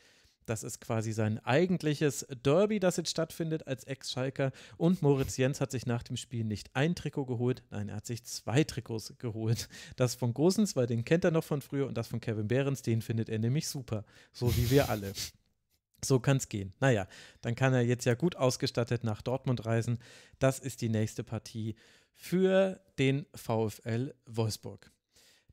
das ist quasi sein eigentliches Derby, das jetzt stattfindet als Ex-Schalker. Und Moritz Jens hat sich nach dem Spiel nicht ein Trikot geholt, nein, er hat sich zwei Trikots geholt. Das von Gosens, weil den kennt er noch von früher, und das von Kevin Behrens, den findet er nämlich super. So wie wir alle. So kann es gehen. Naja, dann kann er jetzt ja gut ausgestattet nach Dortmund reisen. Das ist die nächste Partie für den VfL Wolfsburg.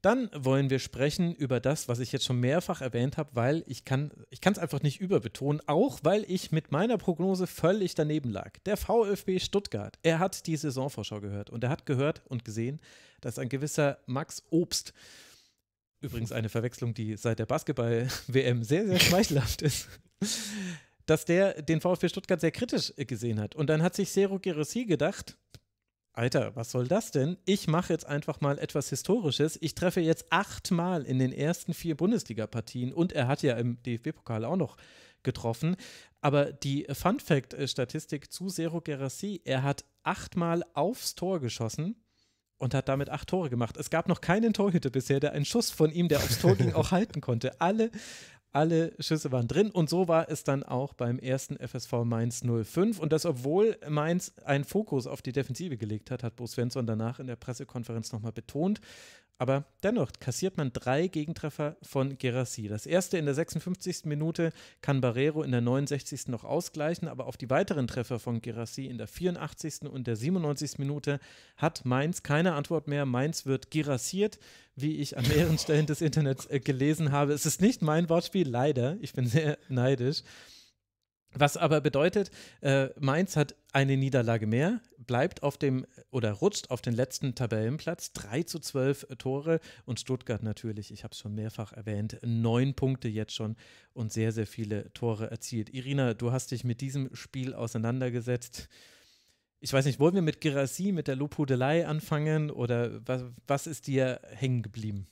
Dann wollen wir sprechen über das, was ich jetzt schon mehrfach erwähnt habe, weil ich kann ich kann es einfach nicht überbetonen, auch weil ich mit meiner Prognose völlig daneben lag. Der VfB Stuttgart, er hat die Saisonvorschau gehört und er hat gehört und gesehen, dass ein gewisser Max Obst übrigens eine Verwechslung, die seit der Basketball WM sehr sehr schmeichelhaft ist. Dass der den VfB Stuttgart sehr kritisch gesehen hat. Und dann hat sich Sero Gerassi gedacht, Alter, was soll das denn? Ich mache jetzt einfach mal etwas Historisches. Ich treffe jetzt achtmal in den ersten vier Bundesliga-Partien und er hat ja im DFB-Pokal auch noch getroffen. Aber die Fun Fact-Statistik zu Zero Gerassi, er hat achtmal aufs Tor geschossen und hat damit acht Tore gemacht. Es gab noch keinen Torhüter bisher, der einen Schuss von ihm, der aufs Tor ging, auch halten konnte. Alle alle Schüsse waren drin und so war es dann auch beim ersten FSV Mainz 05. Und das, obwohl Mainz einen Fokus auf die Defensive gelegt hat, hat Bo Svensson danach in der Pressekonferenz nochmal betont. Aber dennoch kassiert man drei Gegentreffer von Gerassi. Das erste in der 56. Minute kann Barrero in der 69. noch ausgleichen, aber auf die weiteren Treffer von Gerassi in der 84. und der 97. Minute hat Mainz keine Antwort mehr. Mainz wird gerassiert, wie ich an mehreren Stellen des Internets äh, gelesen habe. Es ist nicht mein Wortspiel, leider. Ich bin sehr neidisch. Was aber bedeutet, äh, Mainz hat eine Niederlage mehr, bleibt auf dem oder rutscht auf den letzten Tabellenplatz. 3 zu 12 Tore und Stuttgart natürlich, ich habe es schon mehrfach erwähnt, neun Punkte jetzt schon und sehr, sehr viele Tore erzielt. Irina, du hast dich mit diesem Spiel auseinandergesetzt. Ich weiß nicht, wollen wir mit Gerassi, mit der Lobhudelei anfangen oder was, was ist dir hängen geblieben?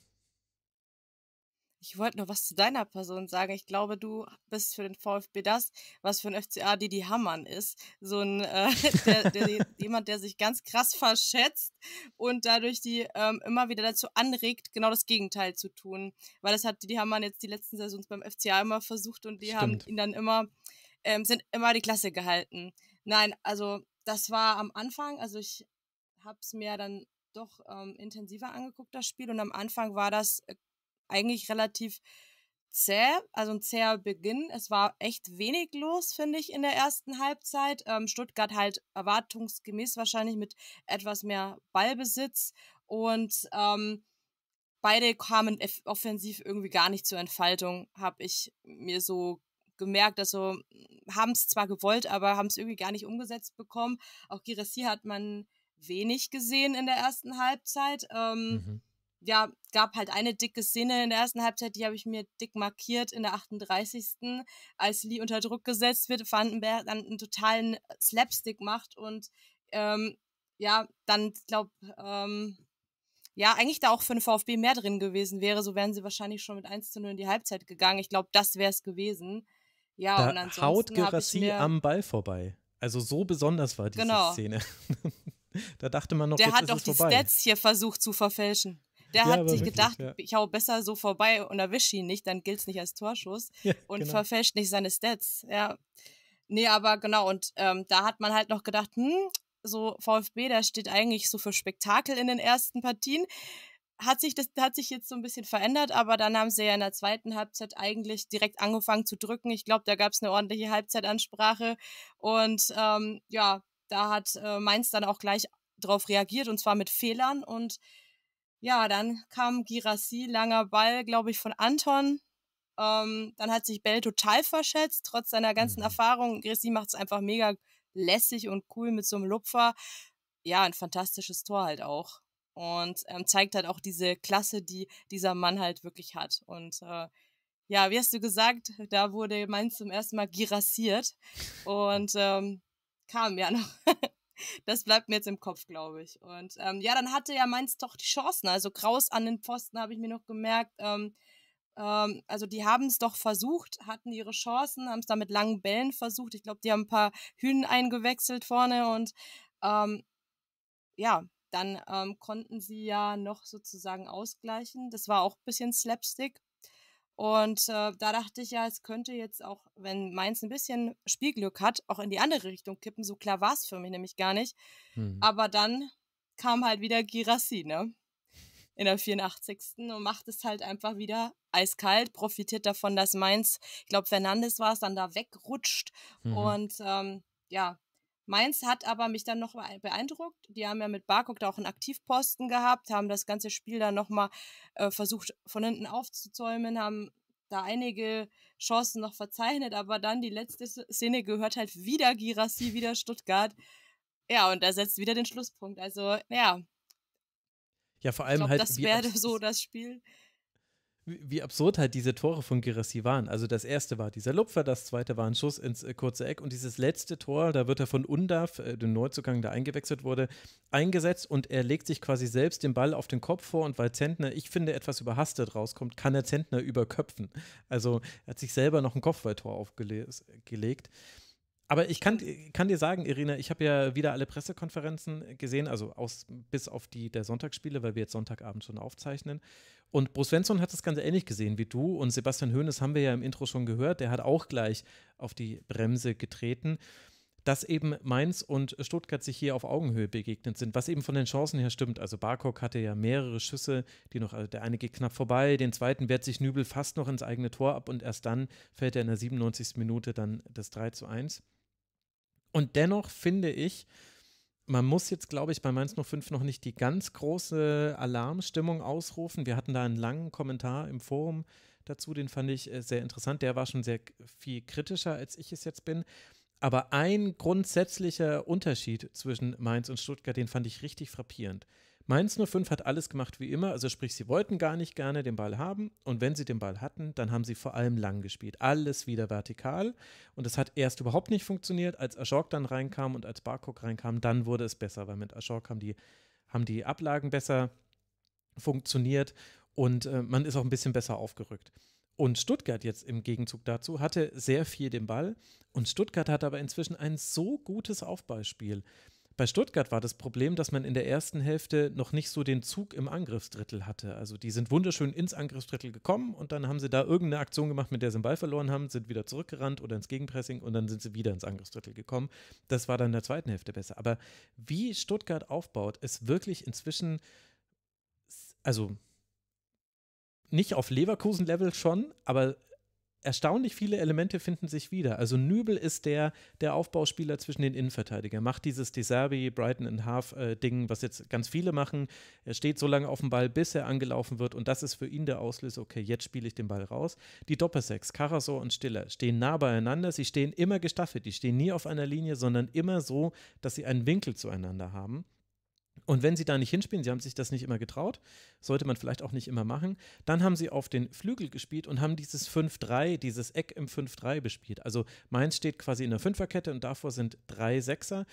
Ich wollte noch was zu deiner Person sagen. Ich glaube, du bist für den VfB das, was für den FCA Didi Hamann ist. So ein äh, der, der, jemand, der sich ganz krass verschätzt und dadurch die ähm, immer wieder dazu anregt, genau das Gegenteil zu tun. Weil das hat Didi Hamann jetzt die letzten Saisons beim FCA immer versucht und die Stimmt. haben ihn dann immer, ähm, sind immer die Klasse gehalten. Nein, also das war am Anfang, also ich habe es mir dann doch ähm, intensiver angeguckt, das Spiel. Und am Anfang war das äh, eigentlich relativ zäh, also ein zäher Beginn. Es war echt wenig los, finde ich, in der ersten Halbzeit. Ähm, Stuttgart halt erwartungsgemäß wahrscheinlich mit etwas mehr Ballbesitz und ähm, beide kamen offensiv irgendwie gar nicht zur Entfaltung, habe ich mir so gemerkt, also hm, haben es zwar gewollt, aber haben es irgendwie gar nicht umgesetzt bekommen. Auch Girassi hat man wenig gesehen in der ersten Halbzeit. Ähm, mhm ja, gab halt eine dicke Szene in der ersten Halbzeit, die habe ich mir dick markiert in der 38. Als Lee unter Druck gesetzt wird, Vandenberg dann einen totalen Slapstick macht und ähm, ja, dann glaube ähm, ja, eigentlich da auch für den VfB mehr drin gewesen wäre, so wären sie wahrscheinlich schon mit 1 zu 0 in die Halbzeit gegangen. Ich glaube, das wäre es gewesen. Ja, da und ansonsten haut Gerassi am Ball vorbei. Also so besonders war diese genau. Szene. da dachte man noch, Der jetzt hat doch die vorbei. Stats hier versucht zu verfälschen. Der ja, hat sich wirklich, gedacht, ja. ich hau besser so vorbei und erwische ihn nicht, dann gilt es nicht als Torschuss ja, und genau. verfälscht nicht seine Stats. Ja. Nee, aber genau, und ähm, da hat man halt noch gedacht, hm, so VfB, der steht eigentlich so für Spektakel in den ersten Partien. Hat sich das hat sich jetzt so ein bisschen verändert, aber dann haben sie ja in der zweiten Halbzeit eigentlich direkt angefangen zu drücken. Ich glaube, da gab es eine ordentliche Halbzeitansprache und ähm, ja, da hat äh, Mainz dann auch gleich drauf reagiert und zwar mit Fehlern und ja, dann kam Girassi, langer Ball, glaube ich, von Anton. Ähm, dann hat sich Bell total verschätzt, trotz seiner ganzen mhm. Erfahrung. Girassi macht es einfach mega lässig und cool mit so einem Lupfer. Ja, ein fantastisches Tor halt auch. Und ähm, zeigt halt auch diese Klasse, die dieser Mann halt wirklich hat. Und äh, ja, wie hast du gesagt, da wurde meins zum ersten Mal girassiert und ähm, kam ja noch. das bleibt mir jetzt im Kopf, glaube ich. Und ähm, ja, dann hatte ja Mainz doch die Chancen. Ne? Also Kraus an den Pfosten habe ich mir noch gemerkt. Ähm, ähm, also die haben es doch versucht, hatten ihre Chancen, haben es da mit langen Bällen versucht. Ich glaube, die haben ein paar Hühnen eingewechselt vorne und ähm, ja, dann ähm, konnten sie ja noch sozusagen ausgleichen. Das war auch ein bisschen Slapstick. Und äh, da dachte ich ja, es könnte jetzt auch, wenn Mainz ein bisschen Spielglück hat, auch in die andere Richtung kippen. So klar war es für mich nämlich gar nicht. Hm. Aber dann kam halt wieder Girassi, ne? In der 84. und macht es halt einfach wieder eiskalt, profitiert davon, dass Mainz, ich glaube, Fernandes war es, dann da wegrutscht. Mhm. Und ähm, ja, Mainz hat aber mich dann noch beeindruckt. Die haben ja mit Barkok da auch einen Aktivposten gehabt, haben das ganze Spiel dann nochmal äh, versucht von hinten aufzuzäumen, haben da einige Chancen noch verzeichnet, aber dann die letzte Szene gehört halt wieder Girassi, wieder Stuttgart. Ja, und da setzt wieder den Schlusspunkt. Also, ja. Ja, vor allem glaub, halt. Das wäre so das Spiel wie absurd halt diese Tore von Girassi waren. Also das erste war dieser Lupfer, das zweite war ein Schuss ins äh, kurze Eck und dieses letzte Tor, da wird er von Undav, äh, dem Neuzugang, der eingewechselt wurde, eingesetzt und er legt sich quasi selbst den Ball auf den Kopf vor und weil Zentner, ich finde, etwas überhastet rauskommt, kann er Zentner überköpfen. Also er hat sich selber noch ein Kopfballtor aufgelegt. Aber ich kann, kann, dir sagen, Irina, ich habe ja wieder alle Pressekonferenzen gesehen, also aus, bis auf die der Sonntagsspiele, weil wir jetzt Sonntagabend schon aufzeichnen. Und Bruce Svensson hat das Ganze ähnlich gesehen wie du. Und Sebastian Höhnes haben wir ja im Intro schon gehört, der hat auch gleich auf die Bremse getreten dass eben Mainz und Stuttgart sich hier auf Augenhöhe begegnet sind, was eben von den Chancen her stimmt. Also Barkok hatte ja mehrere Schüsse, die noch, also der eine geht knapp vorbei, den zweiten wehrt sich Nübel fast noch ins eigene Tor ab und erst dann fällt er in der 97. Minute dann das 3 zu 1. Und dennoch finde ich, man muss jetzt, glaube ich, bei Mainz 05 noch nicht die ganz große Alarmstimmung ausrufen. Wir hatten da einen langen Kommentar im Forum dazu, den fand ich äh, sehr interessant. Der war schon sehr viel kritischer, als ich es jetzt bin. Aber ein grundsätzlicher Unterschied zwischen Mainz und Stuttgart, den fand ich richtig frappierend. Mainz 05 hat alles gemacht wie immer, also sprich, sie wollten gar nicht gerne den Ball haben und wenn sie den Ball hatten, dann haben sie vor allem lang gespielt. Alles wieder vertikal und das hat erst überhaupt nicht funktioniert. Als Ashok dann reinkam und als Barkok reinkam, dann wurde es besser, weil mit Ashok haben die, haben die Ablagen besser funktioniert und äh, man ist auch ein bisschen besser aufgerückt. Und Stuttgart jetzt im Gegenzug dazu hatte sehr viel den Ball und Stuttgart hat aber inzwischen ein so gutes Aufballspiel. Bei Stuttgart war das Problem, dass man in der ersten Hälfte noch nicht so den Zug im Angriffsdrittel hatte. Also die sind wunderschön ins Angriffsdrittel gekommen und dann haben sie da irgendeine Aktion gemacht, mit der sie den Ball verloren haben, sind wieder zurückgerannt oder ins Gegenpressing und dann sind sie wieder ins Angriffsdrittel gekommen. Das war dann in der zweiten Hälfte besser. Aber wie Stuttgart aufbaut, ist wirklich inzwischen, also nicht auf Leverkusen-Level schon, aber erstaunlich viele Elemente finden sich wieder. Also Nübel ist der, der Aufbauspieler zwischen den Innenverteidigern, macht dieses Deserbi, Brighton and Half-Ding, äh, was jetzt ganz viele machen. Er steht so lange auf dem Ball, bis er angelaufen wird und das ist für ihn der Auslöser, okay, jetzt spiele ich den Ball raus. Die Doppelsechs, Carasso und Stiller, stehen nah beieinander, sie stehen immer gestaffelt, die stehen nie auf einer Linie, sondern immer so, dass sie einen Winkel zueinander haben. Und wenn sie da nicht hinspielen, sie haben sich das nicht immer getraut, sollte man vielleicht auch nicht immer machen, dann haben sie auf den Flügel gespielt und haben dieses 5-3, dieses Eck im 5-3 bespielt. Also Mainz steht quasi in der Fünferkette und davor sind drei Sechser.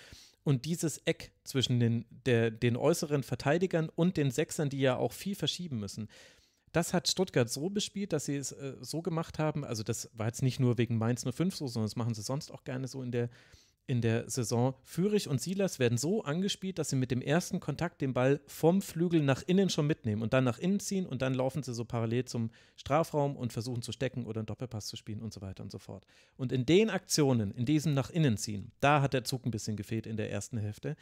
Und dieses Eck zwischen den, der, den äußeren Verteidigern und den Sechsern, die ja auch viel verschieben müssen, das hat Stuttgart so bespielt, dass sie es äh, so gemacht haben. Also das war jetzt nicht nur wegen Mainz 05 so, sondern das machen sie sonst auch gerne so in der in der Saison. Fürich und Silas werden so angespielt, dass sie mit dem ersten Kontakt den Ball vom Flügel nach innen schon mitnehmen und dann nach innen ziehen und dann laufen sie so parallel zum Strafraum und versuchen zu stecken oder einen Doppelpass zu spielen und so weiter und so fort. Und in den Aktionen, in diesem nach innen ziehen, da hat der Zug ein bisschen gefehlt in der ersten Hälfte.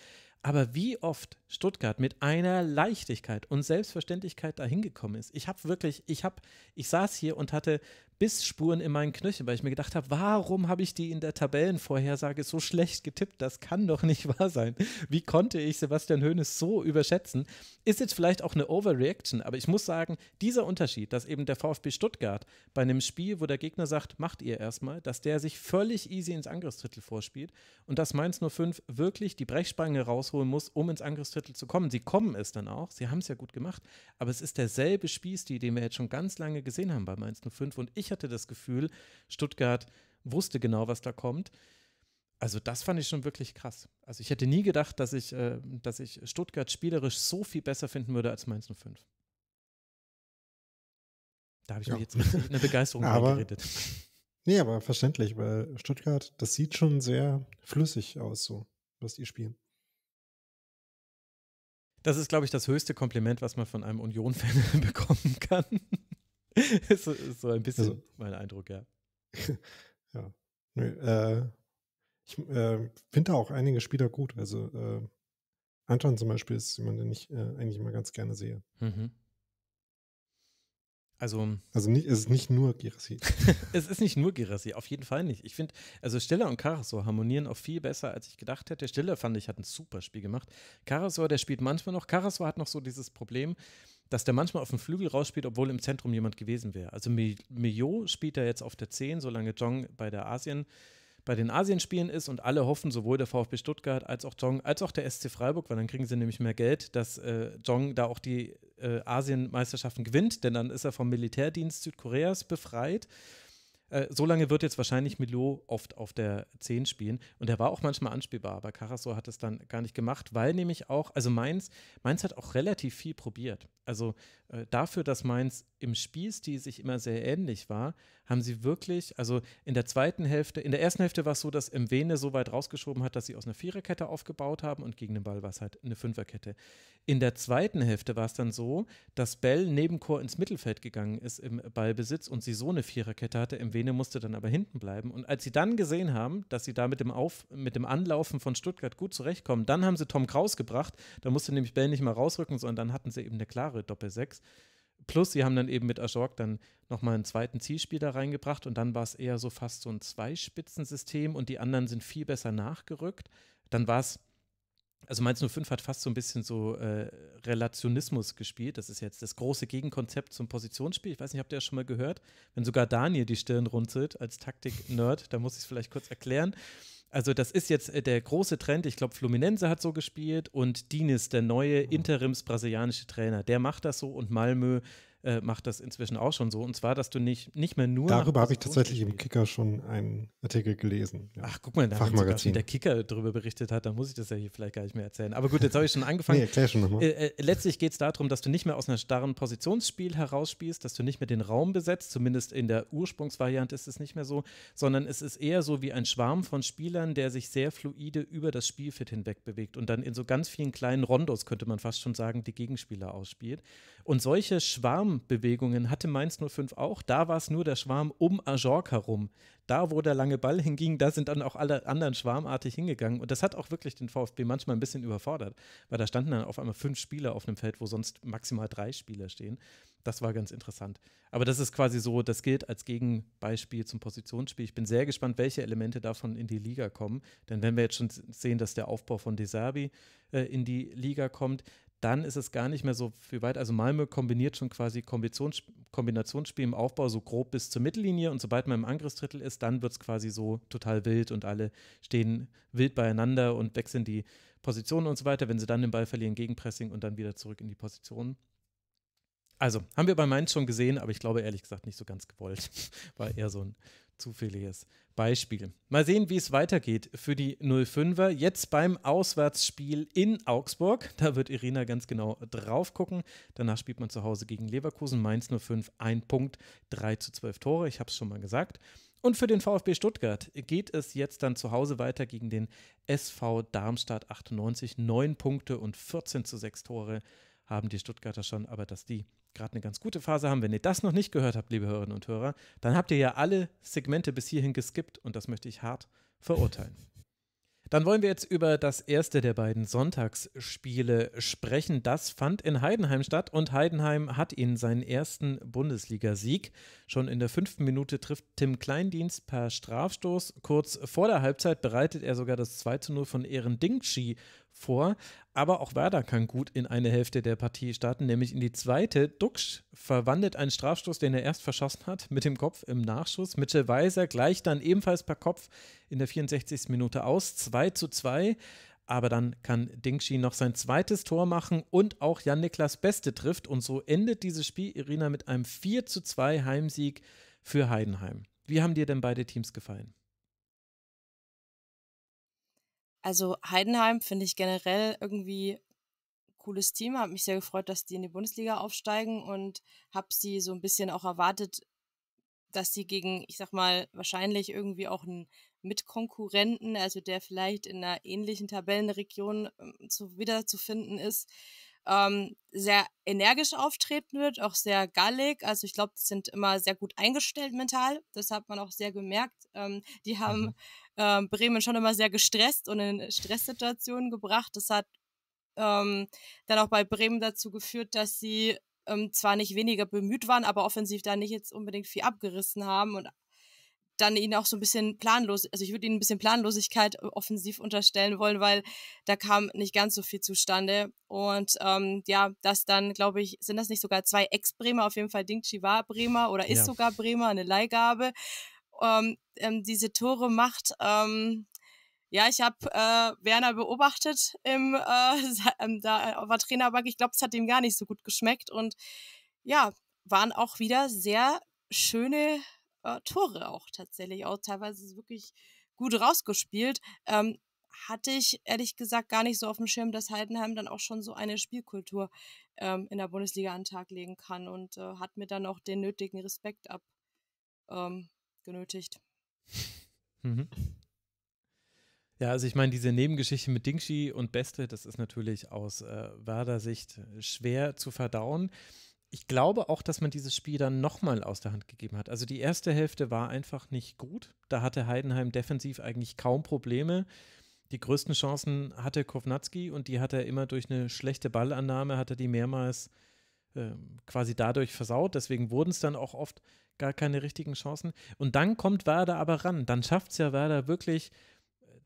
Aber wie oft Stuttgart mit einer Leichtigkeit und Selbstverständlichkeit dahin gekommen ist. Ich habe wirklich, ich habe, ich saß hier und hatte Bissspuren in meinen Knöcheln, weil ich mir gedacht habe, warum habe ich die in der Tabellenvorhersage so schlecht getippt? Das kann doch nicht wahr sein. Wie konnte ich Sebastian Hoeneß so überschätzen? Ist jetzt vielleicht auch eine Overreaction, aber ich muss sagen, dieser Unterschied, dass eben der VfB Stuttgart bei einem Spiel, wo der Gegner sagt, macht ihr erstmal, dass der sich völlig easy ins Angriffsdrittel vorspielt und dass Mainz 05 wirklich die Brechspange rausholen muss, um ins Angriffsdrittel zu kommen. Sie kommen es dann auch, sie haben es ja gut gemacht, aber es ist derselbe Spielstil, den wir jetzt schon ganz lange gesehen haben bei Mainz 05 und ich ich hatte das Gefühl, Stuttgart wusste genau, was da kommt. Also das fand ich schon wirklich krass. Also ich hätte nie gedacht, dass ich, äh, dass ich Stuttgart spielerisch so viel besser finden würde als Mainz 05. Da habe ich ja. mich jetzt richtig in Begeisterung geredet. Nee, aber verständlich, weil Stuttgart, das sieht schon sehr flüssig aus, so, was die spielen. Das ist, glaube ich, das höchste Kompliment, was man von einem Union-Fan bekommen kann. ist, ist so ein bisschen also, mein Eindruck, ja. ja. Nö, äh, ich äh, finde auch einige Spieler gut. Also äh, Anton zum Beispiel ist jemand, den ich äh, eigentlich immer ganz gerne sehe. Mhm. Also, ähm, also nicht, es ist nicht nur Girassi. es ist nicht nur Girassi, auf jeden Fall nicht. Ich finde, also Stiller und Karasor harmonieren auch viel besser, als ich gedacht hätte. Stiller, fand ich, hat ein super Spiel gemacht. Karasor, der spielt manchmal noch. Karasor hat noch so dieses Problem, dass der manchmal auf dem Flügel rausspielt, obwohl im Zentrum jemand gewesen wäre. Also Mio spielt er jetzt auf der 10, solange Jong bei der Asien bei den Asienspielen ist und alle hoffen, sowohl der VfB Stuttgart als auch Jong, als auch der SC Freiburg, weil dann kriegen sie nämlich mehr Geld, dass äh, Jong da auch die äh, Asienmeisterschaften gewinnt, denn dann ist er vom Militärdienst Südkoreas befreit äh, so lange wird jetzt wahrscheinlich Milo oft auf der 10 spielen. Und er war auch manchmal anspielbar, aber Carasso hat es dann gar nicht gemacht, weil nämlich auch, also Mainz, Mainz hat auch relativ viel probiert. Also äh, dafür, dass Mainz im Spielstil sich immer sehr ähnlich war, haben sie wirklich, also in der zweiten Hälfte, in der ersten Hälfte war es so, dass Mwene so weit rausgeschoben hat, dass sie aus einer Viererkette aufgebaut haben und gegen den Ball war es halt eine Fünferkette. In der zweiten Hälfte war es dann so, dass Bell neben Chor ins Mittelfeld gegangen ist im Ballbesitz und sie so eine Viererkette hatte. Mwene musste dann aber hinten bleiben. Und als sie dann gesehen haben, dass sie da mit dem, Auf, mit dem Anlaufen von Stuttgart gut zurechtkommen, dann haben sie Tom Kraus gebracht. Da musste nämlich Bell nicht mal rausrücken, sondern dann hatten sie eben eine klare Doppel-6 plus, sie haben dann eben mit Ajork dann nochmal einen zweiten Zielspieler reingebracht und dann war es eher so fast so ein Zweispitzensystem und die anderen sind viel besser nachgerückt. Dann war es, also Mainz 05 hat fast so ein bisschen so äh, Relationismus gespielt. Das ist jetzt das große Gegenkonzept zum Positionsspiel. Ich weiß nicht, habt ihr das schon mal gehört? Wenn sogar Daniel die Stirn runzelt als Taktik-Nerd, da muss ich es vielleicht kurz erklären. Also das ist jetzt äh, der große Trend. Ich glaube, Fluminense hat so gespielt und Dines, der neue mhm. interims-brasilianische Trainer, der macht das so und Malmö äh, macht das inzwischen auch schon so. Und zwar, dass du nicht, nicht mehr nur. Darüber habe ich tatsächlich im Kicker schon einen Artikel gelesen. Ja. Ach, guck mal, da Fachmagazin. der Kicker darüber berichtet hat, dann muss ich das ja hier vielleicht gar nicht mehr erzählen. Aber gut, jetzt habe ich schon angefangen. nee, erklär schon nochmal. Äh, äh, letztlich geht es darum, dass du nicht mehr aus einer starren Positionsspiel herausspielst, dass du nicht mehr den Raum besetzt, zumindest in der Ursprungsvariante ist es nicht mehr so, sondern es ist eher so wie ein Schwarm von Spielern, der sich sehr fluide über das Spielfit hinweg bewegt und dann in so ganz vielen kleinen Rondos, könnte man fast schon sagen, die Gegenspieler ausspielt. Und solche Schwarmbewegungen hatte Mainz 05 auch. Da war es nur der Schwarm um Ajork herum. Da, wo der lange Ball hinging, da sind dann auch alle anderen schwarmartig hingegangen. Und das hat auch wirklich den VfB manchmal ein bisschen überfordert, weil da standen dann auf einmal fünf Spieler auf einem Feld, wo sonst maximal drei Spieler stehen. Das war ganz interessant. Aber das ist quasi so, das gilt als Gegenbeispiel zum Positionsspiel. Ich bin sehr gespannt, welche Elemente davon in die Liga kommen. Denn wenn wir jetzt schon sehen, dass der Aufbau von Deserbi äh, in die Liga kommt, dann ist es gar nicht mehr so viel weit. Also Malmö kombiniert schon quasi Kombinations Kombinationsspiel im Aufbau so grob bis zur Mittellinie und sobald man im Angriffsdrittel ist, dann wird es quasi so total wild und alle stehen wild beieinander und wechseln die Positionen und so weiter. Wenn sie dann den Ball verlieren, Gegenpressing und dann wieder zurück in die Positionen. Also, haben wir bei Mainz schon gesehen, aber ich glaube ehrlich gesagt nicht so ganz gewollt. War eher so ein zufälliges Beispiel. Mal sehen, wie es weitergeht für die 05er. Jetzt beim Auswärtsspiel in Augsburg. Da wird Irina ganz genau drauf gucken. Danach spielt man zu Hause gegen Leverkusen. Mainz 05, ein Punkt, 3 zu 12 Tore. Ich habe es schon mal gesagt. Und für den VfB Stuttgart geht es jetzt dann zu Hause weiter gegen den SV Darmstadt 98. 9 Punkte und 14 zu 6 Tore haben die Stuttgarter schon, aber dass die gerade eine ganz gute Phase haben. Wenn ihr das noch nicht gehört habt, liebe Hörerinnen und Hörer, dann habt ihr ja alle Segmente bis hierhin geskippt und das möchte ich hart verurteilen. Dann wollen wir jetzt über das erste der beiden Sonntagsspiele sprechen. Das fand in Heidenheim statt und Heidenheim hat ihnen seinen ersten Bundesligasieg. Schon in der fünften Minute trifft Tim Kleindienst per Strafstoß. Kurz vor der Halbzeit bereitet er sogar das 2 zu 0 von Ehren Dingschi vor. Aber auch Werder kann gut in eine Hälfte der Partie starten, nämlich in die zweite. Duxch verwandelt einen Strafstoß, den er erst verschossen hat, mit dem Kopf im Nachschuss. Mitchell Weiser gleicht dann ebenfalls per Kopf in der 64. Minute aus. 2 zu 2 aber dann kann Dingshi noch sein zweites Tor machen und auch Jan-Niklas Beste trifft. Und so endet dieses Spiel, Irina, mit einem 4 zu 2 Heimsieg für Heidenheim. Wie haben dir denn beide Teams gefallen? Also Heidenheim finde ich generell irgendwie cooles Team. Hat mich sehr gefreut, dass die in die Bundesliga aufsteigen und habe sie so ein bisschen auch erwartet, dass sie gegen, ich sag mal, wahrscheinlich irgendwie auch einen Mitkonkurrenten, also der vielleicht in einer ähnlichen Tabellenregion ähm, zu, wiederzufinden ist, ähm, sehr energisch auftreten wird, auch sehr gallig. Also ich glaube, die sind immer sehr gut eingestellt mental. Das hat man auch sehr gemerkt. Ähm, die haben mhm. ähm, Bremen schon immer sehr gestresst und in Stresssituationen gebracht. Das hat ähm, dann auch bei Bremen dazu geführt, dass sie ähm, zwar nicht weniger bemüht waren, aber offensiv da nicht jetzt unbedingt viel abgerissen haben und dann ihn auch so ein bisschen planlos, also ich würde ihn ein bisschen Planlosigkeit äh, offensiv unterstellen wollen, weil da kam nicht ganz so viel zustande. Und ähm, ja, das dann, glaube ich, sind das nicht sogar zwei Ex-Bremer, auf jeden Fall Ding Chi war Bremer oder ist ja. sogar Bremer, eine Leihgabe, ähm, ähm, diese Tore macht. Ähm, ja, ich habe äh, Werner beobachtet im äh, ähm, da auf der Trainerbank. Ich glaube, es hat ihm gar nicht so gut geschmeckt und ja, waren auch wieder sehr schöne äh, Tore auch tatsächlich auch teilweise wirklich gut rausgespielt. Ähm, hatte ich ehrlich gesagt gar nicht so auf dem Schirm, dass Heidenheim dann auch schon so eine Spielkultur ähm, in der Bundesliga an den Tag legen kann und äh, hat mir dann auch den nötigen Respekt abgenötigt. Ähm, mhm. Ja, also ich meine, diese Nebengeschichte mit Dingshi und Beste, das ist natürlich aus äh, Werder-Sicht äh, schwer zu verdauen ich glaube auch, dass man dieses Spiel dann nochmal aus der Hand gegeben hat. Also die erste Hälfte war einfach nicht gut. Da hatte Heidenheim defensiv eigentlich kaum Probleme. Die größten Chancen hatte Kovnatski und die hat er immer durch eine schlechte Ballannahme, hat er die mehrmals äh, quasi dadurch versaut. Deswegen wurden es dann auch oft gar keine richtigen Chancen. Und dann kommt Werder aber ran. Dann schafft es ja Werder wirklich,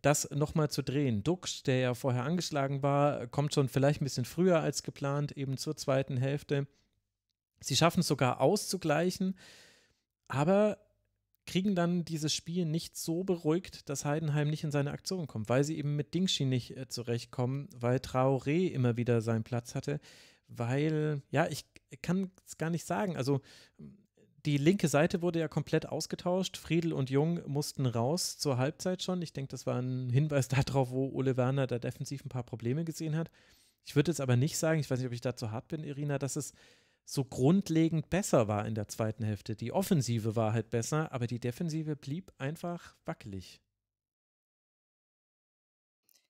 das nochmal zu drehen. Dux, der ja vorher angeschlagen war, kommt schon vielleicht ein bisschen früher als geplant, eben zur zweiten Hälfte Sie schaffen es sogar auszugleichen, aber kriegen dann dieses Spiel nicht so beruhigt, dass Heidenheim nicht in seine Aktion kommt, weil sie eben mit Dingshi nicht äh, zurechtkommen, weil Traoré immer wieder seinen Platz hatte, weil, ja, ich kann es gar nicht sagen. Also die linke Seite wurde ja komplett ausgetauscht. Friedel und Jung mussten raus zur Halbzeit schon. Ich denke, das war ein Hinweis darauf, wo Ole Werner da defensiv ein paar Probleme gesehen hat. Ich würde jetzt aber nicht sagen, ich weiß nicht, ob ich da zu hart bin, Irina, dass es so grundlegend besser war in der zweiten Hälfte. Die Offensive war halt besser, aber die Defensive blieb einfach wackelig.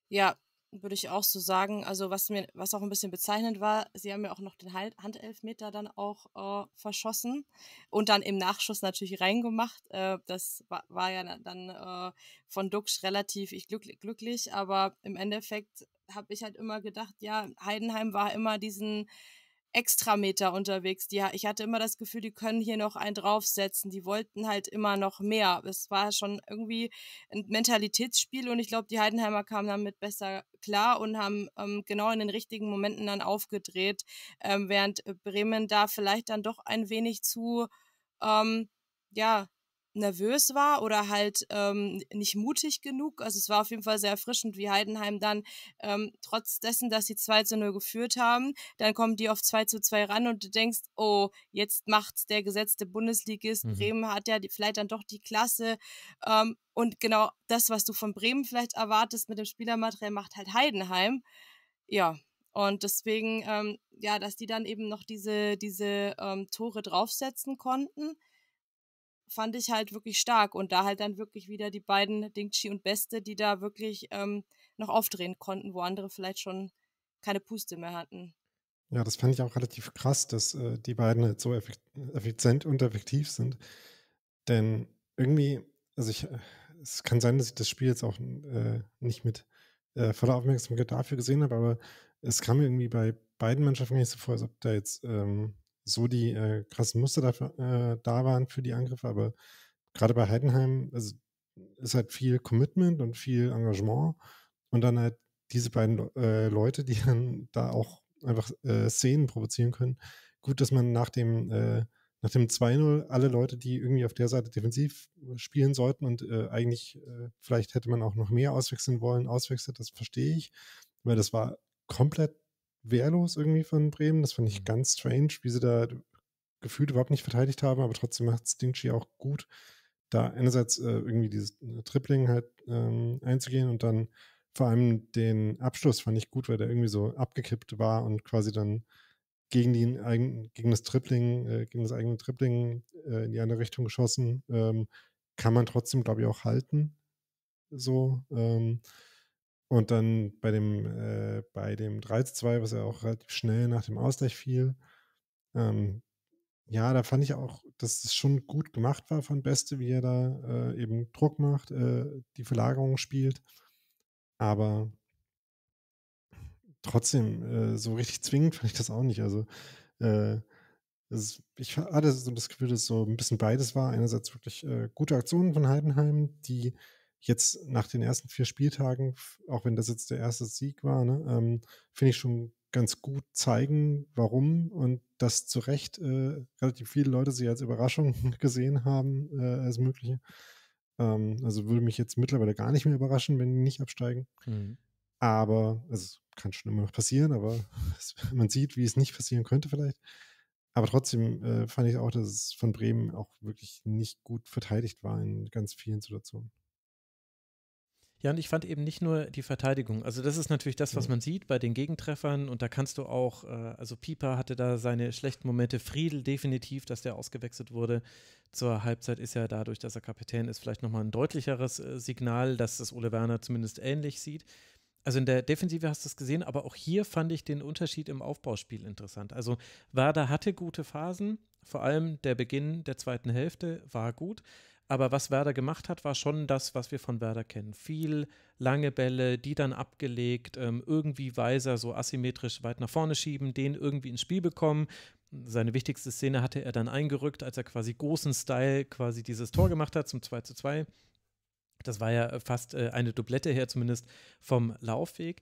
Ja, würde ich auch so sagen. Also was mir, was auch ein bisschen bezeichnend war, sie haben ja auch noch den Handelfmeter dann auch äh, verschossen und dann im Nachschuss natürlich reingemacht. Äh, das war, war, ja dann äh, von Duxch relativ ich glück, glücklich, aber im Endeffekt habe ich halt immer gedacht, ja, Heidenheim war immer diesen Extrameter unterwegs. Die, ich hatte immer das Gefühl, die können hier noch einen draufsetzen. Die wollten halt immer noch mehr. Es war schon irgendwie ein Mentalitätsspiel und ich glaube, die Heidenheimer kamen damit besser klar und haben ähm, genau in den richtigen Momenten dann aufgedreht, ähm, während äh, Bremen da vielleicht dann doch ein wenig zu, ähm, ja, nervös war oder halt ähm, nicht mutig genug. Also es war auf jeden Fall sehr erfrischend, wie Heidenheim dann ähm, trotz dessen, dass sie 2 zu 0 geführt haben, dann kommen die auf 2 zu 2 ran und du denkst, oh, jetzt macht der gesetzte Bundesligist, mhm. Bremen hat ja die, vielleicht dann doch die Klasse. Ähm, und genau das, was du von Bremen vielleicht erwartest mit dem Spielermaterial, macht halt Heidenheim. Ja, und deswegen, ähm, ja, dass die dann eben noch diese, diese ähm, Tore draufsetzen konnten fand ich halt wirklich stark und da halt dann wirklich wieder die beiden Dingchi und Beste, die da wirklich ähm, noch aufdrehen konnten, wo andere vielleicht schon keine Puste mehr hatten. Ja, das fand ich auch relativ krass, dass äh, die beiden halt so effizient und effektiv sind. Denn irgendwie, also ich, äh, es kann sein, dass ich das Spiel jetzt auch äh, nicht mit äh, voller Aufmerksamkeit dafür gesehen habe, aber es kam mir irgendwie bei beiden Mannschaften nicht so vor, als ob da jetzt ähm, so die äh, krassen Muster dafür, äh, da waren für die Angriffe, aber gerade bei Heidenheim also, ist halt viel Commitment und viel Engagement und dann halt diese beiden äh, Leute, die dann da auch einfach äh, Szenen provozieren können. Gut, dass man nach dem, äh, nach dem 2-0 alle Leute, die irgendwie auf der Seite defensiv spielen sollten und äh, eigentlich vielleicht hätte man auch noch mehr auswechseln wollen, auswechselt, das verstehe ich, weil das war komplett wehrlos irgendwie von Bremen. Das fand ich mhm. ganz strange, wie sie da gefühlt überhaupt nicht verteidigt haben, aber trotzdem macht Stingchi auch gut, da einerseits äh, irgendwie dieses äh, Tripling halt ähm, einzugehen und dann vor allem den Abschluss fand ich gut, weil der irgendwie so abgekippt war und quasi dann gegen, die, gegen das Tripling, äh, gegen das eigene Tripling äh, in die andere Richtung geschossen. Ähm, kann man trotzdem, glaube ich, auch halten. So. Ähm, und dann bei dem, äh, bei dem 3-2, was ja auch relativ schnell nach dem Ausgleich fiel, ähm, ja, da fand ich auch, dass es schon gut gemacht war von Beste, wie er da äh, eben Druck macht, äh, die Verlagerung spielt. Aber trotzdem, äh, so richtig zwingend fand ich das auch nicht. Also ist, äh, ich hatte so das Gefühl, dass so ein bisschen beides war. Einerseits wirklich äh, gute Aktionen von Heidenheim, die jetzt nach den ersten vier Spieltagen, auch wenn das jetzt der erste Sieg war, ne, ähm, finde ich schon ganz gut zeigen, warum und dass zu Recht äh, relativ viele Leute sie als Überraschung gesehen haben, äh, als mögliche. Ähm, also würde mich jetzt mittlerweile gar nicht mehr überraschen, wenn die nicht absteigen. Mhm. Aber, also kann schon immer noch passieren, aber es, man sieht, wie es nicht passieren könnte vielleicht. Aber trotzdem äh, fand ich auch, dass es von Bremen auch wirklich nicht gut verteidigt war in ganz vielen Situationen. Ja, und ich fand eben nicht nur die Verteidigung. Also, das ist natürlich das, was man sieht bei den Gegentreffern. Und da kannst du auch, äh, also Pieper hatte da seine schlechten Momente. Friedel definitiv, dass der ausgewechselt wurde. Zur Halbzeit ist ja dadurch, dass er Kapitän ist, vielleicht nochmal ein deutlicheres äh, Signal, dass das Ole Werner zumindest ähnlich sieht. Also in der Defensive hast du es gesehen, aber auch hier fand ich den Unterschied im Aufbauspiel interessant. Also Werder hatte gute Phasen, vor allem der Beginn der zweiten Hälfte war gut, aber was Werder gemacht hat, war schon das, was wir von Werder kennen. Viel lange Bälle, die dann abgelegt, ähm, irgendwie weiser, so asymmetrisch weit nach vorne schieben, den irgendwie ins Spiel bekommen. Seine wichtigste Szene hatte er dann eingerückt, als er quasi großen Style quasi dieses Tor gemacht hat zum 2 zu 2. Das war ja fast äh, eine Doublette her, zumindest vom Laufweg.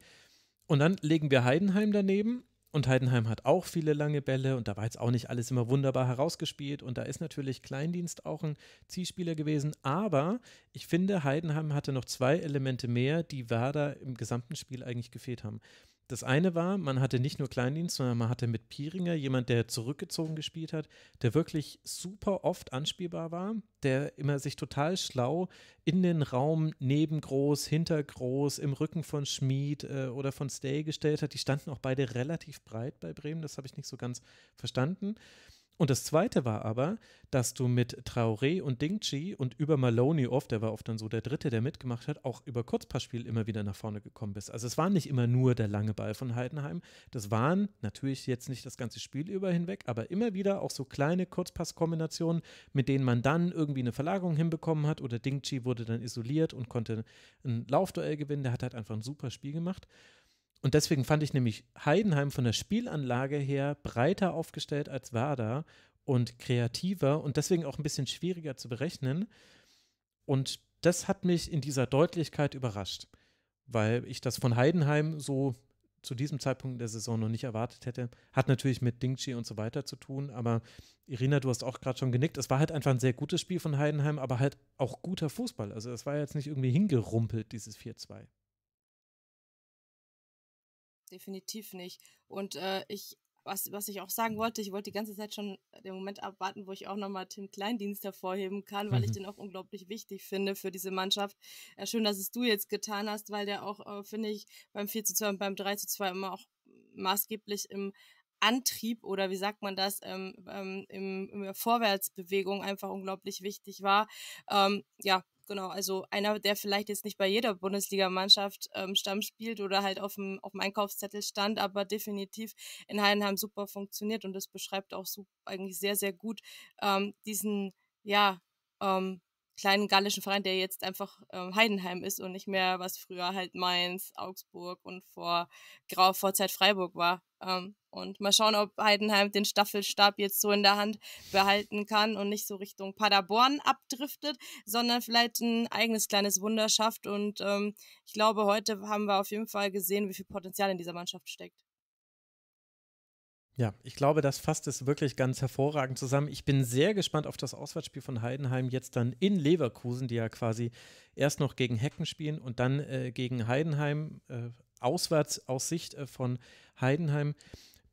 Und dann legen wir Heidenheim daneben und Heidenheim hat auch viele lange Bälle und da war jetzt auch nicht alles immer wunderbar herausgespielt. Und da ist natürlich Kleindienst auch ein Zielspieler gewesen. Aber ich finde, Heidenheim hatte noch zwei Elemente mehr, die Werder im gesamten Spiel eigentlich gefehlt haben. Das eine war, man hatte nicht nur Kleindienst, sondern man hatte mit Pieringer jemand, der zurückgezogen gespielt hat, der wirklich super oft anspielbar war, der immer sich total schlau in den Raum neben groß, hinter groß, im Rücken von Schmied äh, oder von Stay gestellt hat. Die standen auch beide relativ breit bei Bremen, das habe ich nicht so ganz verstanden. Und das zweite war aber, dass du mit Traoré und Dingchi und über Maloney oft, der war oft dann so der Dritte, der mitgemacht hat, auch über Kurzpassspiel immer wieder nach vorne gekommen bist. Also es war nicht immer nur der lange Ball von Heidenheim. Das waren natürlich jetzt nicht das ganze Spiel über hinweg, aber immer wieder auch so kleine Kurzpasskombinationen, mit denen man dann irgendwie eine Verlagerung hinbekommen hat oder Dingchi wurde dann isoliert und konnte ein Laufduell gewinnen. Der hat halt einfach ein super Spiel gemacht. Und deswegen fand ich nämlich Heidenheim von der Spielanlage her breiter aufgestellt als Werder und kreativer und deswegen auch ein bisschen schwieriger zu berechnen. Und das hat mich in dieser Deutlichkeit überrascht, weil ich das von Heidenheim so zu diesem Zeitpunkt der Saison noch nicht erwartet hätte. Hat natürlich mit Dingchi und so weiter zu tun, aber Irina, du hast auch gerade schon genickt. Es war halt einfach ein sehr gutes Spiel von Heidenheim, aber halt auch guter Fußball. Also es war jetzt nicht irgendwie hingerumpelt, dieses 4-2 definitiv nicht. Und äh, ich, was, was ich auch sagen wollte, ich wollte die ganze Zeit schon den Moment abwarten, wo ich auch nochmal Tim Kleindienst hervorheben kann, weil mhm. ich den auch unglaublich wichtig finde für diese Mannschaft. Äh, schön, dass es du jetzt getan hast, weil der auch, äh, finde ich, beim 4 zu 2 und beim 3 zu 2 immer auch maßgeblich im Antrieb oder wie sagt man das, ähm, ähm, im, in der Vorwärtsbewegung einfach unglaublich wichtig war. Ähm, ja, genau, also einer, der vielleicht jetzt nicht bei jeder Bundesligamannschaft ähm, Stamm spielt oder halt auf dem, auf dem Einkaufszettel stand, aber definitiv in Heidenheim super funktioniert und das beschreibt auch so eigentlich sehr, sehr gut ähm, diesen, ja, ähm, kleinen gallischen Verein, der jetzt einfach ähm, Heidenheim ist und nicht mehr, was früher halt Mainz, Augsburg und vor Grau, Vorzeit Freiburg war. Ähm, und mal schauen, ob Heidenheim den Staffelstab jetzt so in der Hand behalten kann und nicht so Richtung Paderborn abdriftet, sondern vielleicht ein eigenes kleines Wunder schafft. Und ähm, ich glaube, heute haben wir auf jeden Fall gesehen, wie viel Potenzial in dieser Mannschaft steckt. Ja, ich glaube, das fasst es wirklich ganz hervorragend zusammen. Ich bin sehr gespannt auf das Auswärtsspiel von Heidenheim jetzt dann in Leverkusen, die ja quasi erst noch gegen Hecken spielen und dann äh, gegen Heidenheim, äh, auswärts aus Sicht äh, von Heidenheim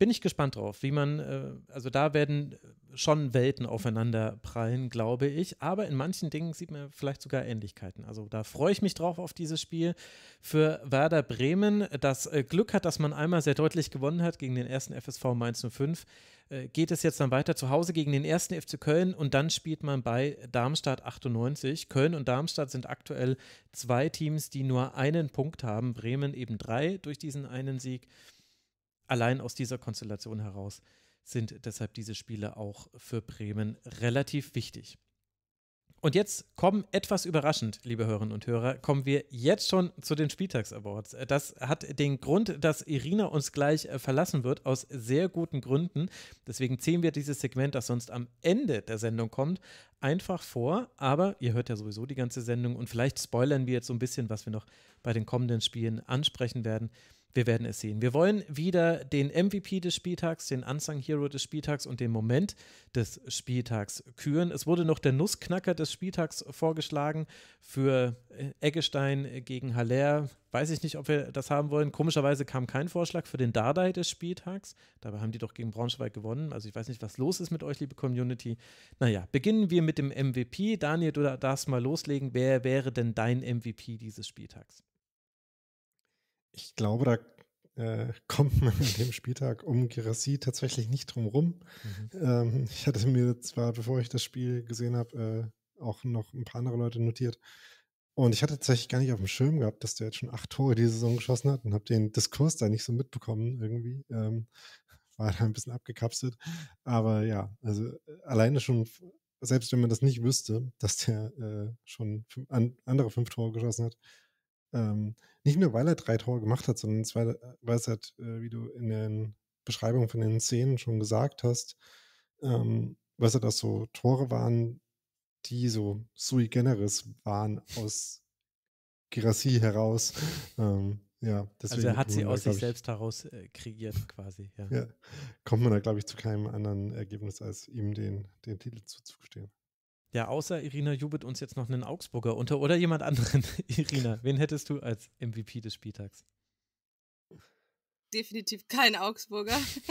bin ich gespannt drauf, wie man, äh, also da werden schon Welten aufeinander prallen, glaube ich. Aber in manchen Dingen sieht man vielleicht sogar Ähnlichkeiten. Also da freue ich mich drauf auf dieses Spiel. Für Werder Bremen, das äh, Glück hat, dass man einmal sehr deutlich gewonnen hat gegen den ersten FSV Mainz 05, äh, geht es jetzt dann weiter zu Hause gegen den ersten FC Köln und dann spielt man bei Darmstadt 98. Köln und Darmstadt sind aktuell zwei Teams, die nur einen Punkt haben. Bremen eben drei durch diesen einen Sieg allein aus dieser Konstellation heraus sind deshalb diese Spiele auch für Bremen relativ wichtig. Und jetzt kommen etwas überraschend, liebe Hörerinnen und Hörer, kommen wir jetzt schon zu den Spieltags-Awards. Das hat den Grund, dass Irina uns gleich äh, verlassen wird, aus sehr guten Gründen. Deswegen ziehen wir dieses Segment, das sonst am Ende der Sendung kommt, einfach vor. Aber ihr hört ja sowieso die ganze Sendung und vielleicht spoilern wir jetzt so ein bisschen, was wir noch bei den kommenden Spielen ansprechen werden. Wir werden es sehen. Wir wollen wieder den MVP des Spieltags, den Unsung Hero des Spieltags und den Moment des Spieltags küren. Es wurde noch der Nussknacker des Spieltags vorgeschlagen für äh, Eggestein gegen Haller. Weiß ich nicht, ob wir das haben wollen. Komischerweise kam kein Vorschlag für den Dardai des Spieltags. Dabei haben die doch gegen Braunschweig gewonnen. Also ich weiß nicht, was los ist mit euch, liebe Community. Naja, beginnen wir mit dem MVP. Daniel, du darfst mal loslegen. Wer wäre denn dein MVP dieses Spieltags? ich glaube, da äh, kommt man an dem Spieltag um Girassi tatsächlich nicht drum rum. Mhm. Ähm, ich hatte mir zwar, bevor ich das Spiel gesehen habe, äh, auch noch ein paar andere Leute notiert. Und ich hatte tatsächlich gar nicht auf dem Schirm gehabt, dass der jetzt schon acht Tore diese Saison geschossen hat und habe den Diskurs da nicht so mitbekommen irgendwie. Ähm, war da ein bisschen abgekapselt. Aber ja, also äh, alleine schon, selbst wenn man das nicht wüsste, dass der äh, schon fünf, an, andere fünf Tore geschossen hat, ähm, nicht nur, weil er drei Tore gemacht hat, sondern weil, weil es halt, äh, wie du in den Beschreibungen von den Szenen schon gesagt hast, ähm, weil es halt auch so Tore waren, die so sui generis waren aus Girassi heraus. Ähm, ja, also er hat sie aus sich selbst heraus äh, kreiert quasi. Ja. ja. kommt man da, glaube ich, zu keinem anderen Ergebnis, als ihm den, den Titel zuzugestehen ja außer Irina Jubit uns jetzt noch einen Augsburger unter oder jemand anderen. Irina, wen hättest du als MVP des Spieltags? Definitiv kein Augsburger.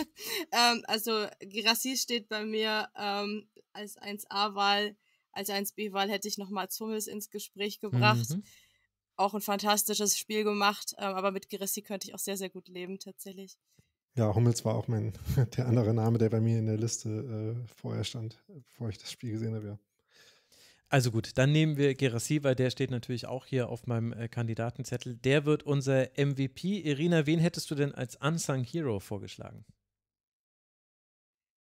ähm, also Girassi steht bei mir ähm, als 1A-Wahl, als 1B-Wahl hätte ich nochmal Zummels ins Gespräch gebracht. Mhm. Auch ein fantastisches Spiel gemacht, ähm, aber mit Girassi könnte ich auch sehr, sehr gut leben tatsächlich. Ja, Hummels war auch mein der andere Name, der bei mir in der Liste äh, vorher stand, bevor ich das Spiel gesehen habe. Ja. Also gut, dann nehmen wir Gerassi, weil der steht natürlich auch hier auf meinem äh, Kandidatenzettel. Der wird unser MVP. Irina, wen hättest du denn als Unsung Hero vorgeschlagen?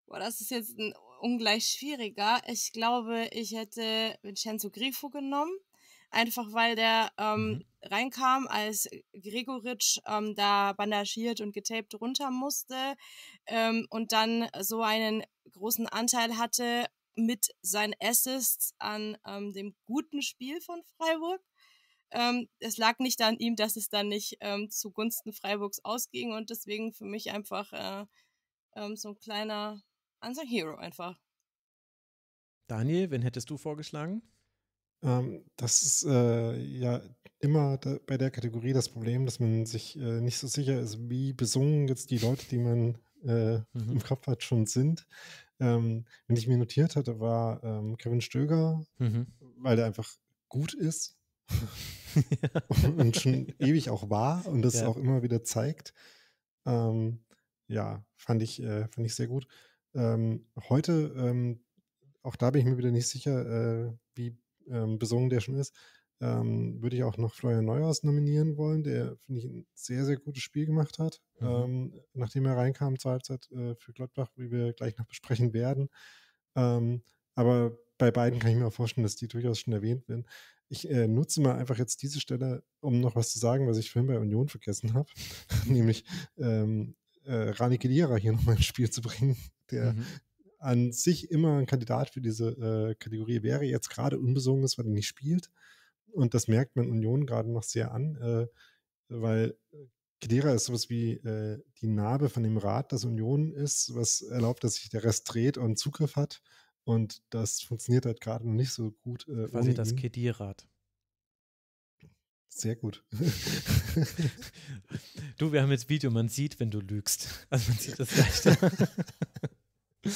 Boah, das ist jetzt ein ungleich schwieriger. Ich glaube, ich hätte Vincenzo Grifo genommen. Einfach weil der ähm, mhm. reinkam, als Gregoritsch ähm, da bandagiert und getaped runter musste ähm, und dann so einen großen Anteil hatte mit seinen Assists an ähm, dem guten Spiel von Freiburg. Ähm, es lag nicht an ihm, dass es dann nicht ähm, zugunsten Freiburgs ausging und deswegen für mich einfach äh, ähm, so ein kleiner Unsung Hero einfach. Daniel, wen hättest du vorgeschlagen? Ähm, das ist äh, ja immer da, bei der Kategorie das Problem, dass man sich äh, nicht so sicher ist, wie besungen jetzt die Leute, die man äh, mhm. im Kopf hat, schon sind ähm, wenn ich mir notiert hatte, war ähm, Kevin Stöger, mhm. weil der einfach gut ist und schon ewig auch war und das ja. auch immer wieder zeigt. Ähm, ja, fand ich, äh, fand ich sehr gut. Ähm, heute, ähm, auch da bin ich mir wieder nicht sicher, äh, wie ähm, besungen der schon ist, ähm, würde ich auch noch Florian Neuhaus nominieren wollen, der, finde ich, ein sehr, sehr gutes Spiel gemacht hat. Mhm. Ähm, nachdem er reinkam zur Halbzeit äh, für Gladbach, wie wir gleich noch besprechen werden. Ähm, aber bei beiden kann ich mir auch vorstellen, dass die durchaus schon erwähnt werden. Ich äh, nutze mal einfach jetzt diese Stelle, um noch was zu sagen, was ich vorhin bei Union vergessen habe, nämlich ähm, äh, Rani Kedira hier nochmal ins Spiel zu bringen, der mhm. an sich immer ein Kandidat für diese äh, Kategorie wäre, jetzt gerade unbesogen ist, weil er nicht spielt und das merkt man Union gerade noch sehr an, äh, weil Kedera äh, ist sowas wie äh, die Narbe von dem Rad, das Union ist, was erlaubt, dass sich der Rest dreht und Zugriff hat. Und das funktioniert halt gerade noch nicht so gut. Äh, Quasi das kedira Sehr gut. du, wir haben jetzt Video, man sieht, wenn du lügst. Also man sieht das leichter.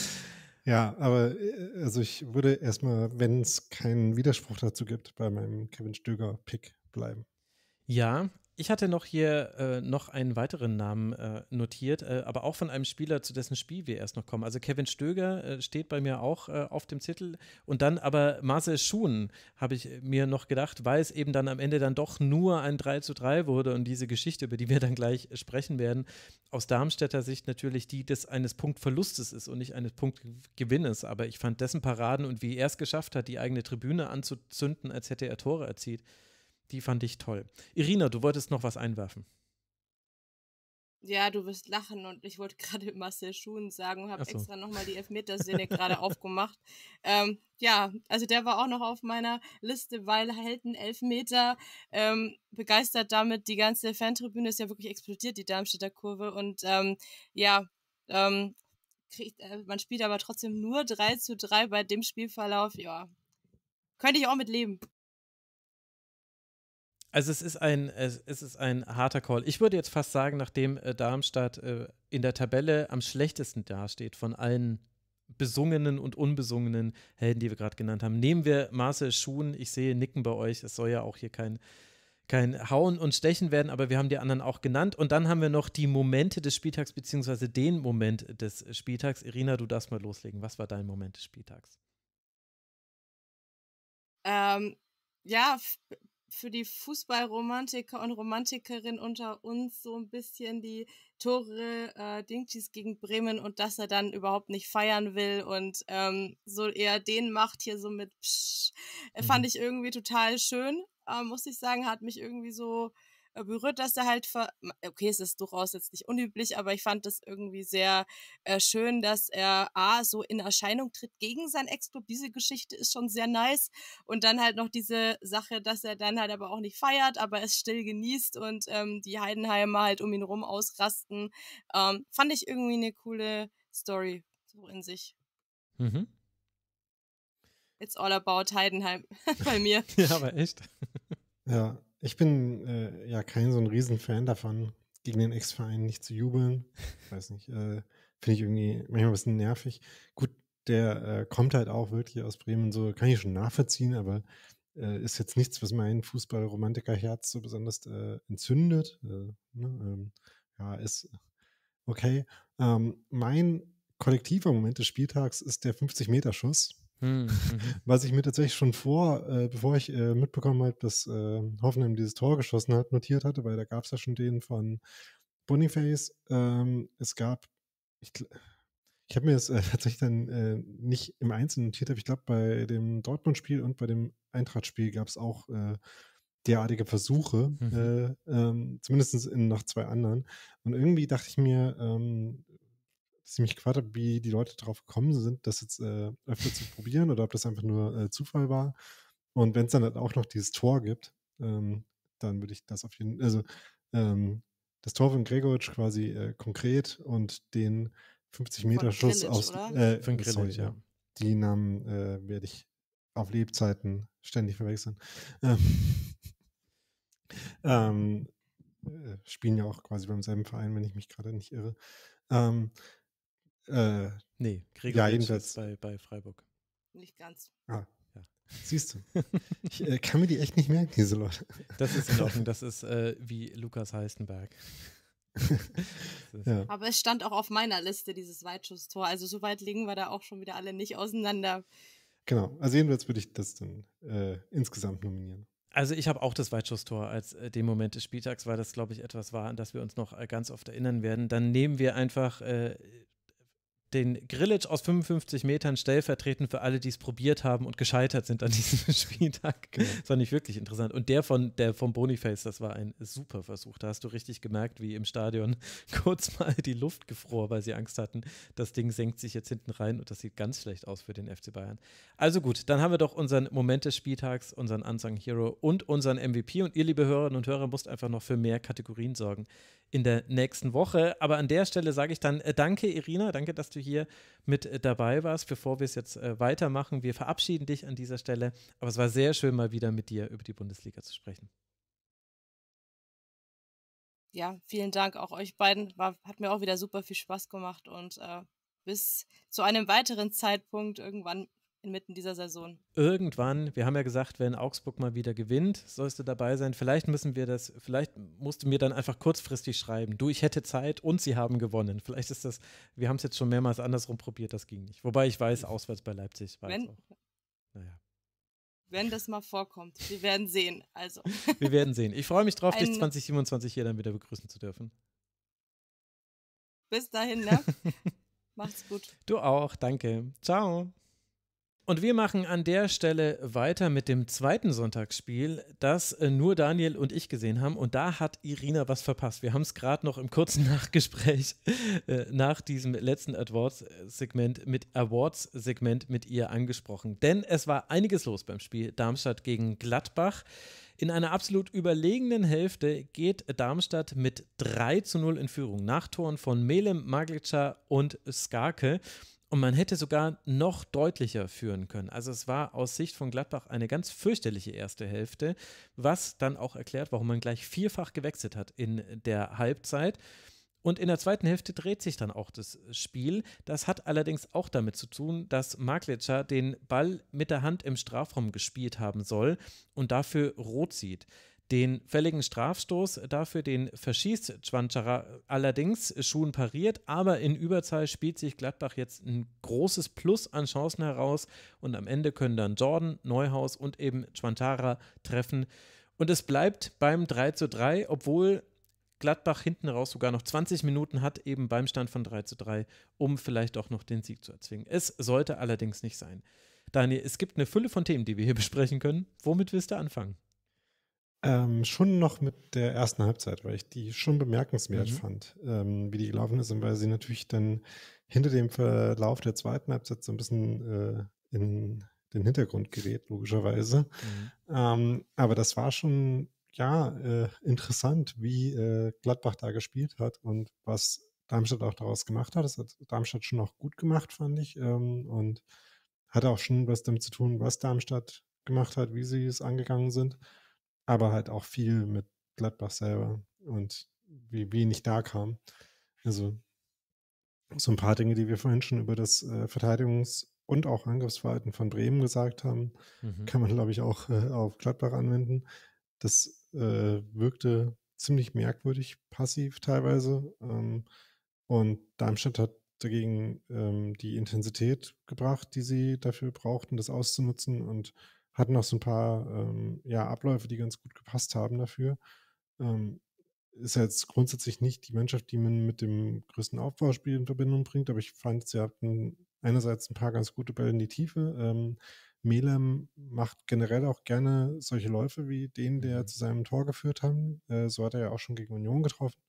Ja, aber äh, also ich würde erstmal, wenn es keinen Widerspruch dazu gibt, bei meinem Kevin Stöger-Pick bleiben. Ja, ich hatte noch hier äh, noch einen weiteren Namen äh, notiert, äh, aber auch von einem Spieler, zu dessen Spiel wir erst noch kommen. Also Kevin Stöger äh, steht bei mir auch äh, auf dem Titel. Und dann aber Marcel Schuhen habe ich mir noch gedacht, weil es eben dann am Ende dann doch nur ein 3 zu 3 wurde und diese Geschichte, über die wir dann gleich sprechen werden, aus Darmstädter Sicht natürlich die des eines Punktverlustes ist und nicht eines Punktgewinnes. Aber ich fand dessen Paraden und wie er es geschafft hat, die eigene Tribüne anzuzünden, als hätte er Tore erzielt die fand ich toll. Irina, du wolltest noch was einwerfen. Ja, du wirst lachen und ich wollte gerade Marcel Schuhen sagen und habe so. extra nochmal die Elfmetersinne gerade aufgemacht. Ähm, ja, also der war auch noch auf meiner Liste, weil Helden Elfmeter ähm, begeistert damit. Die ganze Fantribüne ist ja wirklich explodiert, die Darmstädter Kurve. Und ähm, ja, ähm, kriegt, äh, man spielt aber trotzdem nur 3 zu 3 bei dem Spielverlauf. Ja, könnte ich auch mit leben. Also es ist ein, es, ist ein harter Call. Ich würde jetzt fast sagen, nachdem äh, Darmstadt äh, in der Tabelle am schlechtesten dasteht von allen besungenen und unbesungenen Helden, die wir gerade genannt haben, nehmen wir Marcel Schuhen. Ich sehe Nicken bei euch. Es soll ja auch hier kein kein Hauen und Stechen werden, aber wir haben die anderen auch genannt. Und dann haben wir noch die Momente des Spieltags, beziehungsweise den Moment des Spieltags. Irina, du darfst mal loslegen. Was war dein Moment des Spieltags? Ähm, ja, für die Fußballromantiker und Romantikerin unter uns so ein bisschen die Tore äh, Dingchis gegen Bremen und dass er dann überhaupt nicht feiern will und ähm, so eher den macht hier so mit Psch, äh, fand mhm. ich irgendwie total schön. Äh, muss ich sagen, hat mich irgendwie so berührt, dass er halt, ver okay, es ist durchaus jetzt nicht unüblich, aber ich fand das irgendwie sehr äh, schön, dass er A, so in Erscheinung tritt gegen sein Ex-Club. Diese Geschichte ist schon sehr nice. Und dann halt noch diese Sache, dass er dann halt aber auch nicht feiert, aber es still genießt und ähm, die Heidenheimer halt um ihn rum ausrasten. Ähm, fand ich irgendwie eine coole Story so in sich. Mhm. It's all about Heidenheim bei mir. ja, aber echt. ja, ich bin äh, ja kein so ein Riesenfan davon, gegen den Ex-Verein nicht zu jubeln. Weiß nicht, äh, finde ich irgendwie manchmal ein bisschen nervig. Gut, der äh, kommt halt auch wirklich aus Bremen, so kann ich schon nachvollziehen, aber äh, ist jetzt nichts, was mein Fußballromantikerherz so besonders äh, entzündet. Äh, ne? Ähm, ja, ist okay. Ähm, mein kollektiver Moment des Spieltags ist der 50-Meter-Schuss. Hm, mhm. Was ich mir tatsächlich schon vor, äh, bevor ich äh, mitbekommen habe, dass äh, Hoffenheim dieses Tor geschossen hat, notiert hatte, weil da gab es ja schon den von Boniface. Ähm, es gab, ich, ich habe mir das äh, tatsächlich dann äh, nicht im Einzelnen notiert, aber ich glaube, bei dem Dortmund-Spiel und bei dem Eintracht-Spiel gab es auch äh, derartige Versuche, mhm. ähm, zumindest in, noch zwei anderen. Und irgendwie dachte ich mir, ähm, dass ich mich gefragt habe, wie die Leute darauf gekommen sind, das jetzt äh, öfter zu probieren oder ob das einfach nur äh, Zufall war. Und wenn es dann halt auch noch dieses Tor gibt, ähm, dann würde ich das auf jeden Fall, also ähm, das Tor von Gregoritsch quasi äh, konkret und den 50-Meter-Schuss aus äh, von Grillage, äh, sorry, ja. Die Namen äh, werde ich auf Lebzeiten ständig verwechseln. ähm, ähm äh, spielen ja auch quasi beim selben Verein, wenn ich mich gerade nicht irre. Ähm, äh, nee, Gregor ja, jedenfalls. Bei, bei Freiburg. Nicht ganz. Ah. Ja. Siehst du. ich äh, kann mir die echt nicht merken, diese Leute. Das ist in Ordnung. Das ist äh, wie Lukas Heistenberg. ja. Aber es stand auch auf meiner Liste, dieses Weitschusstor. Also so weit liegen wir da auch schon wieder alle nicht auseinander. Genau. Also jedenfalls würde ich das dann äh, insgesamt nominieren. Also ich habe auch das Weitschusstor als äh, den Moment des Spieltags, weil das, glaube ich, etwas war, an das wir uns noch äh, ganz oft erinnern werden. Dann nehmen wir einfach äh, den Grillage aus 55 Metern stellvertretend für alle, die es probiert haben und gescheitert sind an diesem Spieltag. Genau. Das fand ich wirklich interessant. Und der von der vom Boniface, das war ein super Versuch. Da hast du richtig gemerkt, wie im Stadion kurz mal die Luft gefror, weil sie Angst hatten, das Ding senkt sich jetzt hinten rein und das sieht ganz schlecht aus für den FC Bayern. Also gut, dann haben wir doch unseren Moment des Spieltags, unseren Unsung Hero und unseren MVP. Und ihr, liebe Hörerinnen und Hörer, müsst einfach noch für mehr Kategorien sorgen in der nächsten Woche. Aber an der Stelle sage ich dann äh, danke, Irina, danke, dass du du hier mit äh, dabei warst. Bevor wir es jetzt äh, weitermachen, wir verabschieden dich an dieser Stelle. Aber es war sehr schön, mal wieder mit dir über die Bundesliga zu sprechen. Ja, vielen Dank auch euch beiden. War, hat mir auch wieder super viel Spaß gemacht und äh, bis zu einem weiteren Zeitpunkt irgendwann inmitten dieser Saison? Irgendwann, wir haben ja gesagt, wenn Augsburg mal wieder gewinnt, sollst du dabei sein. Vielleicht müssen wir das, vielleicht musst du mir dann einfach kurzfristig schreiben, du, ich hätte Zeit und sie haben gewonnen. Vielleicht ist das, wir haben es jetzt schon mehrmals andersrum probiert, das ging nicht. Wobei ich weiß, auswärts bei Leipzig war wenn, Naja. Wenn das mal vorkommt, wir werden sehen. Also. wir werden sehen. Ich freue mich drauf, Ein, dich 2027 hier dann wieder begrüßen zu dürfen. Bis dahin, ne? Macht's gut. Du auch, danke. Ciao. Und wir machen an der Stelle weiter mit dem zweiten Sonntagsspiel, das äh, nur Daniel und ich gesehen haben. Und da hat Irina was verpasst. Wir haben es gerade noch im kurzen Nachgespräch äh, nach diesem letzten Awards-Segment mit, Awards -Segment mit ihr angesprochen. Denn es war einiges los beim Spiel Darmstadt gegen Gladbach. In einer absolut überlegenen Hälfte geht Darmstadt mit 3 zu 0 in Führung nach Toren von Melem, Maglica und Skarke. Und man hätte sogar noch deutlicher führen können. Also es war aus Sicht von Gladbach eine ganz fürchterliche erste Hälfte, was dann auch erklärt, warum man gleich vierfach gewechselt hat in der Halbzeit. Und in der zweiten Hälfte dreht sich dann auch das Spiel. Das hat allerdings auch damit zu tun, dass Maglitscher den Ball mit der Hand im Strafraum gespielt haben soll und dafür rot sieht. Den fälligen Strafstoß dafür, den verschießt Chwanchara allerdings, Schuhen pariert, aber in Überzahl spielt sich Gladbach jetzt ein großes Plus an Chancen heraus und am Ende können dann Jordan, Neuhaus und eben Chwantara treffen. Und es bleibt beim 3 zu 3, obwohl Gladbach hinten raus sogar noch 20 Minuten hat, eben beim Stand von 3 zu 3, um vielleicht auch noch den Sieg zu erzwingen. Es sollte allerdings nicht sein. Daniel, es gibt eine Fülle von Themen, die wir hier besprechen können. Womit willst du anfangen? Ähm, schon noch mit der ersten Halbzeit, weil ich die schon bemerkenswert mhm. fand, ähm, wie die gelaufen ist und weil sie natürlich dann hinter dem Verlauf der zweiten Halbzeit so ein bisschen äh, in den Hintergrund gerät, logischerweise. Mhm. Ähm, aber das war schon, ja, äh, interessant, wie äh, Gladbach da gespielt hat und was Darmstadt auch daraus gemacht hat. Das hat Darmstadt schon auch gut gemacht, fand ich. Ähm, und hat auch schon was damit zu tun, was Darmstadt gemacht hat, wie sie es angegangen sind aber halt auch viel mit Gladbach selber und wie wenig da kam. Also so ein paar Dinge, die wir vorhin schon über das äh, Verteidigungs- und auch Angriffsverhalten von Bremen gesagt haben, mhm. kann man, glaube ich, auch äh, auf Gladbach anwenden. Das äh, wirkte ziemlich merkwürdig passiv teilweise. Ähm, und Darmstadt hat dagegen ähm, die Intensität gebracht, die sie dafür brauchten, das auszunutzen und hatten auch so ein paar ähm, ja, Abläufe, die ganz gut gepasst haben dafür. Ähm, ist jetzt grundsätzlich nicht die Mannschaft, die man mit dem größten Aufbauspiel in Verbindung bringt, aber ich fand, sie hatten einerseits ein paar ganz gute Bälle in die Tiefe. Ähm, Melem macht generell auch gerne solche Läufe wie den, der mhm. zu seinem Tor geführt hat. Äh, so hat er ja auch schon gegen Union getroffen.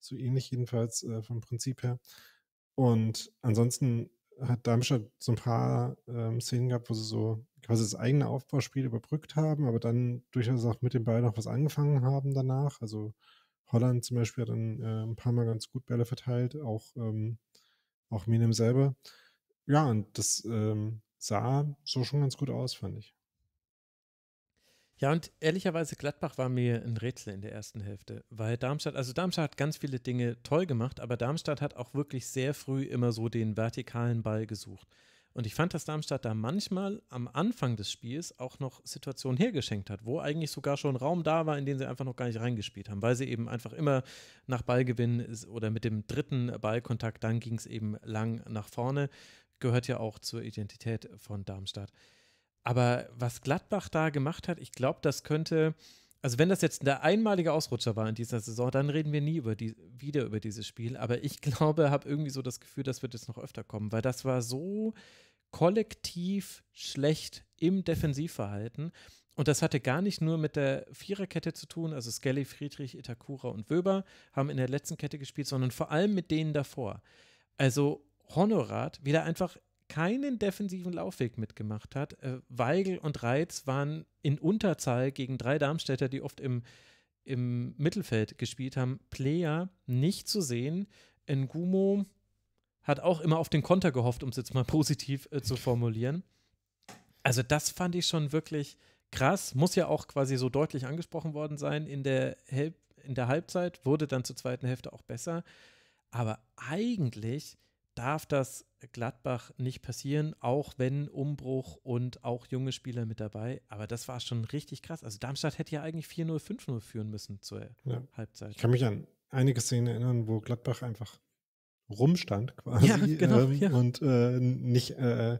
So ähnlich jedenfalls äh, vom Prinzip her. Und ansonsten hat Darmstadt so ein paar ähm, Szenen gehabt, wo sie so quasi das eigene Aufbauspiel überbrückt haben, aber dann durchaus auch mit dem Ball noch was angefangen haben danach. Also Holland zum Beispiel hat dann äh, ein paar Mal ganz gut Bälle verteilt, auch, ähm, auch Minem selber. Ja, und das ähm, sah so schon ganz gut aus, fand ich. Ja, und ehrlicherweise Gladbach war mir ein Rätsel in der ersten Hälfte, weil Darmstadt, also Darmstadt hat ganz viele Dinge toll gemacht, aber Darmstadt hat auch wirklich sehr früh immer so den vertikalen Ball gesucht. Und ich fand, dass Darmstadt da manchmal am Anfang des Spiels auch noch Situationen hergeschenkt hat, wo eigentlich sogar schon Raum da war, in den sie einfach noch gar nicht reingespielt haben, weil sie eben einfach immer nach Ballgewinn oder mit dem dritten Ballkontakt, dann ging es eben lang nach vorne. Gehört ja auch zur Identität von Darmstadt. Aber was Gladbach da gemacht hat, ich glaube, das könnte also wenn das jetzt der einmalige Ausrutscher war in dieser Saison, dann reden wir nie über die, wieder über dieses Spiel. Aber ich glaube, habe irgendwie so das Gefühl, das wird jetzt noch öfter kommen, weil das war so kollektiv schlecht im Defensivverhalten. Und das hatte gar nicht nur mit der Viererkette zu tun, also Skelly, Friedrich, Itakura und Wöber haben in der letzten Kette gespielt, sondern vor allem mit denen davor. Also Honorat wieder einfach keinen defensiven Laufweg mitgemacht hat. Äh, Weigel und Reitz waren in Unterzahl gegen drei Darmstädter, die oft im, im Mittelfeld gespielt haben. Player nicht zu sehen. Ngumo hat auch immer auf den Konter gehofft, um es jetzt mal positiv äh, zu formulieren. Also das fand ich schon wirklich krass. Muss ja auch quasi so deutlich angesprochen worden sein in der, Hel in der Halbzeit. Wurde dann zur zweiten Hälfte auch besser. Aber eigentlich darf das Gladbach nicht passieren, auch wenn Umbruch und auch junge Spieler mit dabei. Aber das war schon richtig krass. Also Darmstadt hätte ja eigentlich 4-0, 5-0 führen müssen zur ja. Halbzeit. Ich kann mich an einige Szenen erinnern, wo Gladbach einfach rumstand quasi ja, genau, ähm, ja. und äh, nicht äh,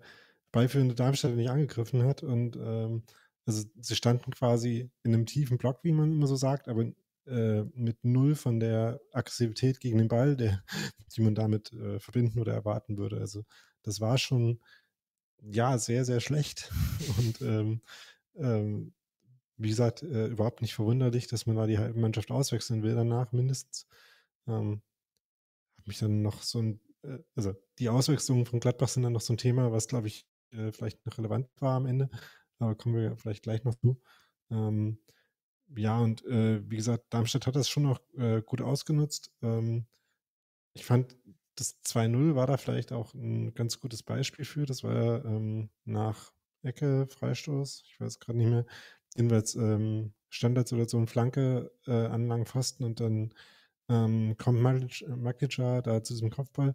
beiführende Darmstadt nicht angegriffen hat. Und ähm, also sie standen quasi in einem tiefen Block, wie man immer so sagt, aber äh, mit null von der Aggressivität gegen den Ball, der, die man damit äh, verbinden oder erwarten würde. Also das war schon ja sehr, sehr schlecht. Und ähm, ähm, wie gesagt, äh, überhaupt nicht verwunderlich, dass man da die halbe Mannschaft auswechseln will danach mindestens. Ähm, hat mich dann noch so ein, äh, also die Auswechslungen von Gladbach sind dann noch so ein Thema, was glaube ich äh, vielleicht noch relevant war am Ende, aber kommen wir vielleicht gleich noch zu. Ähm, ja, und äh, wie gesagt, Darmstadt hat das schon noch äh, gut ausgenutzt. Ähm, ich fand, das 2-0 war da vielleicht auch ein ganz gutes Beispiel für. Das war ja ähm, nach Ecke, Freistoß, ich weiß gerade nicht mehr. Jedenfalls ähm, Standardsituation, Flanke äh, an langen Pfosten und dann ähm, kommt Maglica äh, da zu diesem Kopfball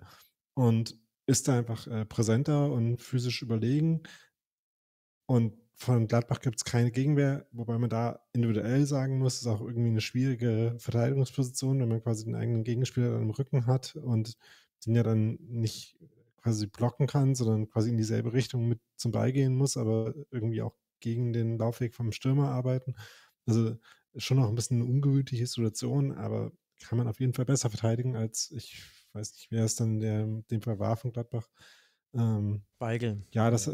und ist da einfach äh, präsenter und physisch überlegen. Und von Gladbach gibt es keine Gegenwehr, wobei man da individuell sagen muss, ist auch irgendwie eine schwierige Verteidigungsposition, wenn man quasi den eigenen Gegenspieler dann im Rücken hat und den ja dann nicht quasi blocken kann, sondern quasi in dieselbe Richtung mit zum Ball gehen muss, aber irgendwie auch gegen den Laufweg vom Stürmer arbeiten. Also schon noch ein bisschen eine ungewöhnliche Situation, aber kann man auf jeden Fall besser verteidigen als ich weiß nicht, wer es dann der, dem Fall war von Gladbach. Ähm, Weigel. Ja, das,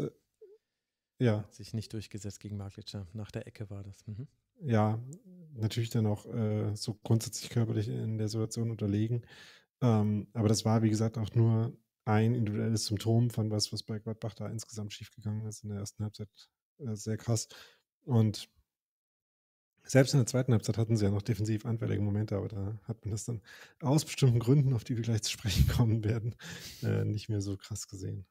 ja. Hat sich nicht durchgesetzt gegen Maglitscher. Nach der Ecke war das. Mhm. Ja, natürlich dann auch äh, so grundsätzlich körperlich in der Situation unterlegen. Ähm, aber das war, wie gesagt, auch nur ein individuelles Symptom von was, was bei Gladbach da insgesamt schiefgegangen ist in der ersten Halbzeit. Äh, sehr krass. Und selbst in der zweiten Halbzeit hatten sie ja noch defensiv anfällige Momente, aber da hat man das dann aus bestimmten Gründen, auf die wir gleich zu sprechen kommen werden, äh, nicht mehr so krass gesehen.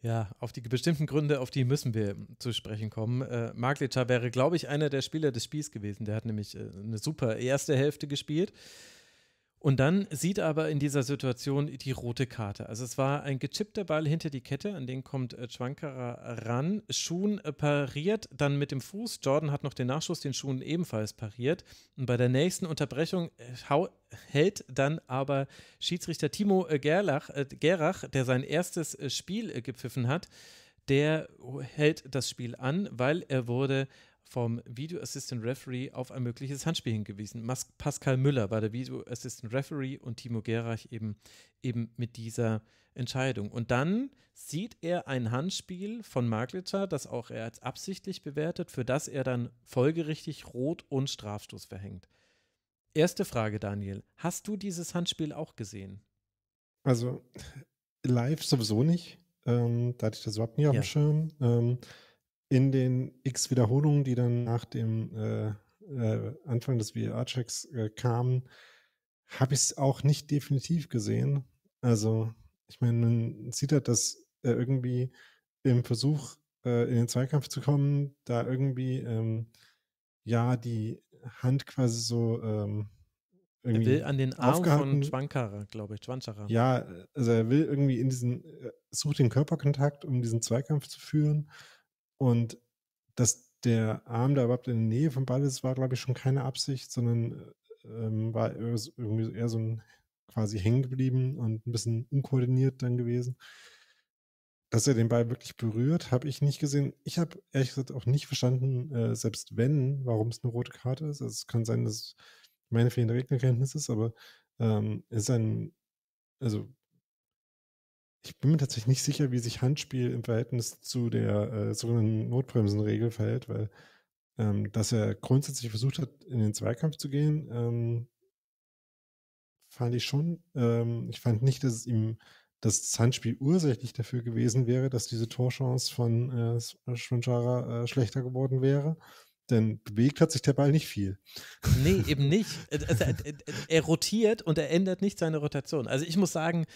Ja, auf die bestimmten Gründe, auf die müssen wir zu sprechen kommen. Äh, Maglica wäre, glaube ich, einer der Spieler des Spiels gewesen. Der hat nämlich äh, eine super erste Hälfte gespielt. Und dann sieht aber in dieser Situation die rote Karte. Also es war ein gechippter Ball hinter die Kette, an den kommt äh, Schwankerer ran. Schuhen äh, pariert dann mit dem Fuß. Jordan hat noch den Nachschuss, den Schuhen ebenfalls pariert. Und bei der nächsten Unterbrechung äh, hält dann aber Schiedsrichter Timo Gerlach, Gerach, der sein erstes Spiel gepfiffen hat, der oh, hält das Spiel an, weil er wurde vom Video Assistant Referee auf ein mögliches Handspiel hingewiesen. Mas Pascal Müller war der Video Assistant Referee und Timo Gerach eben, eben mit dieser Entscheidung. Und dann sieht er ein Handspiel von Maglitscher, das auch er als absichtlich bewertet, für das er dann folgerichtig Rot und Strafstoß verhängt. Erste Frage, Daniel. Hast du dieses Handspiel auch gesehen? Also live sowieso nicht. Ähm, da hatte ich das überhaupt nie ja. auf dem Schirm. Ähm, in den x Wiederholungen, die dann nach dem äh, äh, Anfang des VR-Checks äh, kamen, habe ich es auch nicht definitiv gesehen. Also, ich meine, man sieht halt, dass er äh, irgendwie im Versuch, äh, in den Zweikampf zu kommen, da irgendwie ähm, ja die Hand quasi so ähm, er will an den Arm von Schwankara, glaube ich, Schwanschara. Ja, also er will irgendwie in diesen, äh, sucht den Körperkontakt, um diesen Zweikampf zu führen und dass der Arm da überhaupt in der Nähe vom Ball ist, war, glaube ich, schon keine Absicht, sondern äh, ähm, war irgendwie eher so ein quasi hängen geblieben und ein bisschen unkoordiniert dann gewesen. Dass er den Ball wirklich berührt, habe ich nicht gesehen. Ich habe ehrlich gesagt auch nicht verstanden, äh, selbst wenn, warum es eine rote Karte ist. Also es kann sein, dass meine fehlende Reglerkenntnis ist, aber ähm, ist ein, also ich bin mir tatsächlich nicht sicher, wie sich Handspiel im Verhältnis zu der äh, sogenannten Notbremsenregel verhält, weil ähm, dass er grundsätzlich versucht hat, in den Zweikampf zu gehen, ähm, fand ich schon. Ähm, ich fand nicht, dass es ihm das Handspiel ursächlich dafür gewesen wäre, dass diese Torchance von äh, Schwinschara äh, äh, schlechter geworden wäre. Denn bewegt hat sich der Ball nicht viel. Nee, eben nicht. er rotiert und er ändert nicht seine Rotation. Also ich muss sagen,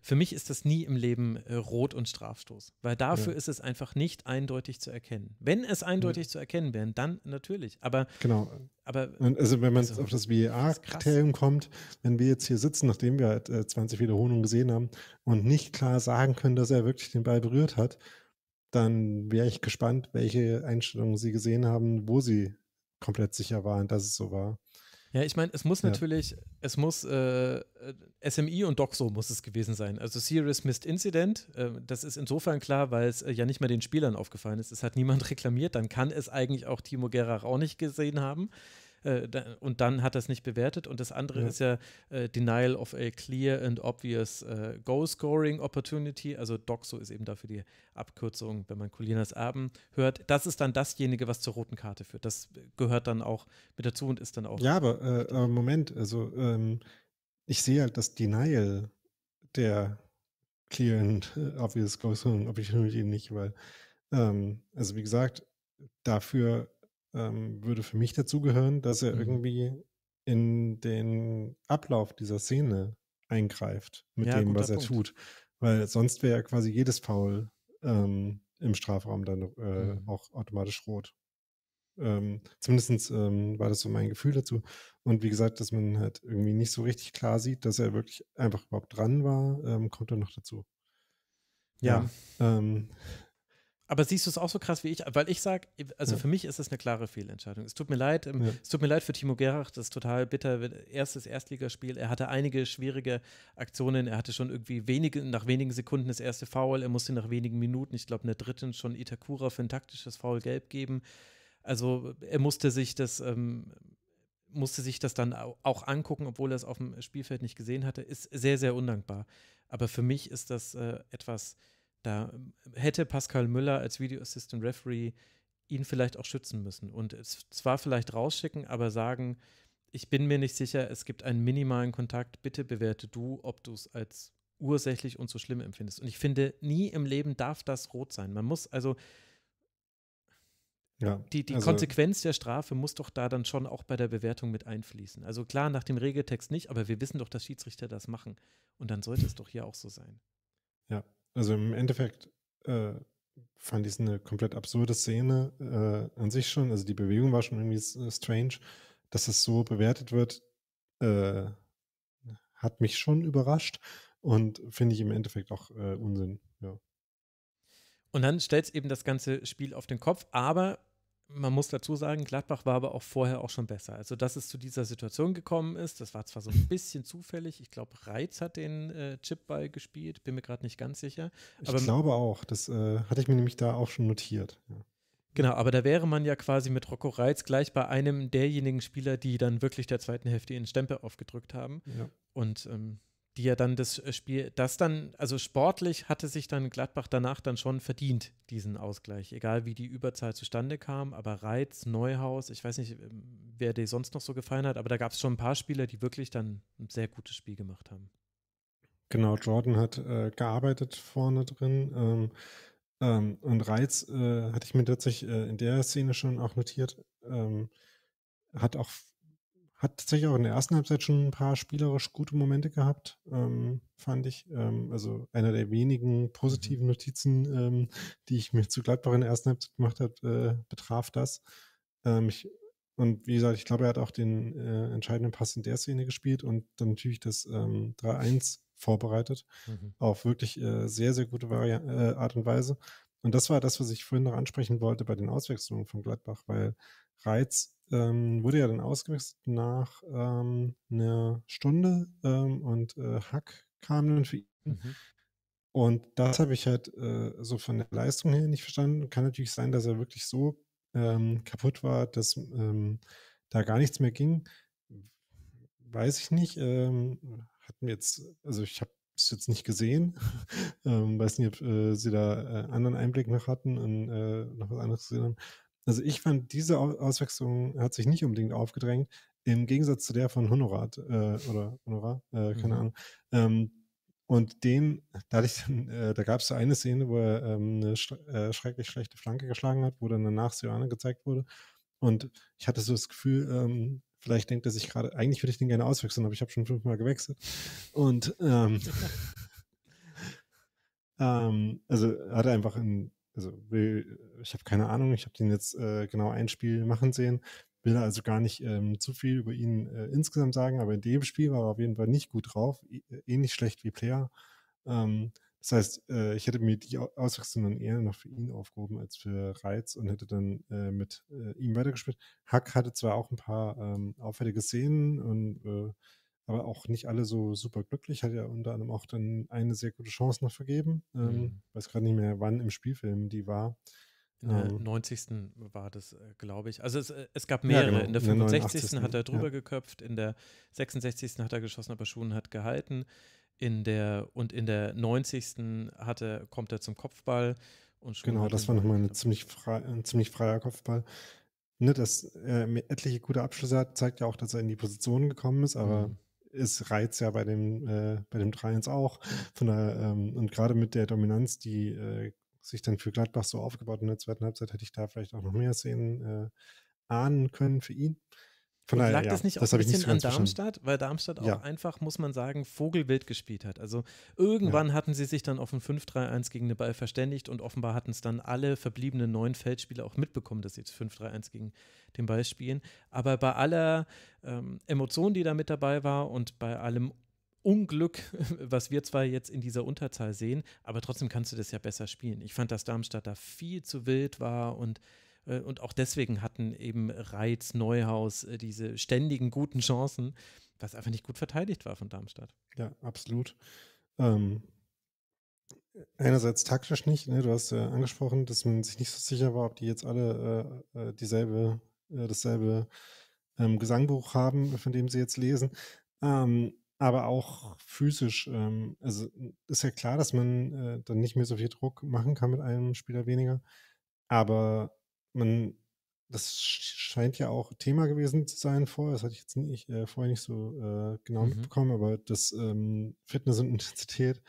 für mich ist das nie im Leben äh, Rot und Strafstoß, weil dafür ja. ist es einfach nicht eindeutig zu erkennen. Wenn es eindeutig ja. zu erkennen wäre, dann natürlich. Aber genau. Aber, also wenn man also, auf das VEA-Kriterium kommt, wenn wir jetzt hier sitzen, nachdem wir halt, äh, 20 Wiederholungen gesehen haben und nicht klar sagen können, dass er wirklich den Ball berührt hat, dann wäre ich gespannt, welche Einstellungen Sie gesehen haben, wo Sie komplett sicher waren, dass es so war. Ja, ich meine, es muss ja. natürlich, es muss äh, äh SMI und Doxo muss es gewesen sein. Also Serious Missed Incident, äh, das ist insofern klar, weil es äh, ja nicht mehr den Spielern aufgefallen ist. Es hat niemand reklamiert, dann kann es eigentlich auch Timo Gerrach auch nicht gesehen haben äh, und dann hat das nicht bewertet. Und das andere ja. ist ja äh, Denial of a Clear and Obvious äh, Goal Scoring Opportunity. Also DOXO ist eben dafür die Abkürzung, wenn man Colinas Erben hört. Das ist dann dasjenige, was zur roten Karte führt. Das gehört dann auch mit dazu und ist dann auch. Ja, aber, äh, aber Moment, also ähm, ich sehe halt das Denial der Clear and äh, Obvious Goal Scoring Opportunity nicht, weil, ähm, also wie gesagt, dafür ähm, würde für mich dazugehören, dass er mhm. irgendwie in den Ablauf dieser Szene eingreift mit ja, dem, was er Punkt. tut. Weil sonst wäre ja quasi jedes Foul ähm, im Strafraum dann äh, mhm. auch automatisch rot. Ähm, Zumindest ähm, war das so mein Gefühl dazu. Und wie gesagt, dass man halt irgendwie nicht so richtig klar sieht, dass er wirklich einfach überhaupt dran war, ähm, kommt dann noch dazu. Ja. ja ähm, aber siehst du es auch so krass wie ich? Weil ich sage, also ja. für mich ist es eine klare Fehlentscheidung. Es tut mir leid, ähm, ja. es tut mir leid für Timo Gerach, das ist total bitter. Erstes Erstligaspiel, er hatte einige schwierige Aktionen, er hatte schon irgendwie wenige, nach wenigen Sekunden das erste Foul, er musste nach wenigen Minuten, ich glaube in der dritten, schon Itakura für ein taktisches Foul gelb geben. Also er musste sich das, ähm, musste sich das dann auch angucken, obwohl er es auf dem Spielfeld nicht gesehen hatte. Ist sehr, sehr undankbar. Aber für mich ist das äh, etwas da äh, hätte Pascal Müller als Video Assistant Referee ihn vielleicht auch schützen müssen und es zwar vielleicht rausschicken, aber sagen, ich bin mir nicht sicher, es gibt einen minimalen Kontakt, bitte bewerte du, ob du es als ursächlich und so schlimm empfindest. Und ich finde, nie im Leben darf das rot sein. Man muss also ja, die, die also Konsequenz der Strafe muss doch da dann schon auch bei der Bewertung mit einfließen. Also klar, nach dem Regeltext nicht, aber wir wissen doch, dass Schiedsrichter das machen. Und dann sollte es doch hier auch so sein. Ja, also im Endeffekt äh, fand ich es eine komplett absurde Szene äh, an sich schon. Also die Bewegung war schon irgendwie äh, strange. Dass es so bewertet wird, äh, hat mich schon überrascht und finde ich im Endeffekt auch äh, Unsinn. Ja. Und dann stellt es eben das ganze Spiel auf den Kopf, aber man muss dazu sagen, Gladbach war aber auch vorher auch schon besser. Also, dass es zu dieser Situation gekommen ist, das war zwar so ein bisschen zufällig. Ich glaube, Reiz hat den äh, Chipball gespielt, bin mir gerade nicht ganz sicher. Aber ich glaube auch, das äh, hatte ich mir nämlich da auch schon notiert. Ja. Genau, aber da wäre man ja quasi mit Rocco Reitz gleich bei einem derjenigen Spieler, die dann wirklich der zweiten Hälfte ihren Stempel aufgedrückt haben. Ja. Und ähm, die ja dann das äh, Spiel, das dann, also sportlich hatte sich dann Gladbach danach dann schon verdient, diesen Ausgleich, egal wie die Überzahl zustande kam, aber Reiz, Neuhaus, ich weiß nicht, ähm, wer dir sonst noch so gefallen hat, aber da gab es schon ein paar Spieler, die wirklich dann ein sehr gutes Spiel gemacht haben. Genau, Jordan hat äh, gearbeitet vorne drin. Ähm, ähm, und Reiz äh, hatte ich mir tatsächlich äh, in der Szene schon auch notiert. Ähm, hat auch hat tatsächlich auch in der ersten Halbzeit schon ein paar spielerisch gute Momente gehabt, ähm, fand ich. Ähm, also einer der wenigen positiven mhm. Notizen, ähm, die ich mir zu Gladbach in der ersten Halbzeit gemacht habe, äh, betraf das. Ähm, ich, und wie gesagt, ich glaube, er hat auch den äh, entscheidenden Pass in der Szene gespielt und dann natürlich das 3-1 ähm, vorbereitet. Mhm. Auf wirklich äh, sehr, sehr gute Vari äh, Art und Weise. Und das war das, was ich vorhin noch ansprechen wollte bei den Auswechslungen von Gladbach, weil Reiz ähm, wurde ja dann ausgewechselt nach ähm, einer Stunde ähm, und äh, Hack kam dann für ihn. Mhm. Und das habe ich halt äh, so von der Leistung her nicht verstanden. Kann natürlich sein, dass er wirklich so ähm, kaputt war, dass ähm, da gar nichts mehr ging. Weiß ich nicht. Ähm, hatten jetzt, also ich habe es jetzt nicht gesehen. ähm, weiß nicht, ob äh, sie da äh, anderen Einblick noch hatten und äh, noch was anderes gesehen haben. Also ich fand, diese Auswechslung hat sich nicht unbedingt aufgedrängt, im Gegensatz zu der von Honorat äh, oder Honorat, äh, keine mhm. Ahnung. Ähm, und den, dadurch, äh, da gab es so eine Szene, wo er ähm, eine sch äh, schrecklich schlechte Flanke geschlagen hat, wo dann danach Sioane gezeigt wurde. Und ich hatte so das Gefühl, ähm, vielleicht denkt er sich gerade, eigentlich würde ich den gerne auswechseln, aber ich habe schon fünfmal gewechselt. Und ähm, ähm, also hat er einfach ein also ich habe keine Ahnung, ich habe den jetzt äh, genau ein Spiel machen sehen, will also gar nicht ähm, zu viel über ihn äh, insgesamt sagen, aber in dem Spiel war er auf jeden Fall nicht gut drauf, äh, ähnlich schlecht wie Player. Ähm, das heißt, äh, ich hätte mir die Auswechslung dann eher noch für ihn aufgehoben als für Reiz und hätte dann äh, mit äh, ihm weitergespielt. Hack hatte zwar auch ein paar ähm, auffällige Szenen und aber auch nicht alle so super glücklich. Hat ja unter anderem auch dann eine sehr gute Chance noch vergeben. Ähm, mhm. weiß gerade nicht mehr, wann im Spielfilm die war. In der 90. Ähm. war das, äh, glaube ich. Also es, äh, es gab mehrere. Ja, genau. In der 65. In der hat er drüber ja. geköpft, in der 66. hat er geschossen, aber Schuhen hat gehalten. In der, und in der 90. Hat er, kommt er zum Kopfball. Und Schuhen genau, das war nochmal eine ziemlich frei, ein ziemlich freier Kopfball. Ne, dass er etliche gute Abschlüsse hat, zeigt ja auch, dass er in die Position gekommen ist, aber mhm ist Reiz ja bei dem, äh, bei dem 3-1 auch. Von der, ähm, und gerade mit der Dominanz, die äh, sich dann für Gladbach so aufgebaut in der zweiten Halbzeit, hätte ich da vielleicht auch noch mehr sehen äh, ahnen können für ihn. Von daher, lag ja, das nicht das auch ein bisschen an Darmstadt? Weil Darmstadt auch ja. einfach, muss man sagen, vogelwild gespielt hat. Also irgendwann ja. hatten sie sich dann auf ein 5-3-1 gegen den Ball verständigt und offenbar hatten es dann alle verbliebenen neun Feldspieler auch mitbekommen, dass sie jetzt 5-3-1 gegen den Ball spielen. Aber bei aller ähm, Emotion, die da mit dabei war und bei allem Unglück, was wir zwar jetzt in dieser Unterzahl sehen, aber trotzdem kannst du das ja besser spielen. Ich fand, dass Darmstadt da viel zu wild war und äh, und auch deswegen hatten eben Reitz, Neuhaus äh, diese ständigen guten Chancen, was einfach nicht gut verteidigt war von Darmstadt. Ja, absolut. Ähm, einerseits taktisch nicht, ne? du hast ja angesprochen, dass man sich nicht so sicher war, ob die jetzt alle äh, äh, dieselbe, äh, dasselbe ähm, Gesangbuch haben, von dem sie jetzt lesen. Ähm, aber auch physisch. Ähm, also ist ja klar, dass man äh, dann nicht mehr so viel Druck machen kann mit einem Spieler weniger. Aber man, das scheint ja auch Thema gewesen zu sein vorher, das hatte ich jetzt nicht, äh, vorher nicht so äh, genau mhm. mitbekommen, aber dass ähm, Fitness und Intensität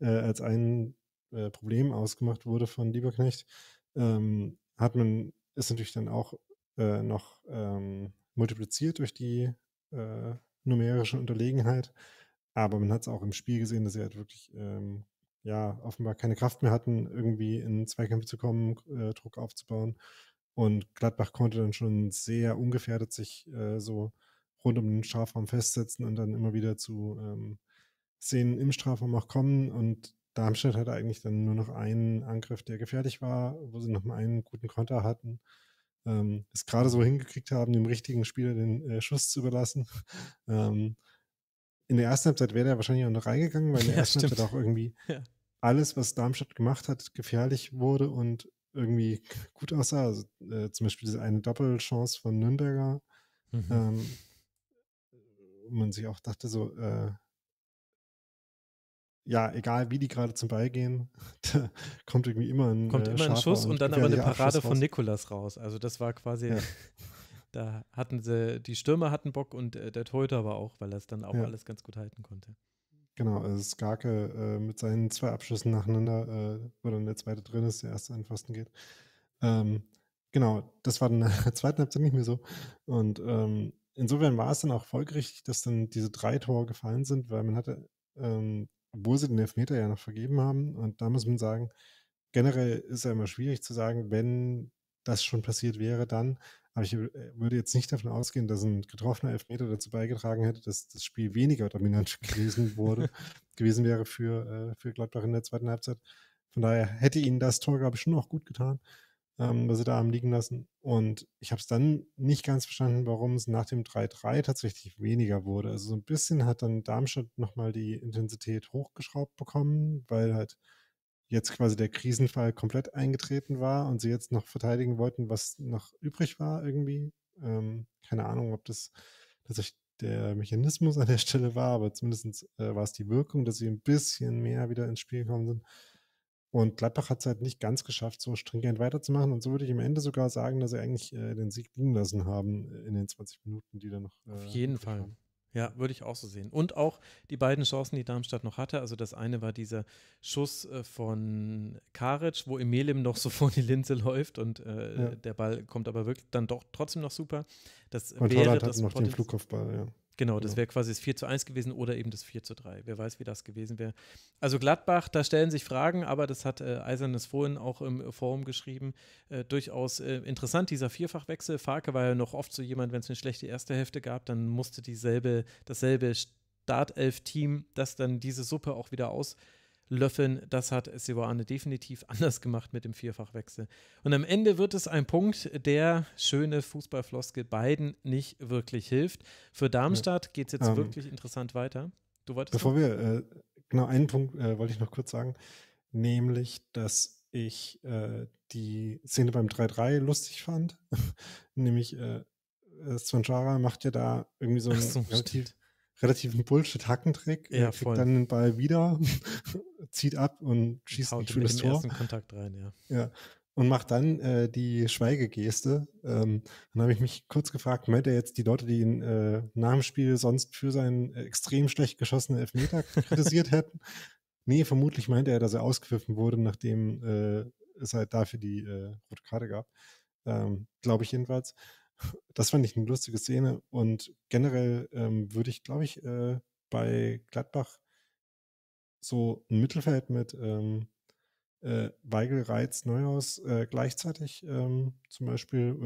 äh, als ein äh, Problem ausgemacht wurde von Lieberknecht, ähm, hat man, ist natürlich dann auch äh, noch ähm, multipliziert durch die äh, numerische Unterlegenheit, aber man hat es auch im Spiel gesehen, dass sie halt wirklich ähm, ja offenbar keine Kraft mehr hatten, irgendwie in Zweikämpfe zu kommen, Druck aufzubauen und Gladbach konnte dann schon sehr ungefährdet sich äh, so rund um den Strafraum festsetzen und dann immer wieder zu ähm, Szenen im Strafraum auch kommen. Und Darmstadt hatte eigentlich dann nur noch einen Angriff, der gefährlich war, wo sie noch mal einen guten Konter hatten. Ähm, es gerade so hingekriegt haben, dem richtigen Spieler den äh, Schuss zu überlassen. Ähm, in der ersten Halbzeit wäre der wahrscheinlich auch noch reingegangen, weil in der ja, ersten stimmt. Halbzeit auch irgendwie ja. alles, was Darmstadt gemacht hat, gefährlich wurde und irgendwie gut aussah. Also, äh, zum Beispiel diese eine Doppelchance von Nürnberger. Mhm. Ähm, man sich auch dachte, so, äh, ja, egal wie die gerade zum Ball gehen, da kommt irgendwie immer ein Kommt äh, immer ein Schuss und, und dann aber eine Parade von Nikolas raus. Also das war quasi, ja. da hatten sie, die Stürmer hatten Bock und äh, der Torhüter war auch, weil er es dann auch ja. alles ganz gut halten konnte. Genau, also Skarke äh, mit seinen zwei Abschüssen nacheinander, äh, wo dann der zweite drin ist, der erste an Pfosten geht. Ähm, genau, das war dann in der zweiten Halbzeit nicht mehr so. Und ähm, insofern war es dann auch folgerichtig, dass dann diese drei Tore gefallen sind, weil man hatte, ähm, obwohl sie den Elfmeter ja noch vergeben haben, und da muss man sagen, generell ist ja immer schwierig zu sagen, wenn das schon passiert wäre, dann. Aber ich äh, würde jetzt nicht davon ausgehen, dass ein getroffener Elfmeter dazu beigetragen hätte, dass das Spiel weniger dominant gewesen wurde, gewesen wäre für, äh, für Gladbach in der zweiten Halbzeit. Von daher hätte ihnen das Tor, glaube ich, schon noch gut getan, ähm, was sie da haben liegen lassen. Und ich habe es dann nicht ganz verstanden, warum es nach dem 3-3 tatsächlich weniger wurde. Also so ein bisschen hat dann Darmstadt nochmal die Intensität hochgeschraubt bekommen, weil halt jetzt quasi der Krisenfall komplett eingetreten war und sie jetzt noch verteidigen wollten, was noch übrig war irgendwie. Ähm, keine Ahnung, ob das tatsächlich der Mechanismus an der Stelle war, aber zumindest äh, war es die Wirkung, dass sie ein bisschen mehr wieder ins Spiel gekommen sind. Und Gladbach hat es halt nicht ganz geschafft, so stringent weiterzumachen. Und so würde ich am Ende sogar sagen, dass sie eigentlich äh, den Sieg liegen lassen haben äh, in den 20 Minuten, die da noch. Äh, Auf jeden Fall. Haben. Ja, würde ich auch so sehen. Und auch die beiden Chancen, die Darmstadt noch hatte. Also das eine war dieser Schuss äh, von Karic, wo Emelim noch so vor die Linse läuft und äh, ja. der Ball kommt aber wirklich dann doch trotzdem noch super. Das und wäre Holland das hat noch Potenz den Flugkopfball, ja. Genau, das genau. wäre quasi das 4 zu 1 gewesen oder eben das 4 zu 3. Wer weiß, wie das gewesen wäre. Also Gladbach, da stellen sich Fragen, aber das hat äh, Eisernes vorhin auch im Forum geschrieben. Äh, durchaus äh, interessant, dieser Vierfachwechsel. Farke war ja noch oft so jemand, wenn es eine schlechte erste Hälfte gab, dann musste dieselbe, dasselbe Startelf-Team, das dann diese Suppe auch wieder aus löffeln. Das hat Seoane definitiv anders gemacht mit dem Vierfachwechsel. Und am Ende wird es ein Punkt, der schöne Fußballfloske beiden nicht wirklich hilft. Für Darmstadt ja. geht es jetzt ähm, wirklich interessant weiter. Du wolltest Bevor noch? wir, äh, genau, einen Punkt äh, wollte ich noch kurz sagen, nämlich, dass ich äh, die Szene beim 3-3 lustig fand. nämlich, äh, äh Svanchara macht ja da irgendwie so einen so, relativ stimmt relativen Bullshit-Hackentrick. Ja, er kriegt voll. dann Ball wieder, zieht ab und schießt Haut ein schönes Tor. ersten Kontakt rein, ja. Ja. Und macht dann äh, die Schweigegeste. Ähm, dann habe ich mich kurz gefragt, meint er jetzt die Leute, die ihn äh, nach dem Spiel sonst für seinen extrem schlecht geschossenen Elfmeter kritisiert hätten? Nee, vermutlich meinte er, dass er ausgepfiffen wurde, nachdem äh, es halt dafür die äh, rote Karte gab. Ähm, Glaube ich jedenfalls. Das fand ich eine lustige Szene. Und generell ähm, würde ich, glaube ich, äh, bei Gladbach so ein Mittelfeld mit ähm, äh, Weigel, Reiz, Neuhaus äh, gleichzeitig ähm, zum Beispiel,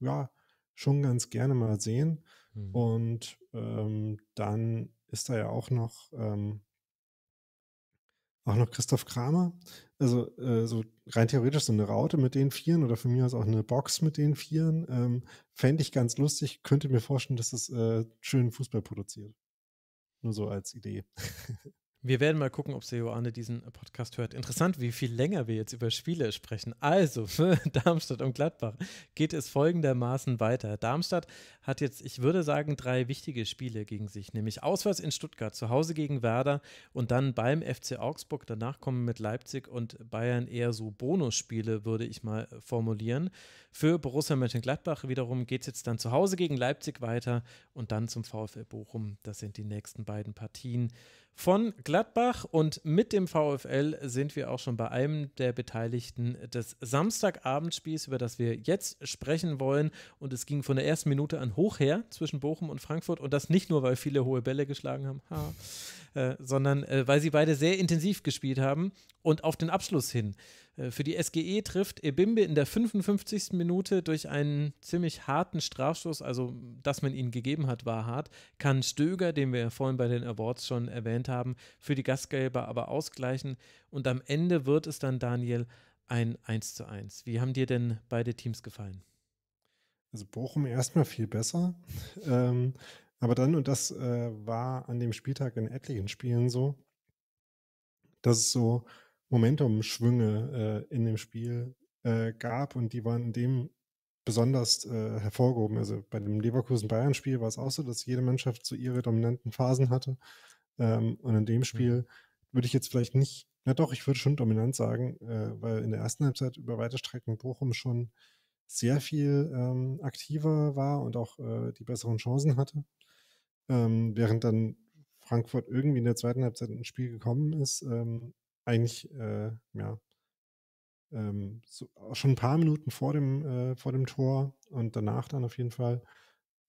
äh, ja, schon ganz gerne mal sehen. Mhm. Und ähm, dann ist da ja auch noch ähm, auch noch Christoph Kramer. Also äh, so rein theoretisch so eine Raute mit den Vieren oder für mich aus auch eine Box mit den Vieren. Ähm, Fände ich ganz lustig. Könnte mir vorstellen, dass es äh, schönen Fußball produziert. Nur so als Idee. Wir werden mal gucken, ob Seoane diesen Podcast hört. Interessant, wie viel länger wir jetzt über Spiele sprechen. Also, für Darmstadt und Gladbach geht es folgendermaßen weiter. Darmstadt hat jetzt, ich würde sagen, drei wichtige Spiele gegen sich, nämlich auswärts in Stuttgart, zu Hause gegen Werder und dann beim FC Augsburg. Danach kommen mit Leipzig und Bayern eher so Bonusspiele, würde ich mal formulieren. Für Borussia Mönchengladbach wiederum geht es jetzt dann zu Hause gegen Leipzig weiter und dann zum VfL Bochum. Das sind die nächsten beiden Partien. Von Gladbach und mit dem VfL sind wir auch schon bei einem der Beteiligten des Samstagabendspiels, über das wir jetzt sprechen wollen. Und es ging von der ersten Minute an hoch her zwischen Bochum und Frankfurt. Und das nicht nur, weil viele hohe Bälle geschlagen haben, ha, äh, sondern äh, weil sie beide sehr intensiv gespielt haben und auf den Abschluss hin. Äh, für die SGE trifft Ebimbe in der 55. Minute durch einen ziemlich harten Strafstoß, also dass man ihn gegeben hat, war hart, kann Stöger, den wir ja vorhin bei den Awards schon erwähnt haben, für die Gastgeber aber ausgleichen. Und am Ende wird es dann, Daniel, ein 1 zu 1. Wie haben dir denn beide Teams gefallen? Also Bochum erstmal viel besser. Ähm, aber dann, und das äh, war an dem Spieltag in etlichen Spielen so, dass es so Momentumschwünge äh, in dem Spiel äh, gab und die waren in dem besonders äh, hervorgehoben. Also bei dem Leverkusen-Bayern-Spiel war es auch so, dass jede Mannschaft so ihre dominanten Phasen hatte. Ähm, und in dem mhm. Spiel würde ich jetzt vielleicht nicht, na doch, ich würde schon dominant sagen, äh, weil in der ersten Halbzeit über weite Strecken Bochum schon sehr viel ähm, aktiver war und auch äh, die besseren Chancen hatte. Ähm, während dann Frankfurt irgendwie in der zweiten Halbzeit ins Spiel gekommen ist, ähm, eigentlich äh, ja, ähm, so, äh, schon ein paar Minuten vor dem, äh, vor dem Tor und danach dann auf jeden Fall.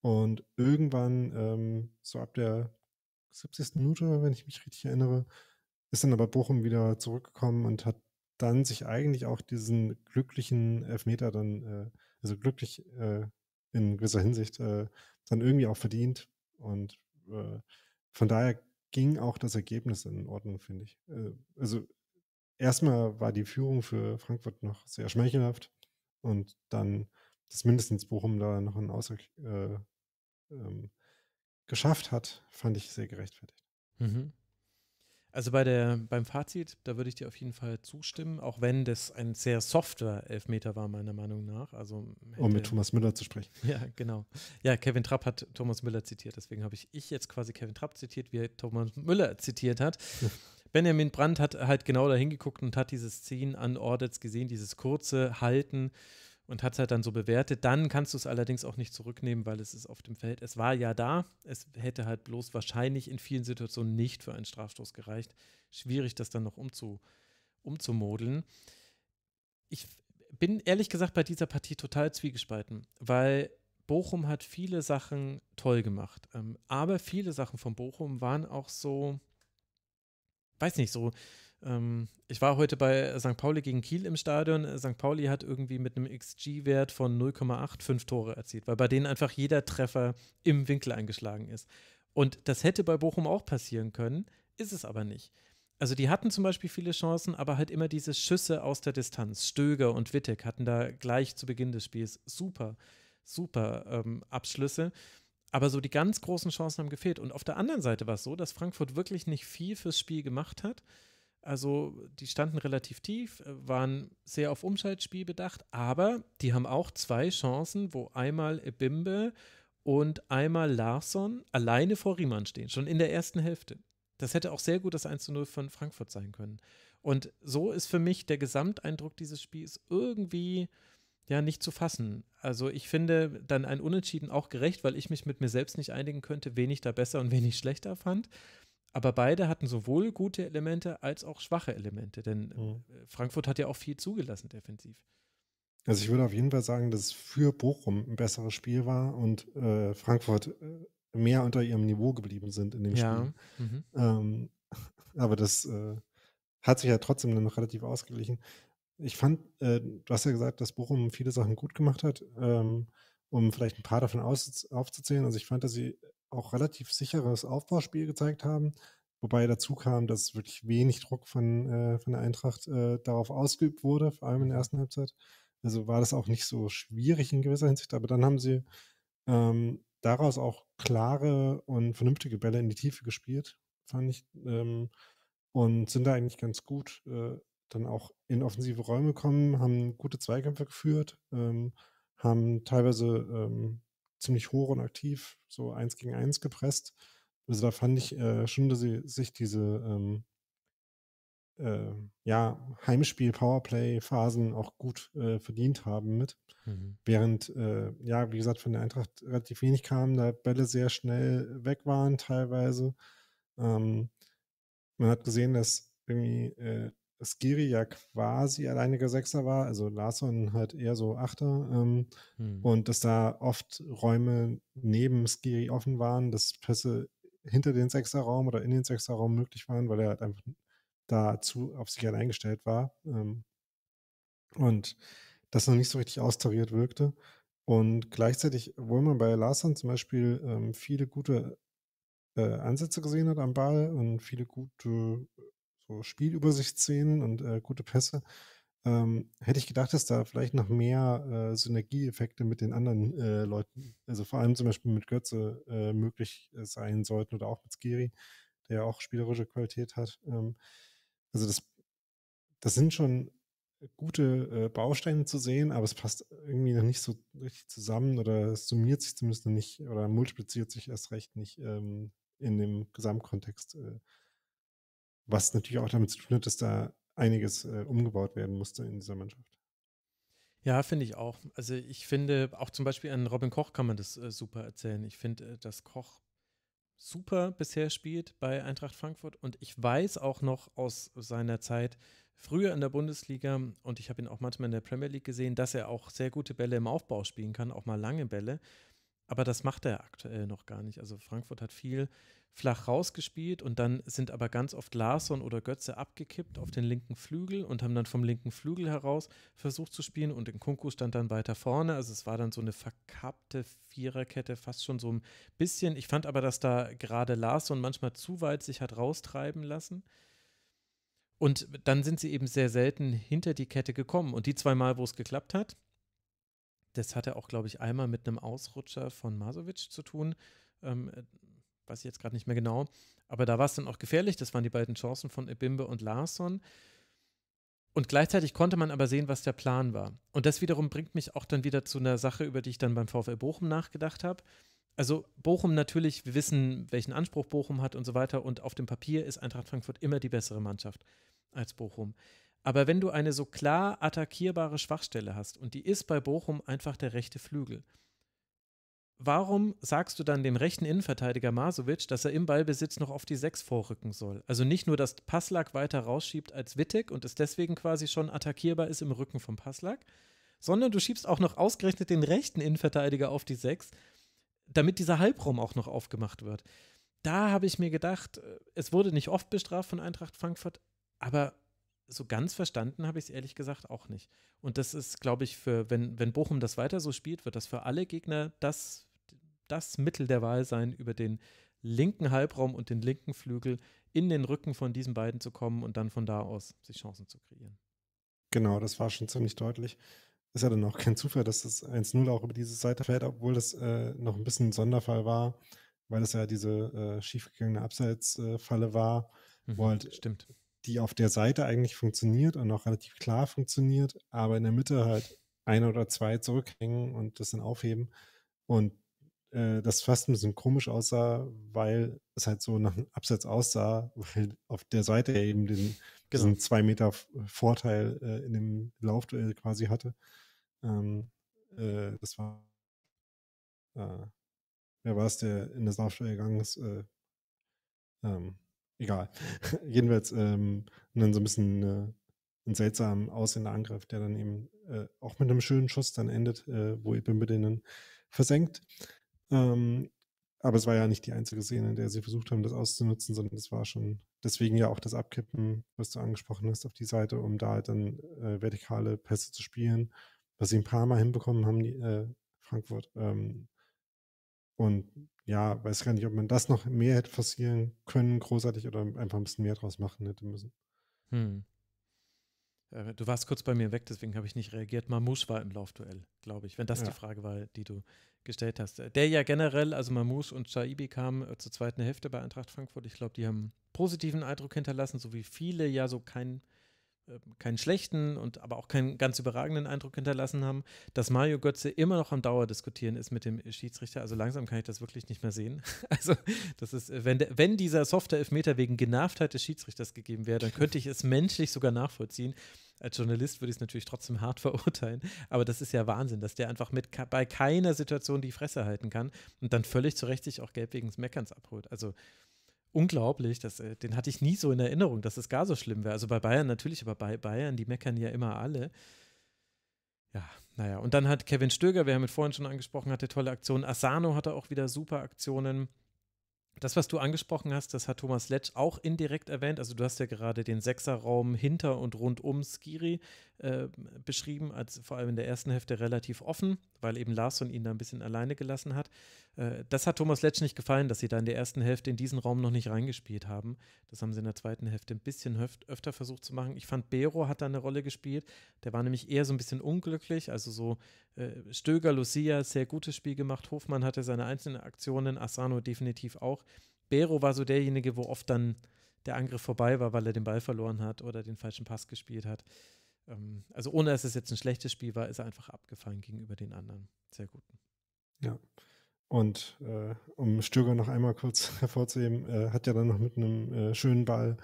Und irgendwann, ähm, so ab der 70. Minute, wenn ich mich richtig erinnere, ist dann aber Bochum wieder zurückgekommen und hat dann sich eigentlich auch diesen glücklichen Elfmeter dann, äh, also glücklich äh, in gewisser Hinsicht, äh, dann irgendwie auch verdient. Und äh, von daher ging auch das Ergebnis in Ordnung, finde ich. Äh, also erstmal war die Führung für Frankfurt noch sehr schmeichelhaft und dann, dass mindestens Bochum da noch einen Ausgleich äh, ähm, geschafft hat, fand ich sehr gerechtfertigt. Mhm. Also bei der, beim Fazit, da würde ich dir auf jeden Fall zustimmen, auch wenn das ein sehr softer Elfmeter war, meiner Meinung nach. Also hätte, um mit Thomas Müller zu sprechen. Ja, genau. Ja, Kevin Trapp hat Thomas Müller zitiert, deswegen habe ich, ich jetzt quasi Kevin Trapp zitiert, wie er Thomas Müller zitiert hat. Benjamin Brandt hat halt genau da hingeguckt und hat diese Ziehen an Ordets gesehen, dieses kurze Halten und hat es halt dann so bewertet. Dann kannst du es allerdings auch nicht zurücknehmen, weil es ist auf dem Feld. Es war ja da, es hätte halt bloß wahrscheinlich in vielen Situationen nicht für einen Strafstoß gereicht. Schwierig, das dann noch umzu, umzumodeln. Ich bin ehrlich gesagt bei dieser Partie total zwiegespalten, weil Bochum hat viele Sachen toll gemacht. Ähm, aber viele Sachen von Bochum waren auch so, weiß nicht, so ähm, ich war heute bei St. Pauli gegen Kiel im Stadion. St. Pauli hat irgendwie mit einem XG-Wert von 0,85 Tore erzielt, weil bei denen einfach jeder Treffer im Winkel eingeschlagen ist. Und das hätte bei Bochum auch passieren können, ist es aber nicht. Also die hatten zum Beispiel viele Chancen, aber halt immer diese Schüsse aus der Distanz. Stöger und Wittek hatten da gleich zu Beginn des Spiels super, super ähm, Abschlüsse. Aber so die ganz großen Chancen haben gefehlt. Und auf der anderen Seite war es so, dass Frankfurt wirklich nicht viel fürs Spiel gemacht hat. Also die standen relativ tief, äh, waren sehr auf Umschaltspiel bedacht, aber die haben auch zwei Chancen, wo einmal Bimbe und einmal Larsson alleine vor Riemann stehen, schon in der ersten Hälfte. Das hätte auch sehr gut das 1 zu 0 von Frankfurt sein können. Und so ist für mich der Gesamteindruck dieses Spiels irgendwie ja nicht zu fassen. Also ich finde dann ein Unentschieden auch gerecht, weil ich mich mit mir selbst nicht einigen könnte, wen ich da besser und wen ich schlechter fand. Aber beide hatten sowohl gute Elemente als auch schwache Elemente, denn äh, mhm. Frankfurt hat ja auch viel zugelassen defensiv. Also ich würde auf jeden Fall sagen, dass es für Bochum ein besseres Spiel war und äh, Frankfurt äh, mehr unter ihrem Niveau geblieben sind in dem ja. Spiel. Mhm. Ähm, aber das äh, hat sich ja trotzdem dann noch relativ ausgeglichen. Ich fand, äh, du hast ja gesagt, dass Bochum viele Sachen gut gemacht hat, ähm, um vielleicht ein paar davon aufzuzählen. Also ich fand, dass sie auch relativ sicheres Aufbauspiel gezeigt haben. Wobei dazu kam, dass wirklich wenig Druck von, äh, von der Eintracht äh, darauf ausgeübt wurde, vor allem in der mhm. ersten Halbzeit. Also war das auch nicht so schwierig in gewisser Hinsicht, aber dann haben sie ähm, daraus auch klare und vernünftige Bälle in die Tiefe gespielt, fand ich. Ähm, und sind da eigentlich ganz gut äh, dann auch in offensive Räume gekommen, haben gute Zweikämpfe geführt, ähm, haben teilweise ähm, ziemlich hoch und aktiv, so eins gegen eins gepresst. Also da fand ich äh, schon, dass sie sich diese ähm, äh, ja, Heimspiel-Powerplay-Phasen auch gut äh, verdient haben mit. Mhm. Während, äh, ja, wie gesagt, von der Eintracht relativ wenig kam, da Bälle sehr schnell weg waren teilweise. Ähm, man hat gesehen, dass irgendwie äh, Skiri ja quasi alleiniger Sechser war, also Larsson halt eher so Achter ähm, hm. und dass da oft Räume neben Skiri offen waren, dass Pässe hinter den Sechserraum oder in den Sechserraum möglich waren, weil er halt einfach da zu auf sich allein gestellt war ähm, und das noch nicht so richtig austariert wirkte. Und gleichzeitig, obwohl man bei Larsson zum Beispiel ähm, viele gute äh, Ansätze gesehen hat am Ball und viele gute Spielübersichtsszenen und äh, gute Pässe. Ähm, hätte ich gedacht, dass da vielleicht noch mehr äh, Synergieeffekte mit den anderen äh, Leuten, also vor allem zum Beispiel mit Götze, äh, möglich äh, sein sollten oder auch mit Skiri, der ja auch spielerische Qualität hat. Ähm, also das, das sind schon gute äh, Bausteine zu sehen, aber es passt irgendwie noch nicht so richtig zusammen oder es summiert sich zumindest noch nicht oder multipliziert sich erst recht nicht ähm, in dem Gesamtkontext. Äh, was natürlich auch damit zu tun hat, dass da einiges äh, umgebaut werden musste in dieser Mannschaft. Ja, finde ich auch. Also ich finde, auch zum Beispiel an Robin Koch kann man das äh, super erzählen. Ich finde, äh, dass Koch super bisher spielt bei Eintracht Frankfurt und ich weiß auch noch aus seiner Zeit früher in der Bundesliga und ich habe ihn auch manchmal in der Premier League gesehen, dass er auch sehr gute Bälle im Aufbau spielen kann, auch mal lange Bälle. Aber das macht er aktuell noch gar nicht. Also Frankfurt hat viel flach rausgespielt und dann sind aber ganz oft Larsson oder Götze abgekippt auf den linken Flügel und haben dann vom linken Flügel heraus versucht zu spielen und in Kunku stand dann weiter vorne. Also es war dann so eine verkappte Viererkette, fast schon so ein bisschen. Ich fand aber, dass da gerade Larsson manchmal zu weit sich hat raustreiben lassen. Und dann sind sie eben sehr selten hinter die Kette gekommen. Und die zwei Mal, wo es geklappt hat, das hatte auch, glaube ich, einmal mit einem Ausrutscher von Masovic zu tun. Ähm, äh, weiß ich jetzt gerade nicht mehr genau. Aber da war es dann auch gefährlich. Das waren die beiden Chancen von Ebimbe und Larsson. Und gleichzeitig konnte man aber sehen, was der Plan war. Und das wiederum bringt mich auch dann wieder zu einer Sache, über die ich dann beim VfL Bochum nachgedacht habe. Also Bochum natürlich, wir wissen, welchen Anspruch Bochum hat und so weiter. Und auf dem Papier ist Eintracht Frankfurt immer die bessere Mannschaft als Bochum. Aber wenn du eine so klar attackierbare Schwachstelle hast, und die ist bei Bochum einfach der rechte Flügel, warum sagst du dann dem rechten Innenverteidiger Masovic, dass er im Ballbesitz noch auf die Sechs vorrücken soll? Also nicht nur, dass Passlack weiter rausschiebt als Wittig und es deswegen quasi schon attackierbar ist im Rücken vom Passlack, sondern du schiebst auch noch ausgerechnet den rechten Innenverteidiger auf die Sechs, damit dieser Halbraum auch noch aufgemacht wird. Da habe ich mir gedacht, äh, es wurde nicht oft bestraft von Eintracht Frankfurt, aber so ganz verstanden habe ich es ehrlich gesagt auch nicht. Und das ist, glaube ich, für, wenn, wenn Bochum das weiter so spielt, wird das für alle Gegner das, das Mittel der Wahl sein, über den linken Halbraum und den linken Flügel in den Rücken von diesen beiden zu kommen und dann von da aus sich Chancen zu kreieren. Genau, das war schon ziemlich deutlich. Ist ja dann auch kein Zufall, dass das 1-0 auch über diese Seite fällt, obwohl das äh, noch ein bisschen ein Sonderfall war, weil es ja diese äh, schiefgegangene Abseitsfalle äh, war, mhm, wo halt stimmt die auf der Seite eigentlich funktioniert und auch relativ klar funktioniert, aber in der Mitte halt ein oder zwei zurückhängen und das dann aufheben. Und äh, das fast ein bisschen komisch aussah, weil es halt so nach einem Absatz aussah, weil auf der Seite eben den genau. diesen zwei Meter Vorteil äh, in dem Laufduell äh, quasi hatte. Ähm, äh, das war äh, wer war es, der in das Laufduell gegangen ist? Äh, ähm, egal. Jedenfalls ähm, und dann so ein bisschen äh, ein seltsam aussehender Angriff, der dann eben äh, auch mit einem schönen Schuss dann endet, äh, wo Ibn den versenkt. Ähm, aber es war ja nicht die einzige Szene, in der sie versucht haben, das auszunutzen, sondern es war schon deswegen ja auch das Abkippen, was du angesprochen hast, auf die Seite, um da halt dann äh, vertikale Pässe zu spielen, was sie ein paar Mal hinbekommen haben, die, äh, Frankfurt. Ähm, und ja, weiß gar nicht, ob man das noch mehr hätte forcieren können, großartig, oder einfach ein bisschen mehr draus machen hätte müssen. Hm. Äh, du warst kurz bei mir weg, deswegen habe ich nicht reagiert. Mamouche war im Laufduell, glaube ich, wenn das ja. die Frage war, die du gestellt hast. Äh, der ja generell, also Mamouche und Shaibi kamen äh, zur zweiten Hälfte bei Eintracht Frankfurt. Ich glaube, die haben positiven Eindruck hinterlassen, so wie viele ja so keinen ähm, keinen schlechten und aber auch keinen ganz überragenden Eindruck hinterlassen haben, dass Mario Götze immer noch am Dauer diskutieren ist mit dem Schiedsrichter. Also langsam kann ich das wirklich nicht mehr sehen. Also das ist, äh, wenn, der, wenn dieser softer Elfmeter wegen Genervtheit des Schiedsrichters gegeben wäre, dann könnte ich es menschlich sogar nachvollziehen. Als Journalist würde ich es natürlich trotzdem hart verurteilen, aber das ist ja Wahnsinn, dass der einfach mit bei keiner Situation die Fresse halten kann und dann völlig zu Recht sich auch gelb wegen des Meckerns abholt. Also unglaublich. Das, äh, den hatte ich nie so in Erinnerung, dass es gar so schlimm wäre. Also bei Bayern natürlich, aber bei Bayern, die meckern ja immer alle. Ja, naja. Und dann hat Kevin Stöger, wir haben mit vorhin schon angesprochen, hatte tolle Aktionen. Asano hatte auch wieder super Aktionen. Das, was du angesprochen hast, das hat Thomas Letsch auch indirekt erwähnt. Also du hast ja gerade den Sechserraum hinter und rund um Skiri äh, beschrieben, als vor allem in der ersten Hälfte relativ offen, weil eben Larsson ihn da ein bisschen alleine gelassen hat. Äh, das hat Thomas Letsch nicht gefallen, dass sie da in der ersten Hälfte in diesen Raum noch nicht reingespielt haben. Das haben sie in der zweiten Hälfte ein bisschen öfter versucht zu machen. Ich fand, Bero hat da eine Rolle gespielt. Der war nämlich eher so ein bisschen unglücklich. Also so äh, Stöger, Lucia, sehr gutes Spiel gemacht. Hofmann hatte seine einzelnen Aktionen, Asano definitiv auch. Bero war so derjenige, wo oft dann der Angriff vorbei war, weil er den Ball verloren hat oder den falschen Pass gespielt hat. Ähm, also ohne dass es jetzt ein schlechtes Spiel war, ist er einfach abgefallen gegenüber den anderen. Sehr guten. Ja. ja. Und äh, um Stürger noch einmal kurz hervorzuheben, äh, hat ja dann noch mit einem äh, schönen Ball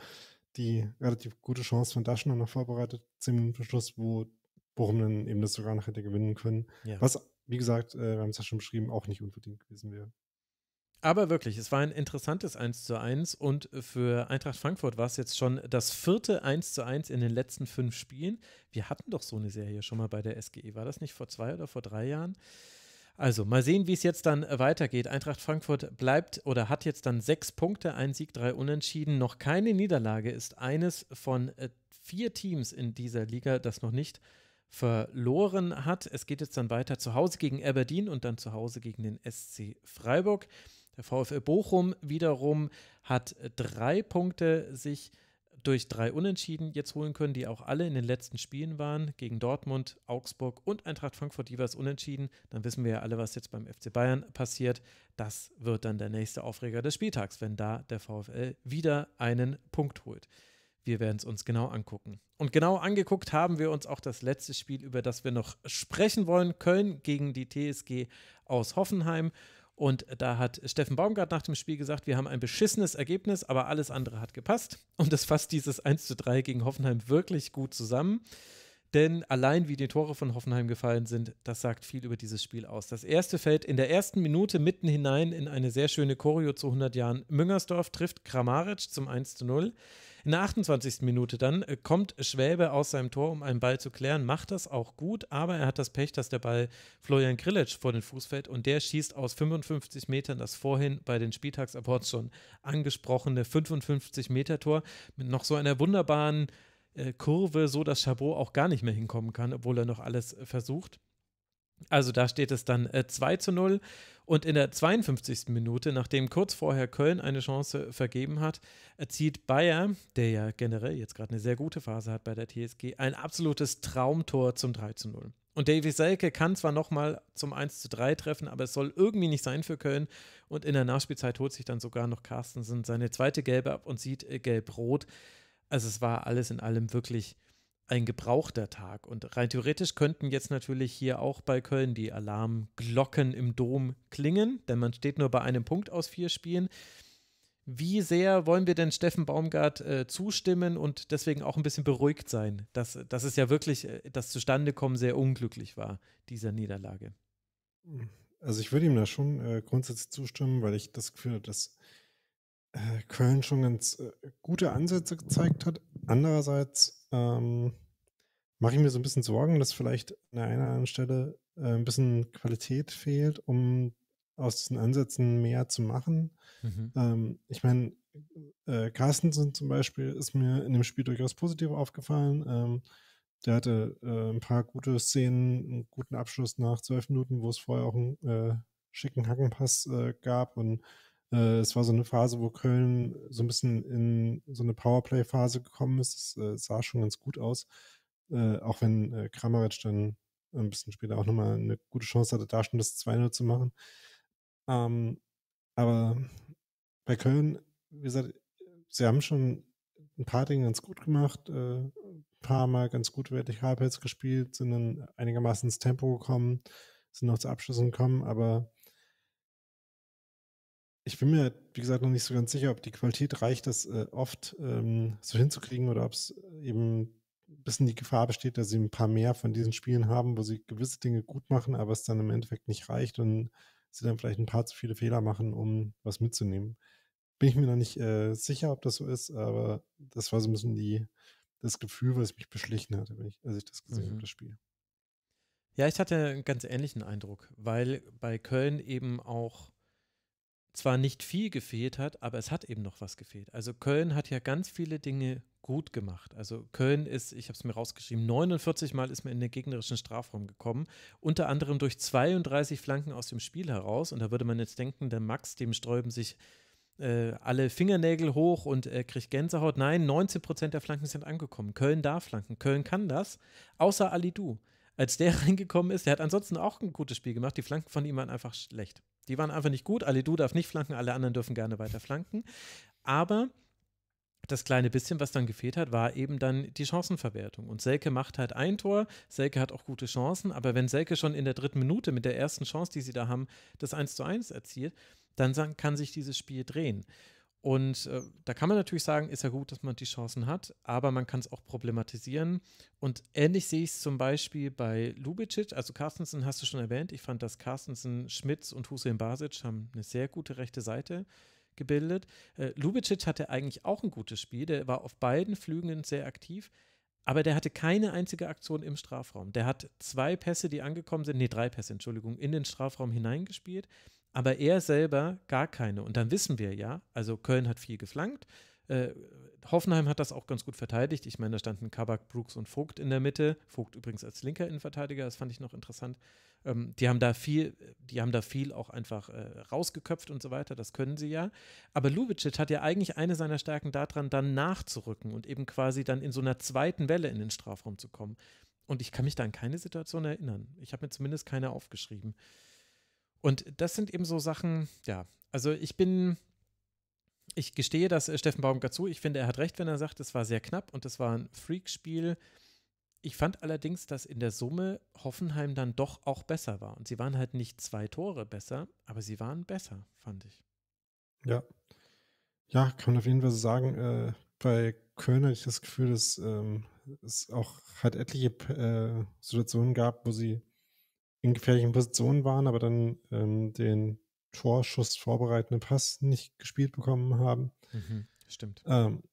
die relativ gute Chance von Daschner noch vorbereitet, zehn Minuten Schluss, wo Bochum dann eben das sogar noch hätte gewinnen können. Ja. Was, wie gesagt, äh, wir haben es ja schon beschrieben, auch nicht unbedingt gewesen wäre. Aber wirklich, es war ein interessantes 1 zu 1 und für Eintracht Frankfurt war es jetzt schon das vierte 1 zu 1 in den letzten fünf Spielen. Wir hatten doch so eine Serie schon mal bei der SGE. War das nicht vor zwei oder vor drei Jahren? Also mal sehen, wie es jetzt dann äh, weitergeht. Eintracht Frankfurt bleibt oder hat jetzt dann sechs Punkte, ein Sieg, drei Unentschieden. Noch keine Niederlage ist eines von äh, vier Teams in dieser Liga, das noch nicht verloren hat. Es geht jetzt dann weiter zu Hause gegen Aberdeen und dann zu Hause gegen den SC Freiburg. Der VfL Bochum wiederum hat äh, drei Punkte sich verloren durch drei Unentschieden jetzt holen können, die auch alle in den letzten Spielen waren, gegen Dortmund, Augsburg und Eintracht Frankfurt jeweils unentschieden, dann wissen wir ja alle, was jetzt beim FC Bayern passiert. Das wird dann der nächste Aufreger des Spieltags, wenn da der VfL wieder einen Punkt holt. Wir werden es uns genau angucken. Und genau angeguckt haben wir uns auch das letzte Spiel, über das wir noch sprechen wollen. Köln gegen die TSG aus Hoffenheim. Und da hat Steffen Baumgart nach dem Spiel gesagt, wir haben ein beschissenes Ergebnis, aber alles andere hat gepasst. Und das fasst dieses 1 zu 3 gegen Hoffenheim wirklich gut zusammen. Denn allein wie die Tore von Hoffenheim gefallen sind, das sagt viel über dieses Spiel aus. Das erste fällt in der ersten Minute mitten hinein in eine sehr schöne Choreo zu 100 Jahren. Müngersdorf trifft Kramaric zum 1 zu 0. In der 28. Minute dann äh, kommt Schwäbe aus seinem Tor, um einen Ball zu klären, macht das auch gut, aber er hat das Pech, dass der Ball Florian Grillitsch vor den Fuß fällt und der schießt aus 55 Metern das vorhin bei den spieltags schon angesprochene 55-Meter-Tor mit noch so einer wunderbaren äh, Kurve, so dass Chabot auch gar nicht mehr hinkommen kann, obwohl er noch alles äh, versucht. Also da steht es dann äh, 2 zu 0. Und in der 52. Minute, nachdem kurz vorher Köln eine Chance vergeben hat, erzielt Bayer, der ja generell jetzt gerade eine sehr gute Phase hat bei der TSG, ein absolutes Traumtor zum 3 zu 0. Und Davy Selke kann zwar nochmal zum 1 zu 3 treffen, aber es soll irgendwie nicht sein für Köln. Und in der Nachspielzeit holt sich dann sogar noch Carstensen seine zweite Gelbe ab und sieht äh, gelb-rot. Also es war alles in allem wirklich ein gebrauchter Tag. Und rein theoretisch könnten jetzt natürlich hier auch bei Köln die Alarmglocken im Dom klingen, denn man steht nur bei einem Punkt aus vier Spielen. Wie sehr wollen wir denn Steffen Baumgart äh, zustimmen und deswegen auch ein bisschen beruhigt sein, dass, dass es ja wirklich äh, das Zustandekommen sehr unglücklich war, dieser Niederlage? Also ich würde ihm da schon äh, grundsätzlich zustimmen, weil ich das Gefühl habe, dass äh, Köln schon ganz äh, gute Ansätze gezeigt hat, Andererseits ähm, mache ich mir so ein bisschen Sorgen, dass vielleicht an der einen oder anderen Stelle äh, ein bisschen Qualität fehlt, um aus diesen Ansätzen mehr zu machen. Mhm. Ähm, ich meine, äh, Carstensen zum Beispiel ist mir in dem Spiel durchaus positiv aufgefallen. Ähm, der hatte äh, ein paar gute Szenen, einen guten Abschluss nach zwölf Minuten, wo es vorher auch einen äh, schicken Hackenpass äh, gab und äh, es war so eine Phase, wo Köln so ein bisschen in so eine Powerplay-Phase gekommen ist. Es äh, sah schon ganz gut aus. Äh, auch wenn äh, Kramaric dann ein bisschen später auch nochmal eine gute Chance hatte, da schon das 2-0 zu machen. Ähm, aber bei Köln, wie gesagt, sie haben schon ein paar Dinge ganz gut gemacht, ein paar Mal ganz gut vertikalpelz gespielt, sind dann einigermaßen ins Tempo gekommen, sind noch zu Abschlüssen gekommen, aber ich bin mir, wie gesagt, noch nicht so ganz sicher, ob die Qualität reicht, das äh, oft ähm, so hinzukriegen oder ob es eben ein bisschen die Gefahr besteht, dass sie ein paar mehr von diesen Spielen haben, wo sie gewisse Dinge gut machen, aber es dann im Endeffekt nicht reicht und sie dann vielleicht ein paar zu viele Fehler machen, um was mitzunehmen. Bin ich mir noch nicht äh, sicher, ob das so ist, aber das war so ein bisschen die, das Gefühl, was mich beschlichen hatte, ich, als ich das gesehen mhm. habe, das Spiel. Ja, ich hatte einen ganz ähnlichen Eindruck, weil bei Köln eben auch zwar nicht viel gefehlt hat, aber es hat eben noch was gefehlt. Also Köln hat ja ganz viele Dinge gut gemacht. Also Köln ist, ich habe es mir rausgeschrieben, 49 Mal ist man in den gegnerischen Strafraum gekommen, unter anderem durch 32 Flanken aus dem Spiel heraus. Und da würde man jetzt denken, der Max, dem sträuben sich äh, alle Fingernägel hoch und er kriegt Gänsehaut. Nein, 19 Prozent der Flanken sind angekommen. Köln darf flanken. Köln kann das, außer Ali Du. Als der reingekommen ist, der hat ansonsten auch ein gutes Spiel gemacht. Die Flanken von ihm waren einfach schlecht. Die waren einfach nicht gut. Ali Du darf nicht flanken, alle anderen dürfen gerne weiter flanken. Aber das kleine bisschen, was dann gefehlt hat, war eben dann die Chancenverwertung. Und Selke macht halt ein Tor. Selke hat auch gute Chancen. Aber wenn Selke schon in der dritten Minute mit der ersten Chance, die sie da haben, das 1 zu 1 erzielt, dann kann sich dieses Spiel drehen. Und äh, da kann man natürlich sagen, ist ja gut, dass man die Chancen hat, aber man kann es auch problematisieren. Und ähnlich sehe ich es zum Beispiel bei Lubicic. Also Carstensen hast du schon erwähnt. Ich fand, dass Carstensen, Schmitz und Hussein Basic haben eine sehr gute rechte Seite gebildet. Äh, Lubicic hatte eigentlich auch ein gutes Spiel. Der war auf beiden Flügen sehr aktiv. Aber der hatte keine einzige Aktion im Strafraum. Der hat zwei Pässe, die angekommen sind, nee, drei Pässe, Entschuldigung, in den Strafraum hineingespielt aber er selber gar keine. Und dann wissen wir ja, also Köln hat viel geflankt. Äh, Hoffenheim hat das auch ganz gut verteidigt. Ich meine, da standen Kabak, Brooks und Vogt in der Mitte. Vogt übrigens als linker Innenverteidiger, das fand ich noch interessant. Ähm, die haben da viel, die haben da viel auch einfach äh, rausgeköpft und so weiter, das können sie ja. Aber Lubicic hat ja eigentlich eine seiner Stärken daran, dann nachzurücken und eben quasi dann in so einer zweiten Welle in den Strafraum zu kommen. Und ich kann mich da an keine Situation erinnern. Ich habe mir zumindest keine aufgeschrieben. Und das sind eben so Sachen, ja, also ich bin, ich gestehe das äh, Steffen Baumgart zu. Ich finde, er hat recht, wenn er sagt, es war sehr knapp und es war ein Freakspiel. Ich fand allerdings, dass in der Summe Hoffenheim dann doch auch besser war. Und sie waren halt nicht zwei Tore besser, aber sie waren besser, fand ich. Ja. Ja, kann man auf jeden Fall sagen. Äh, bei Köln hatte ich das Gefühl, dass ähm, es auch halt etliche äh, Situationen gab, wo sie in gefährlichen Positionen waren, aber dann ähm, den Torschuss vorbereitenden Pass nicht gespielt bekommen haben. Mhm, stimmt. Ähm,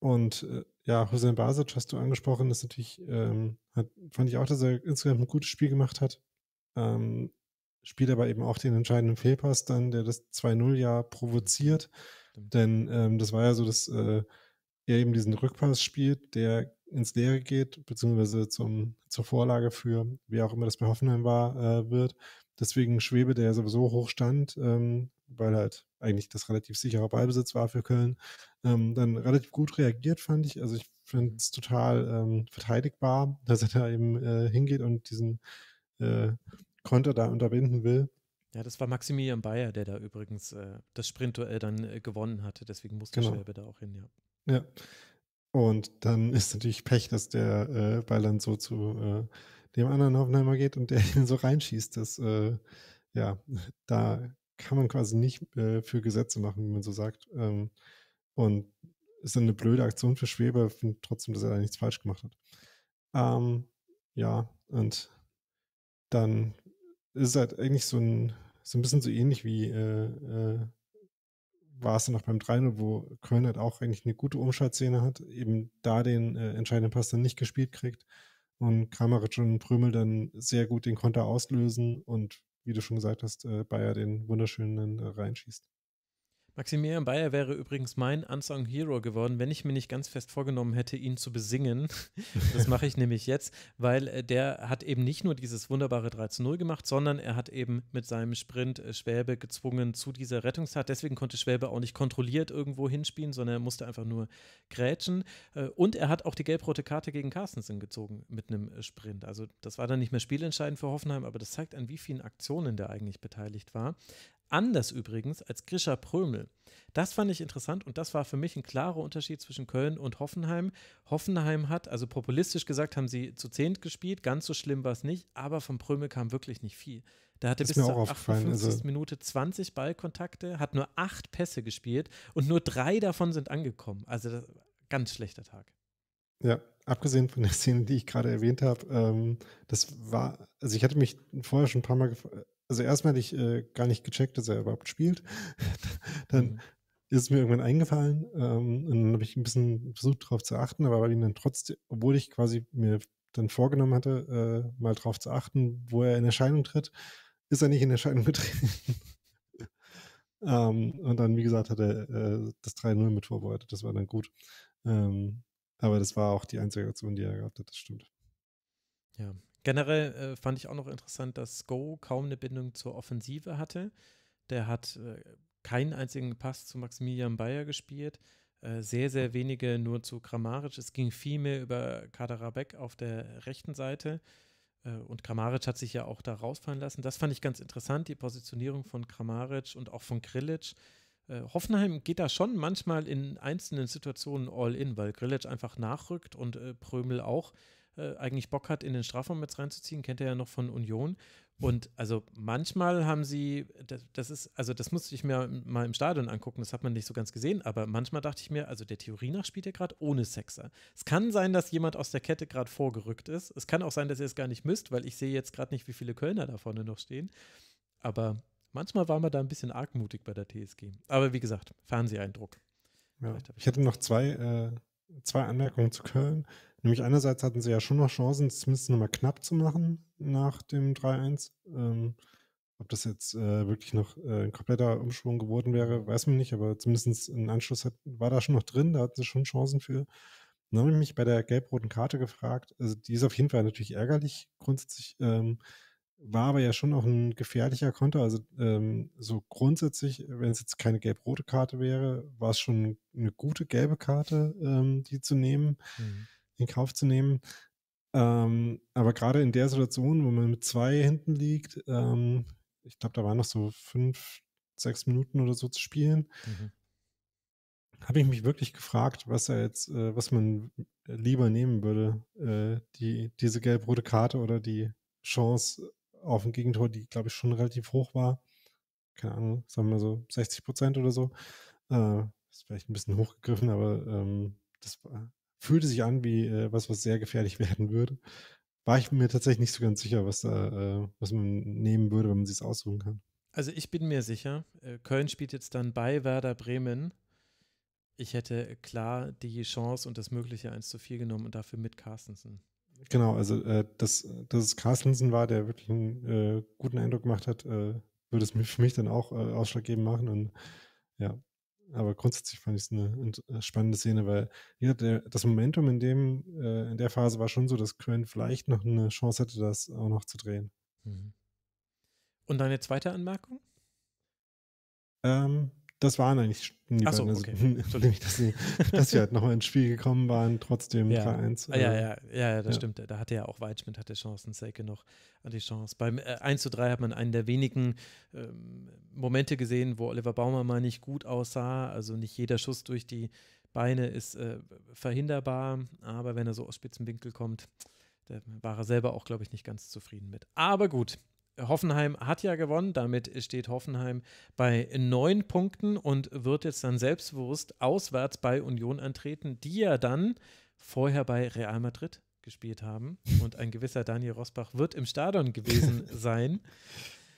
und äh, ja, Hussein Basic hast du angesprochen, ist natürlich, ähm, hat, fand ich auch, dass er insgesamt ein gutes Spiel gemacht hat. Ähm, spielt aber eben auch den entscheidenden Fehlpass dann, der das 2-0 ja provoziert. Mhm. Denn ähm, das war ja so, dass äh, er eben diesen Rückpass spielt, der ins Leere geht, beziehungsweise zum, zur Vorlage für, wie auch immer das bei Hoffenheim war, äh, wird. Deswegen Schwebe, der sowieso hoch stand, ähm, weil halt eigentlich das relativ sichere Ballbesitz war für Köln, ähm, dann relativ gut reagiert, fand ich. Also ich finde es total ähm, verteidigbar, dass er da eben äh, hingeht und diesen äh, Konter da unterbinden will. Ja, das war Maximilian Bayer, der da übrigens äh, das Sprintduell dann äh, gewonnen hatte. Deswegen musste genau. Schwäbe da auch hin, ja. Ja, und dann ist natürlich Pech, dass der äh, Ball dann so zu äh, dem anderen Hoffenheimer geht und der ihn so reinschießt. Das, äh, ja, da kann man quasi nicht äh, für Gesetze machen, wie man so sagt. Ähm, und ist dann eine blöde Aktion für Schweber, finde trotzdem, dass er da nichts falsch gemacht hat. Ähm, ja, und dann ist es halt eigentlich so ein, so ein bisschen so ähnlich wie äh, äh, war es dann auch beim 3-0, ne, wo Köln halt auch eigentlich eine gute Umschaltszene hat, eben da den äh, entscheidenden Pass dann nicht gespielt kriegt und Kramaric und Prümel dann sehr gut den Konter auslösen und wie du schon gesagt hast, äh, Bayer den wunderschönen äh, reinschießt. Maximilian Bayer wäre übrigens mein Unsung Hero geworden, wenn ich mir nicht ganz fest vorgenommen hätte, ihn zu besingen. Das mache ich nämlich jetzt, weil äh, der hat eben nicht nur dieses wunderbare 3 zu 0 gemacht, sondern er hat eben mit seinem Sprint äh, Schwäbe gezwungen zu dieser Rettungstat. Deswegen konnte Schwäbe auch nicht kontrolliert irgendwo hinspielen, sondern er musste einfach nur grätschen. Äh, und er hat auch die gelb-rote Karte gegen Carstensen gezogen mit einem Sprint. Also das war dann nicht mehr spielentscheidend für Hoffenheim, aber das zeigt an wie vielen Aktionen der eigentlich beteiligt war. Anders übrigens als Grisha Prömel. Das fand ich interessant und das war für mich ein klarer Unterschied zwischen Köln und Hoffenheim. Hoffenheim hat, also populistisch gesagt, haben sie zu zehnt gespielt, ganz so schlimm war es nicht, aber vom Prömel kam wirklich nicht viel. Da hatte bis zur 58. Also Minute 20 Ballkontakte, hat nur acht Pässe gespielt und nur drei davon sind angekommen. Also das, ganz schlechter Tag. Ja, abgesehen von der Szene, die ich gerade erwähnt habe, ähm, das war, also ich hatte mich vorher schon ein paar Mal gefragt, also erstmal hatte ich äh, gar nicht gecheckt, dass er überhaupt spielt. dann mhm. ist es mir irgendwann eingefallen ähm, und dann habe ich ein bisschen versucht, darauf zu achten, aber weil ihn dann trotzdem, obwohl ich quasi mir dann vorgenommen hatte, äh, mal darauf zu achten, wo er in Erscheinung tritt, ist er nicht in Erscheinung getreten. ähm, und dann, wie gesagt, hat er äh, das 3-0 mit vorbereitet, das war dann gut. Ähm, aber das war auch die einzige Aktion, die er gehabt hat, das stimmt. Ja, Generell äh, fand ich auch noch interessant, dass Go kaum eine Bindung zur Offensive hatte. Der hat äh, keinen einzigen Pass zu Maximilian Bayer gespielt, äh, sehr, sehr wenige nur zu Kramaric. Es ging viel mehr über Kaderabek auf der rechten Seite. Äh, und Kramaric hat sich ja auch da rausfallen lassen. Das fand ich ganz interessant, die Positionierung von Kramaric und auch von Grillic. Äh, Hoffenheim geht da schon manchmal in einzelnen Situationen all in, weil Grillic einfach nachrückt und Prömel auch. Äh, eigentlich Bock hat, in den Strafraum jetzt reinzuziehen, kennt er ja noch von Union. Und also manchmal haben sie, das, das, ist, also das musste ich mir mal im Stadion angucken, das hat man nicht so ganz gesehen, aber manchmal dachte ich mir, also der Theorie nach spielt er gerade ohne Sexer. Es kann sein, dass jemand aus der Kette gerade vorgerückt ist. Es kann auch sein, dass ihr es gar nicht müsst, weil ich sehe jetzt gerade nicht, wie viele Kölner da vorne noch stehen. Aber manchmal war man da ein bisschen argmutig bei der TSG. Aber wie gesagt, Fernseheindruck. Ja. Ich, ich hatte noch zwei, äh, zwei Anmerkungen zu Köln. Nämlich einerseits hatten sie ja schon noch Chancen, es zumindest nochmal knapp zu machen nach dem 3-1. Ähm, ob das jetzt äh, wirklich noch äh, ein kompletter Umschwung geworden wäre, weiß man nicht, aber zumindest ein Anschluss hat, war da schon noch drin, da hatten sie schon Chancen für. Dann habe ich mich bei der gelb-roten Karte gefragt, also die ist auf jeden Fall natürlich ärgerlich grundsätzlich, ähm, war aber ja schon auch ein gefährlicher Konter. Also ähm, so grundsätzlich, wenn es jetzt keine gelb-rote Karte wäre, war es schon eine gute gelbe Karte, ähm, die zu nehmen. Mhm in Kauf zu nehmen. Ähm, aber gerade in der Situation, wo man mit zwei hinten liegt, ähm, ich glaube, da waren noch so fünf, sechs Minuten oder so zu spielen, mhm. habe ich mich wirklich gefragt, was er jetzt, äh, was man lieber nehmen würde, äh, die, diese gelb-rote Karte oder die Chance auf ein Gegentor, die, glaube ich, schon relativ hoch war. Keine Ahnung, sagen wir so 60 Prozent oder so. Äh, ist vielleicht ein bisschen hochgegriffen, aber ähm, das fühlte sich an wie äh, was, was sehr gefährlich werden würde. War ich mir tatsächlich nicht so ganz sicher, was, da, äh, was man nehmen würde, wenn man sich aussuchen kann. Also ich bin mir sicher, äh, Köln spielt jetzt dann bei Werder Bremen. Ich hätte äh, klar die Chance und das mögliche 1 zu 4 genommen und dafür mit Carstensen. Genau, also äh, dass, dass es Carstensen war, der wirklich einen äh, guten Eindruck gemacht hat, äh, würde es für mich dann auch äh, ausschlaggebend machen. Und ja, aber grundsätzlich fand ich es eine äh, spannende Szene, weil ja, der, das Momentum in dem, äh, in der Phase war schon so, dass Köln vielleicht noch eine Chance hätte, das auch noch zu drehen. Mhm. Und deine zweite Anmerkung? Ähm, das waren eigentlich die Ach beiden. Also so, okay. also, dass, sie, dass sie halt nochmal ins Spiel gekommen waren, trotzdem ja. 3-1. Ah, ja, ja, ja, ja, das ja. stimmt. Da hatte ja auch Weitschmidt hatte Chancen, Selke noch die Chance. Beim äh, 1 zu 3 hat man einen der wenigen ähm, Momente gesehen, wo Oliver Baumer mal nicht gut aussah. Also nicht jeder Schuss durch die Beine ist äh, verhinderbar, aber wenn er so aus spitzen Winkel kommt, da war er selber auch, glaube ich, nicht ganz zufrieden mit. Aber gut, Hoffenheim hat ja gewonnen, damit steht Hoffenheim bei neun Punkten und wird jetzt dann selbstbewusst auswärts bei Union antreten, die ja dann vorher bei Real Madrid gespielt haben. Und ein gewisser Daniel Rosbach wird im Stadion gewesen sein.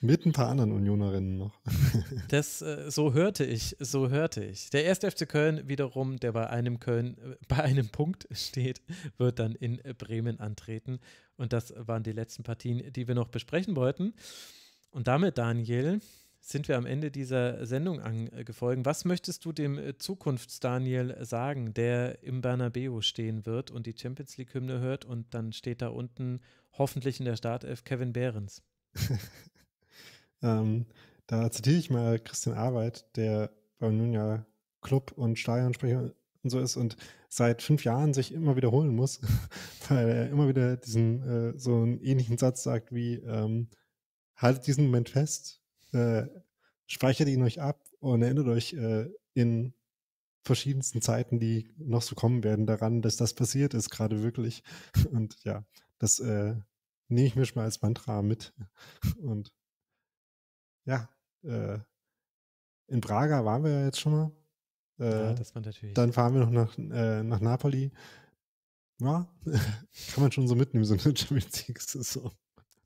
Mit ein paar anderen Unionerinnen noch. das, äh, so hörte ich, so hörte ich. Der 1. FC Köln wiederum, der bei einem Köln, äh, bei einem Punkt steht, wird dann in Bremen antreten. Und das waren die letzten Partien, die wir noch besprechen wollten. Und damit, Daniel, sind wir am Ende dieser Sendung angefolgt. Was möchtest du dem äh, Zukunfts-Daniel sagen, der im Bernabeu stehen wird und die Champions League-Hymne hört und dann steht da unten hoffentlich in der Startelf Kevin Behrens? Ähm, da zitiere ich mal Christian Arbeit, der beim nun ja Club- und Stadionsprecher und so ist und seit fünf Jahren sich immer wiederholen muss, weil er immer wieder diesen äh, so einen ähnlichen Satz sagt wie ähm, haltet diesen Moment fest, äh, speichert ihn euch ab und erinnert euch äh, in verschiedensten Zeiten, die noch so kommen werden, daran, dass das passiert ist, gerade wirklich. Und ja, das äh, nehme ich mir schon mal als Mantra mit. Und ja, äh, in Braga waren wir ja jetzt schon mal. Äh, ja, das war natürlich. Dann fahren wir noch nach, äh, nach Napoli. Ja, kann man schon so mitnehmen, so eine Champions League-Saison.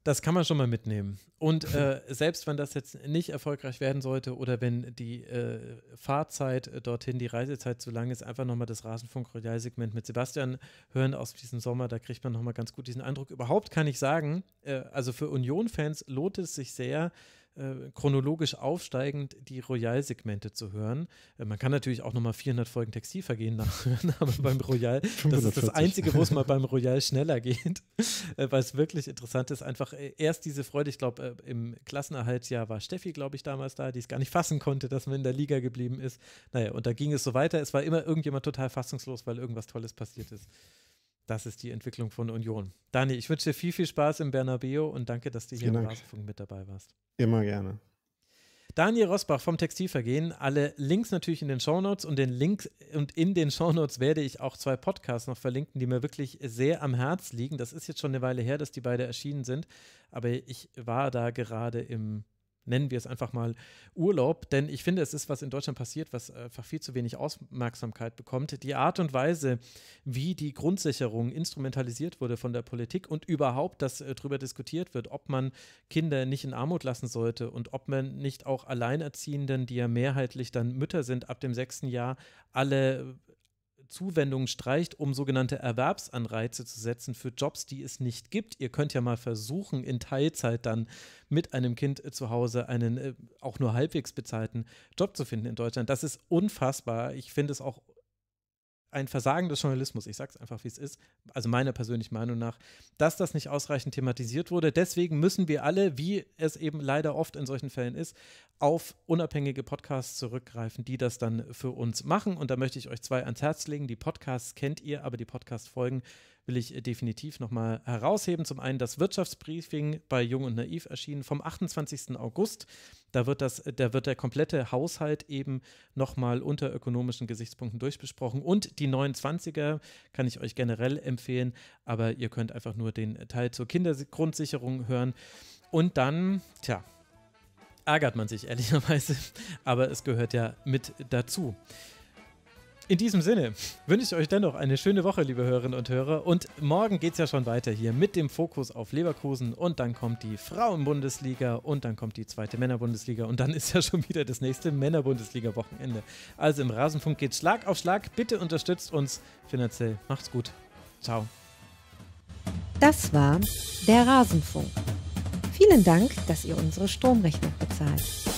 Das kann man schon mal mitnehmen. Und äh, selbst wenn das jetzt nicht erfolgreich werden sollte oder wenn die äh, Fahrzeit äh, dorthin, die Reisezeit zu lang ist, einfach nochmal das Rasenfunk-Royal-Segment mit Sebastian hören aus diesem Sommer, da kriegt man nochmal ganz gut diesen Eindruck. Überhaupt kann ich sagen, äh, also für Union-Fans lohnt es sich sehr, äh, chronologisch aufsteigend die Royal-Segmente zu hören. Äh, man kann natürlich auch nochmal 400 Folgen Textilvergehen nachhören, aber beim Royal, das ist das Einzige, wo es mal beim Royal schneller geht, äh, weil es wirklich interessant ist. Einfach äh, erst diese Freude, ich glaube, äh, im Klassenerhaltsjahr war Steffi, glaube ich, damals da, die es gar nicht fassen konnte, dass man in der Liga geblieben ist. Naja, und da ging es so weiter. Es war immer irgendjemand total fassungslos, weil irgendwas Tolles passiert ist das ist die Entwicklung von Union. Dani, ich wünsche dir viel, viel Spaß im Bernabeo und danke, dass du hier Vielen im Rasenfunk mit dabei warst. Immer gerne. Daniel Rosbach vom Textilvergehen. Alle Links natürlich in den Shownotes und den Link und in den Shownotes werde ich auch zwei Podcasts noch verlinken, die mir wirklich sehr am Herz liegen. Das ist jetzt schon eine Weile her, dass die beide erschienen sind, aber ich war da gerade im nennen wir es einfach mal Urlaub, denn ich finde, es ist was in Deutschland passiert, was einfach viel zu wenig Aufmerksamkeit bekommt. Die Art und Weise, wie die Grundsicherung instrumentalisiert wurde von der Politik und überhaupt, dass äh, darüber diskutiert wird, ob man Kinder nicht in Armut lassen sollte und ob man nicht auch Alleinerziehenden, die ja mehrheitlich dann Mütter sind, ab dem sechsten Jahr alle Zuwendungen streicht, um sogenannte Erwerbsanreize zu setzen für Jobs, die es nicht gibt. Ihr könnt ja mal versuchen, in Teilzeit dann mit einem Kind äh, zu Hause einen äh, auch nur halbwegs bezahlten Job zu finden in Deutschland. Das ist unfassbar. Ich finde es auch ein Versagen des Journalismus, ich sage es einfach, wie es ist, also meiner persönlichen Meinung nach, dass das nicht ausreichend thematisiert wurde. Deswegen müssen wir alle, wie es eben leider oft in solchen Fällen ist, auf unabhängige Podcasts zurückgreifen, die das dann für uns machen. Und da möchte ich euch zwei ans Herz legen. Die Podcasts kennt ihr, aber die Podcast-Folgen will ich äh, definitiv nochmal herausheben. Zum einen das Wirtschaftsbriefing bei Jung und Naiv erschienen vom 28. August. Da wird, das, äh, da wird der komplette Haushalt eben nochmal unter ökonomischen Gesichtspunkten durchbesprochen. Und die 29er kann ich euch generell empfehlen, aber ihr könnt einfach nur den Teil zur Kindergrundsicherung hören. Und dann, tja, ärgert man sich ehrlicherweise, aber es gehört ja mit dazu. In diesem Sinne wünsche ich euch dennoch eine schöne Woche, liebe Hörerinnen und Hörer. Und morgen geht es ja schon weiter hier mit dem Fokus auf Leverkusen. Und dann kommt die Frauenbundesliga und dann kommt die zweite Männerbundesliga. Und dann ist ja schon wieder das nächste männerbundesliga wochenende Also im Rasenfunk geht Schlag auf Schlag. Bitte unterstützt uns finanziell. Macht's gut. Ciao. Das war der Rasenfunk. Vielen Dank, dass ihr unsere Stromrechnung bezahlt.